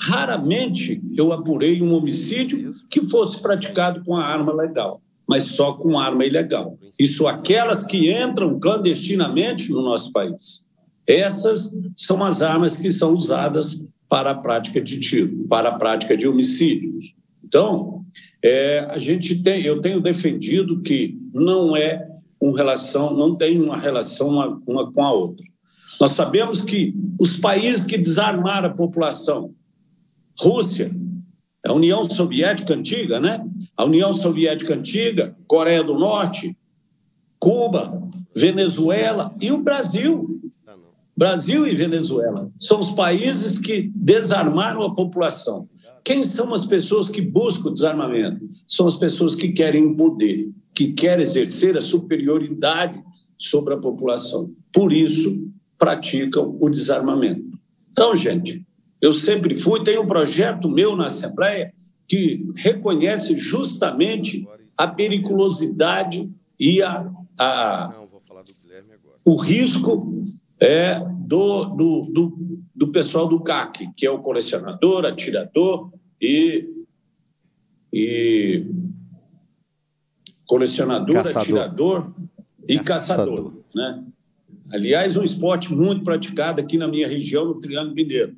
raramente eu apurei um homicídio que fosse praticado com a arma legal, mas só com arma ilegal. Isso aquelas que entram clandestinamente no nosso país. Essas são as armas que são usadas para a prática de tiro, para a prática de homicídios. Então, é, a gente tem, eu tenho defendido que não é uma relação, não tem uma relação uma, uma com a outra. Nós sabemos que os países que desarmaram a população, Rússia, a União Soviética antiga, né? A União Soviética antiga, Coreia do Norte, Cuba, Venezuela e o Brasil. Brasil e Venezuela são os países que desarmaram a população. Quem são as pessoas que buscam o desarmamento? São as pessoas que querem o poder, que querem exercer a superioridade sobre a população. Por isso, praticam o desarmamento. Então, gente, eu sempre fui, tem um projeto meu na Assembleia que reconhece justamente a periculosidade e a, a o risco é, do, do, do, do pessoal do CAC, que é o colecionador, atirador e, e colecionador, caçador. atirador e caçador. caçador. Né? Aliás, um esporte muito praticado aqui na minha região, no Triângulo Mineiro.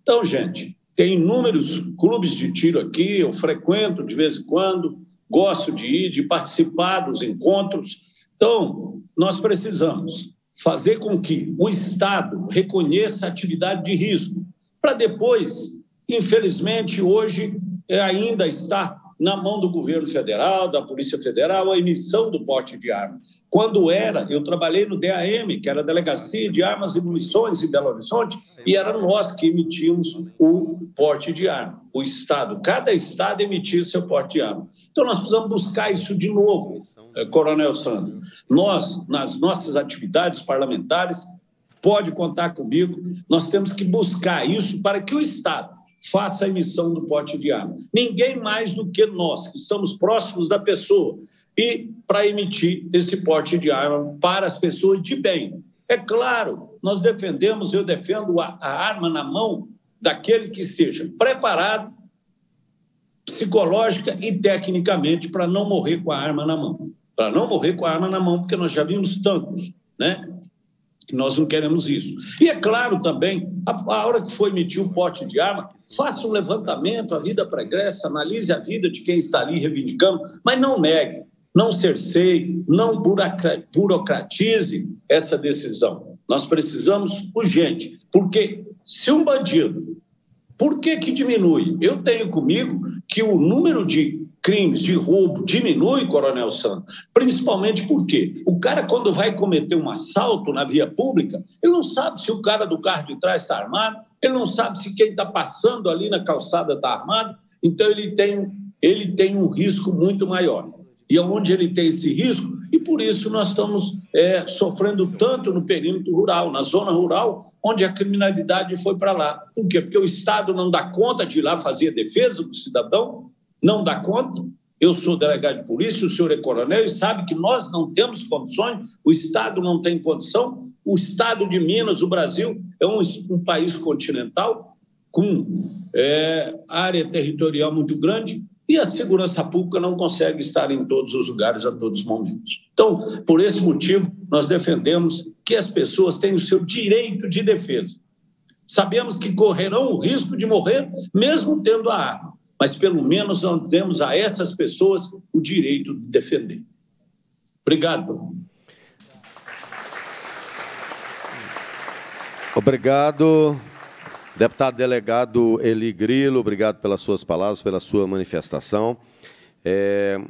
Então, gente, tem inúmeros clubes de tiro aqui, eu frequento de vez em quando, gosto de ir, de participar dos encontros. Então, nós precisamos fazer com que o Estado reconheça a atividade de risco, para depois, infelizmente, hoje é, ainda está na mão do governo federal, da Polícia Federal, a emissão do porte de arma. Quando era, eu trabalhei no DAM, que era a Delegacia de Armas e Munições em Belo Horizonte, e era nós que emitíamos o porte de arma. O Estado, cada Estado emitia seu porte de arma. Então, nós precisamos buscar isso de novo, eh, Coronel Sandro. Nós, nas nossas atividades parlamentares, pode contar comigo, nós temos que buscar isso para que o Estado faça a emissão do pote de água. Ninguém mais do que nós, que estamos próximos da pessoa, e para emitir esse pote de arma para as pessoas de bem. É claro, nós defendemos, eu defendo a, a arma na mão daquele que seja preparado psicológica e tecnicamente para não morrer com a arma na mão. Para não morrer com a arma na mão, porque nós já vimos tantos, né? Nós não queremos isso. E é claro também, a, a hora que foi emitir o pote de arma, faça um levantamento, a vida pregressa, analise a vida de quem está ali reivindicando, mas não negue, não cerceie, não burocratize essa decisão. Nós precisamos urgente, porque se um bandido, por que que diminui? Eu tenho comigo que o número de crimes de roubo diminui, Coronel Santos, principalmente porque o cara, quando vai cometer um assalto na via pública, ele não sabe se o cara do carro de trás está armado, ele não sabe se quem está passando ali na calçada está armado, então ele tem, ele tem um risco muito maior. E onde ele tem esse risco, e por isso nós estamos é, sofrendo tanto no perímetro rural, na zona rural, onde a criminalidade foi para lá. Por quê? Porque o Estado não dá conta de ir lá fazer a defesa do cidadão, não dá conta. Eu sou delegado de polícia, o senhor é coronel e sabe que nós não temos condições, o Estado não tem condição, o Estado de Minas, o Brasil, é um, um país continental com é, área territorial muito grande e a segurança pública não consegue estar em todos os lugares a todos os momentos. Então, por esse motivo, nós defendemos que as pessoas têm o seu direito de defesa. Sabemos que correrão o risco de morrer mesmo tendo a arma mas pelo menos não demos a essas pessoas o direito de defender. Obrigado. Obrigado, deputado delegado Eli Grilo, obrigado pelas suas palavras, pela sua manifestação. É,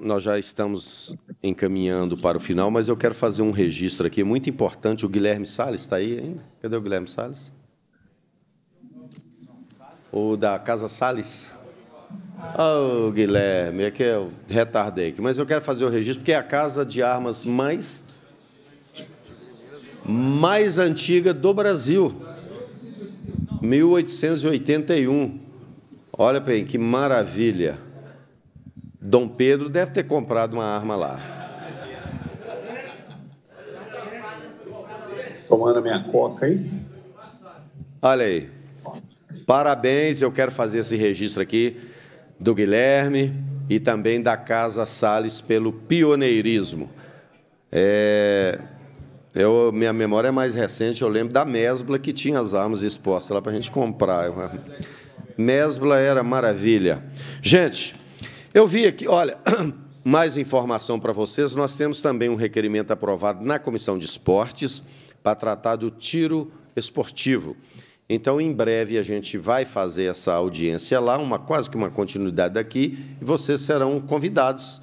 nós já estamos encaminhando para o final, mas eu quero fazer um registro aqui muito importante. O Guilherme Salles está aí ainda? Cadê o Guilherme Salles? O da Casa Salles? Oh, Guilherme, é que eu retardei aqui, mas eu quero fazer o registro porque é a casa de armas mais mais antiga do Brasil. 1881. Olha bem, que maravilha. Dom Pedro deve ter comprado uma arma lá. tomando a minha coca aí. Olha aí. Parabéns, eu quero fazer esse registro aqui do Guilherme e também da Casa Sales pelo pioneirismo. É, eu, minha memória é mais recente, eu lembro da Mesbla que tinha as armas expostas lá para a gente comprar. Mesbla era maravilha. Gente, eu vi aqui, olha, [clears throat] mais informação para vocês. Nós temos também um requerimento aprovado na Comissão de Esportes para tratar do tiro esportivo. Então, em breve, a gente vai fazer essa audiência lá, uma quase que uma continuidade daqui, e vocês serão convidados,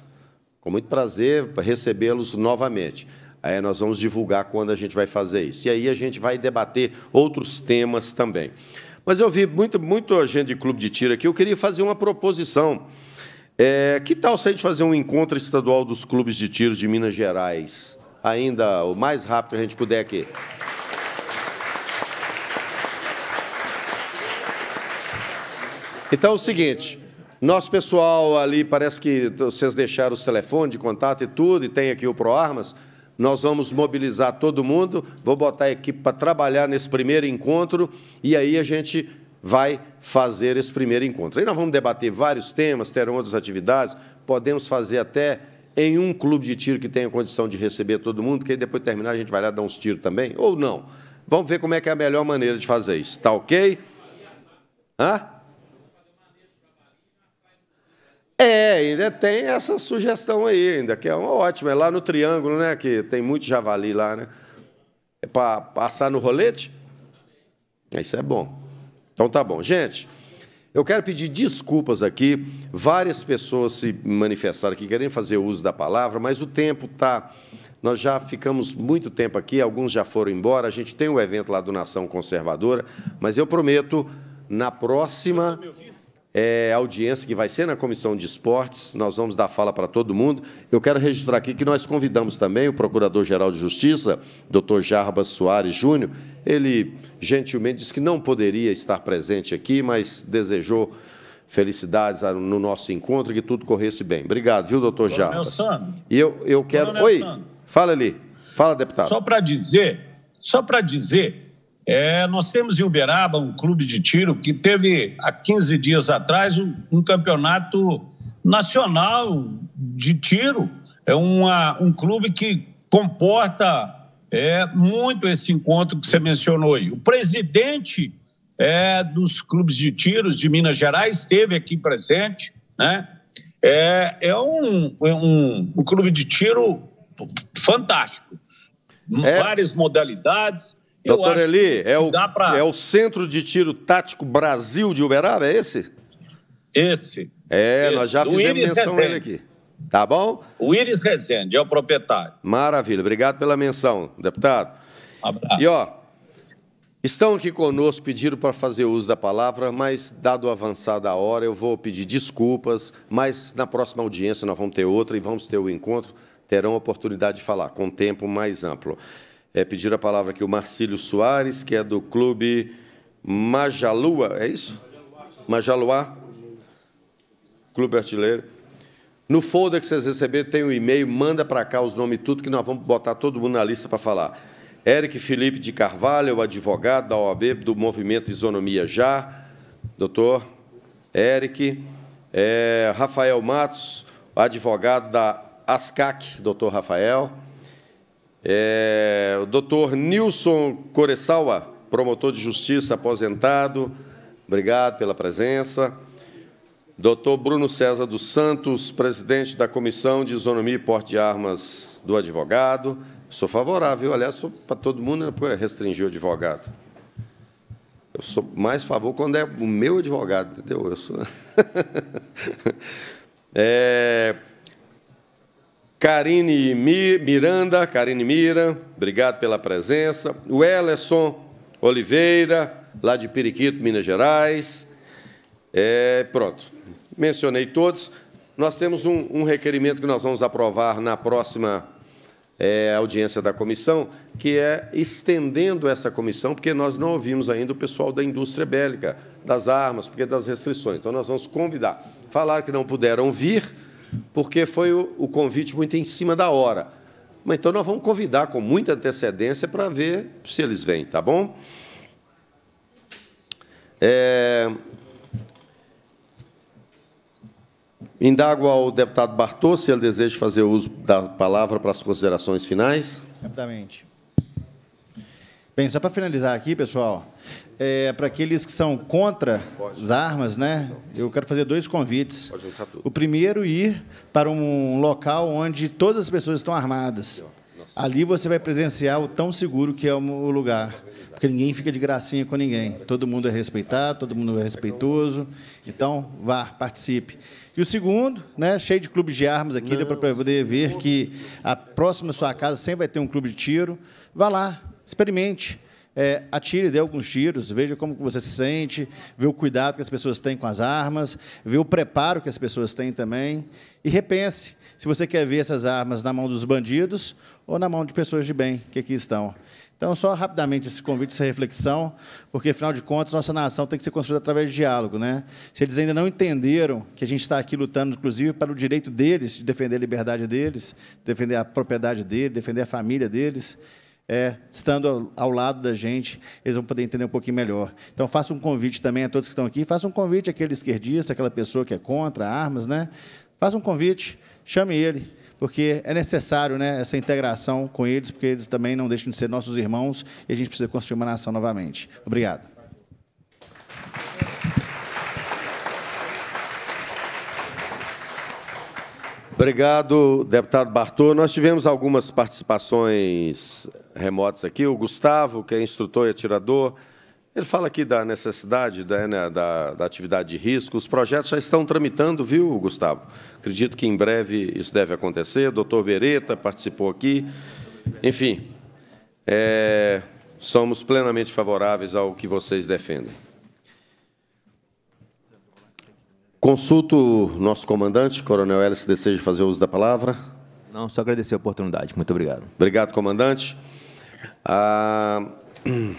com muito prazer, para recebê-los novamente. Aí nós vamos divulgar quando a gente vai fazer isso. E aí a gente vai debater outros temas também. Mas eu vi muito, muito agente de clube de tiro aqui, eu queria fazer uma proposição. É, que tal se a gente fazer um encontro estadual dos clubes de tiro de Minas Gerais? Ainda o mais rápido que a gente puder aqui. Então é o seguinte, nosso pessoal ali, parece que vocês deixaram os telefones de contato e tudo, e tem aqui o ProArmas, nós vamos mobilizar todo mundo, vou botar a equipe para trabalhar nesse primeiro encontro, e aí a gente vai fazer esse primeiro encontro. Aí nós vamos debater vários temas, terão outras atividades, podemos fazer até em um clube de tiro que tenha condição de receber todo mundo, porque depois de terminar a gente vai lá dar uns tiros também, ou não. Vamos ver como é que é a melhor maneira de fazer isso. Tá ok? Hã? É, ainda tem essa sugestão aí, ainda, que é uma ótima. É lá no Triângulo, né? Que tem muito javali lá, né? É para passar no rolete? Isso é bom. Então tá bom. Gente, eu quero pedir desculpas aqui. Várias pessoas se manifestaram aqui, querem fazer uso da palavra, mas o tempo tá. Nós já ficamos muito tempo aqui, alguns já foram embora. A gente tem o um evento lá do Nação Conservadora, mas eu prometo, na próxima é, audiência que vai ser na Comissão de Esportes, nós vamos dar fala para todo mundo. Eu quero registrar aqui que nós convidamos também o Procurador-Geral de Justiça, doutor Jarbas Soares Júnior. Ele gentilmente disse que não poderia estar presente aqui, mas desejou felicidades no nosso encontro, que tudo corresse bem. Obrigado, viu, doutor Jarbas? E eu, eu quero... Oi, fala ali. Fala, deputado. Só para dizer, só para dizer é, nós temos em Uberaba um clube de tiro que teve, há 15 dias atrás, um, um campeonato nacional de tiro. É uma, um clube que comporta é, muito esse encontro que você mencionou aí. O presidente é, dos clubes de tiros de Minas Gerais esteve aqui presente, né? É, é, um, é um, um clube de tiro fantástico. É. Várias modalidades Doutor Eli, é o, pra... é o Centro de Tiro Tático Brasil de Uberaba, é esse? Esse. É, esse. nós já fizemos menção a ele aqui. Tá bom? O Iris Rezende é o proprietário. Maravilha, obrigado pela menção, deputado. abraço. E, ó, estão aqui conosco, pediram para fazer uso da palavra, mas, dado o avançado da hora, eu vou pedir desculpas, mas na próxima audiência nós vamos ter outra e vamos ter o encontro, terão a oportunidade de falar com tempo mais amplo é, pedir a palavra aqui o Marcílio Soares, que é do Clube Majalua, é isso? Majaluá, Clube Artilheiro. No folder que vocês receberam tem o um e-mail, manda para cá os nomes tudo, que nós vamos botar todo mundo na lista para falar. Eric Felipe de Carvalho, advogado da OAB do Movimento Isonomia Já, doutor Eric. É, Rafael Matos, advogado da ASCAC, doutor Rafael. É, o doutor Nilson Coressawa, promotor de justiça aposentado, obrigado pela presença. Doutor Bruno César dos Santos, presidente da Comissão de Isonomia e Porte de Armas do Advogado. Sou favorável, aliás, sou para todo mundo, né? é restringir o advogado. Eu sou mais favor quando é o meu advogado, entendeu? Eu sou. [laughs] é, Karine Miranda, Karine Mira, obrigado pela presença. O Elerson Oliveira, lá de Periquito, Minas Gerais. É, pronto, mencionei todos. Nós temos um, um, requerimento que nós vamos aprovar na próxima é, audiência da comissão, que é estendendo essa comissão, porque nós não ouvimos ainda o pessoal da indústria bélica, das armas, porque das restrições. Então, nós vamos convidar. Falaram que não puderam vir, porque foi o convite muito em cima da hora. Mas então nós vamos convidar com muita antecedência para ver se eles vêm, tá bom? É... Indago ao deputado Bartô se ele deseja fazer uso da palavra para as considerações finais. Rapidamente. Bem, só para finalizar aqui, pessoal, é, para aqueles que são contra Pode. as armas, né? Eu quero fazer dois convites. O primeiro ir para um local onde todas as pessoas estão armadas. Ali você vai presenciar o tão seguro que é o lugar, porque ninguém fica de gracinha com ninguém. Todo mundo é respeitado, todo mundo é respeitoso. Então, vá, participe. E o segundo, né, cheio de clubes de armas aqui, para poder ver que a próxima sua casa sempre vai ter um clube de tiro. Vá lá, experimente é, atire, dê alguns tiros, veja como você se sente, vê o cuidado que as pessoas têm com as armas, vê o preparo que as pessoas têm também, e repense se você quer ver essas armas na mão dos bandidos ou na mão de pessoas de bem que aqui estão. Então, só rapidamente esse convite, essa reflexão, porque, afinal de contas, nossa nação tem que ser construída através de diálogo. Né? Se eles ainda não entenderam que a gente está aqui lutando, inclusive, para o direito deles de defender a liberdade deles, defender a propriedade deles, defender a família deles, é, estando ao lado da gente, eles vão poder entender um pouquinho melhor. Então, faço um convite também a todos que estão aqui, faça um convite àquele esquerdista, aquela pessoa que é contra armas, né? Faça um convite, chame ele, porque é necessário né, essa integração com eles, porque eles também não deixam de ser nossos irmãos e a gente precisa construir uma nação novamente. Obrigado. Obrigado, deputado Bartô. Nós tivemos algumas participações remotos aqui, o Gustavo, que é instrutor e atirador, ele fala aqui da necessidade da, né, da, da, atividade de risco. Os projetos já estão tramitando, viu, Gustavo? Acredito que em breve isso deve acontecer. O doutor Beretta participou aqui. Enfim, é, somos plenamente favoráveis ao que vocês defendem. Consulto nosso comandante, Coronel Ellis, deseja fazer uso da palavra. Não, só agradecer a oportunidade. Muito obrigado. Obrigado, comandante. Ah, [clears throat]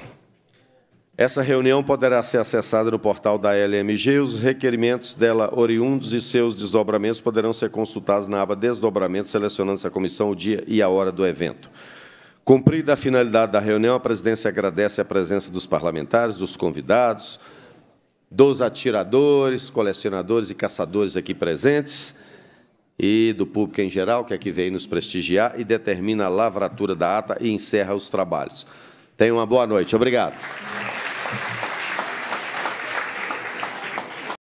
essa reunião poderá ser acessada no portal da LMG. Os requerimentos dela oriundos e seus desdobramentos poderão ser consultados na aba Desdobramentos, selecionando-se a comissão, o dia e a hora do evento. Cumprida a finalidade da reunião, a presidência agradece a presença dos parlamentares, dos convidados, dos atiradores, colecionadores e caçadores aqui presentes e do público em geral, que é que vem nos prestigiar, e determina a lavratura da ata e encerra os trabalhos. Tenha uma boa noite. Obrigado.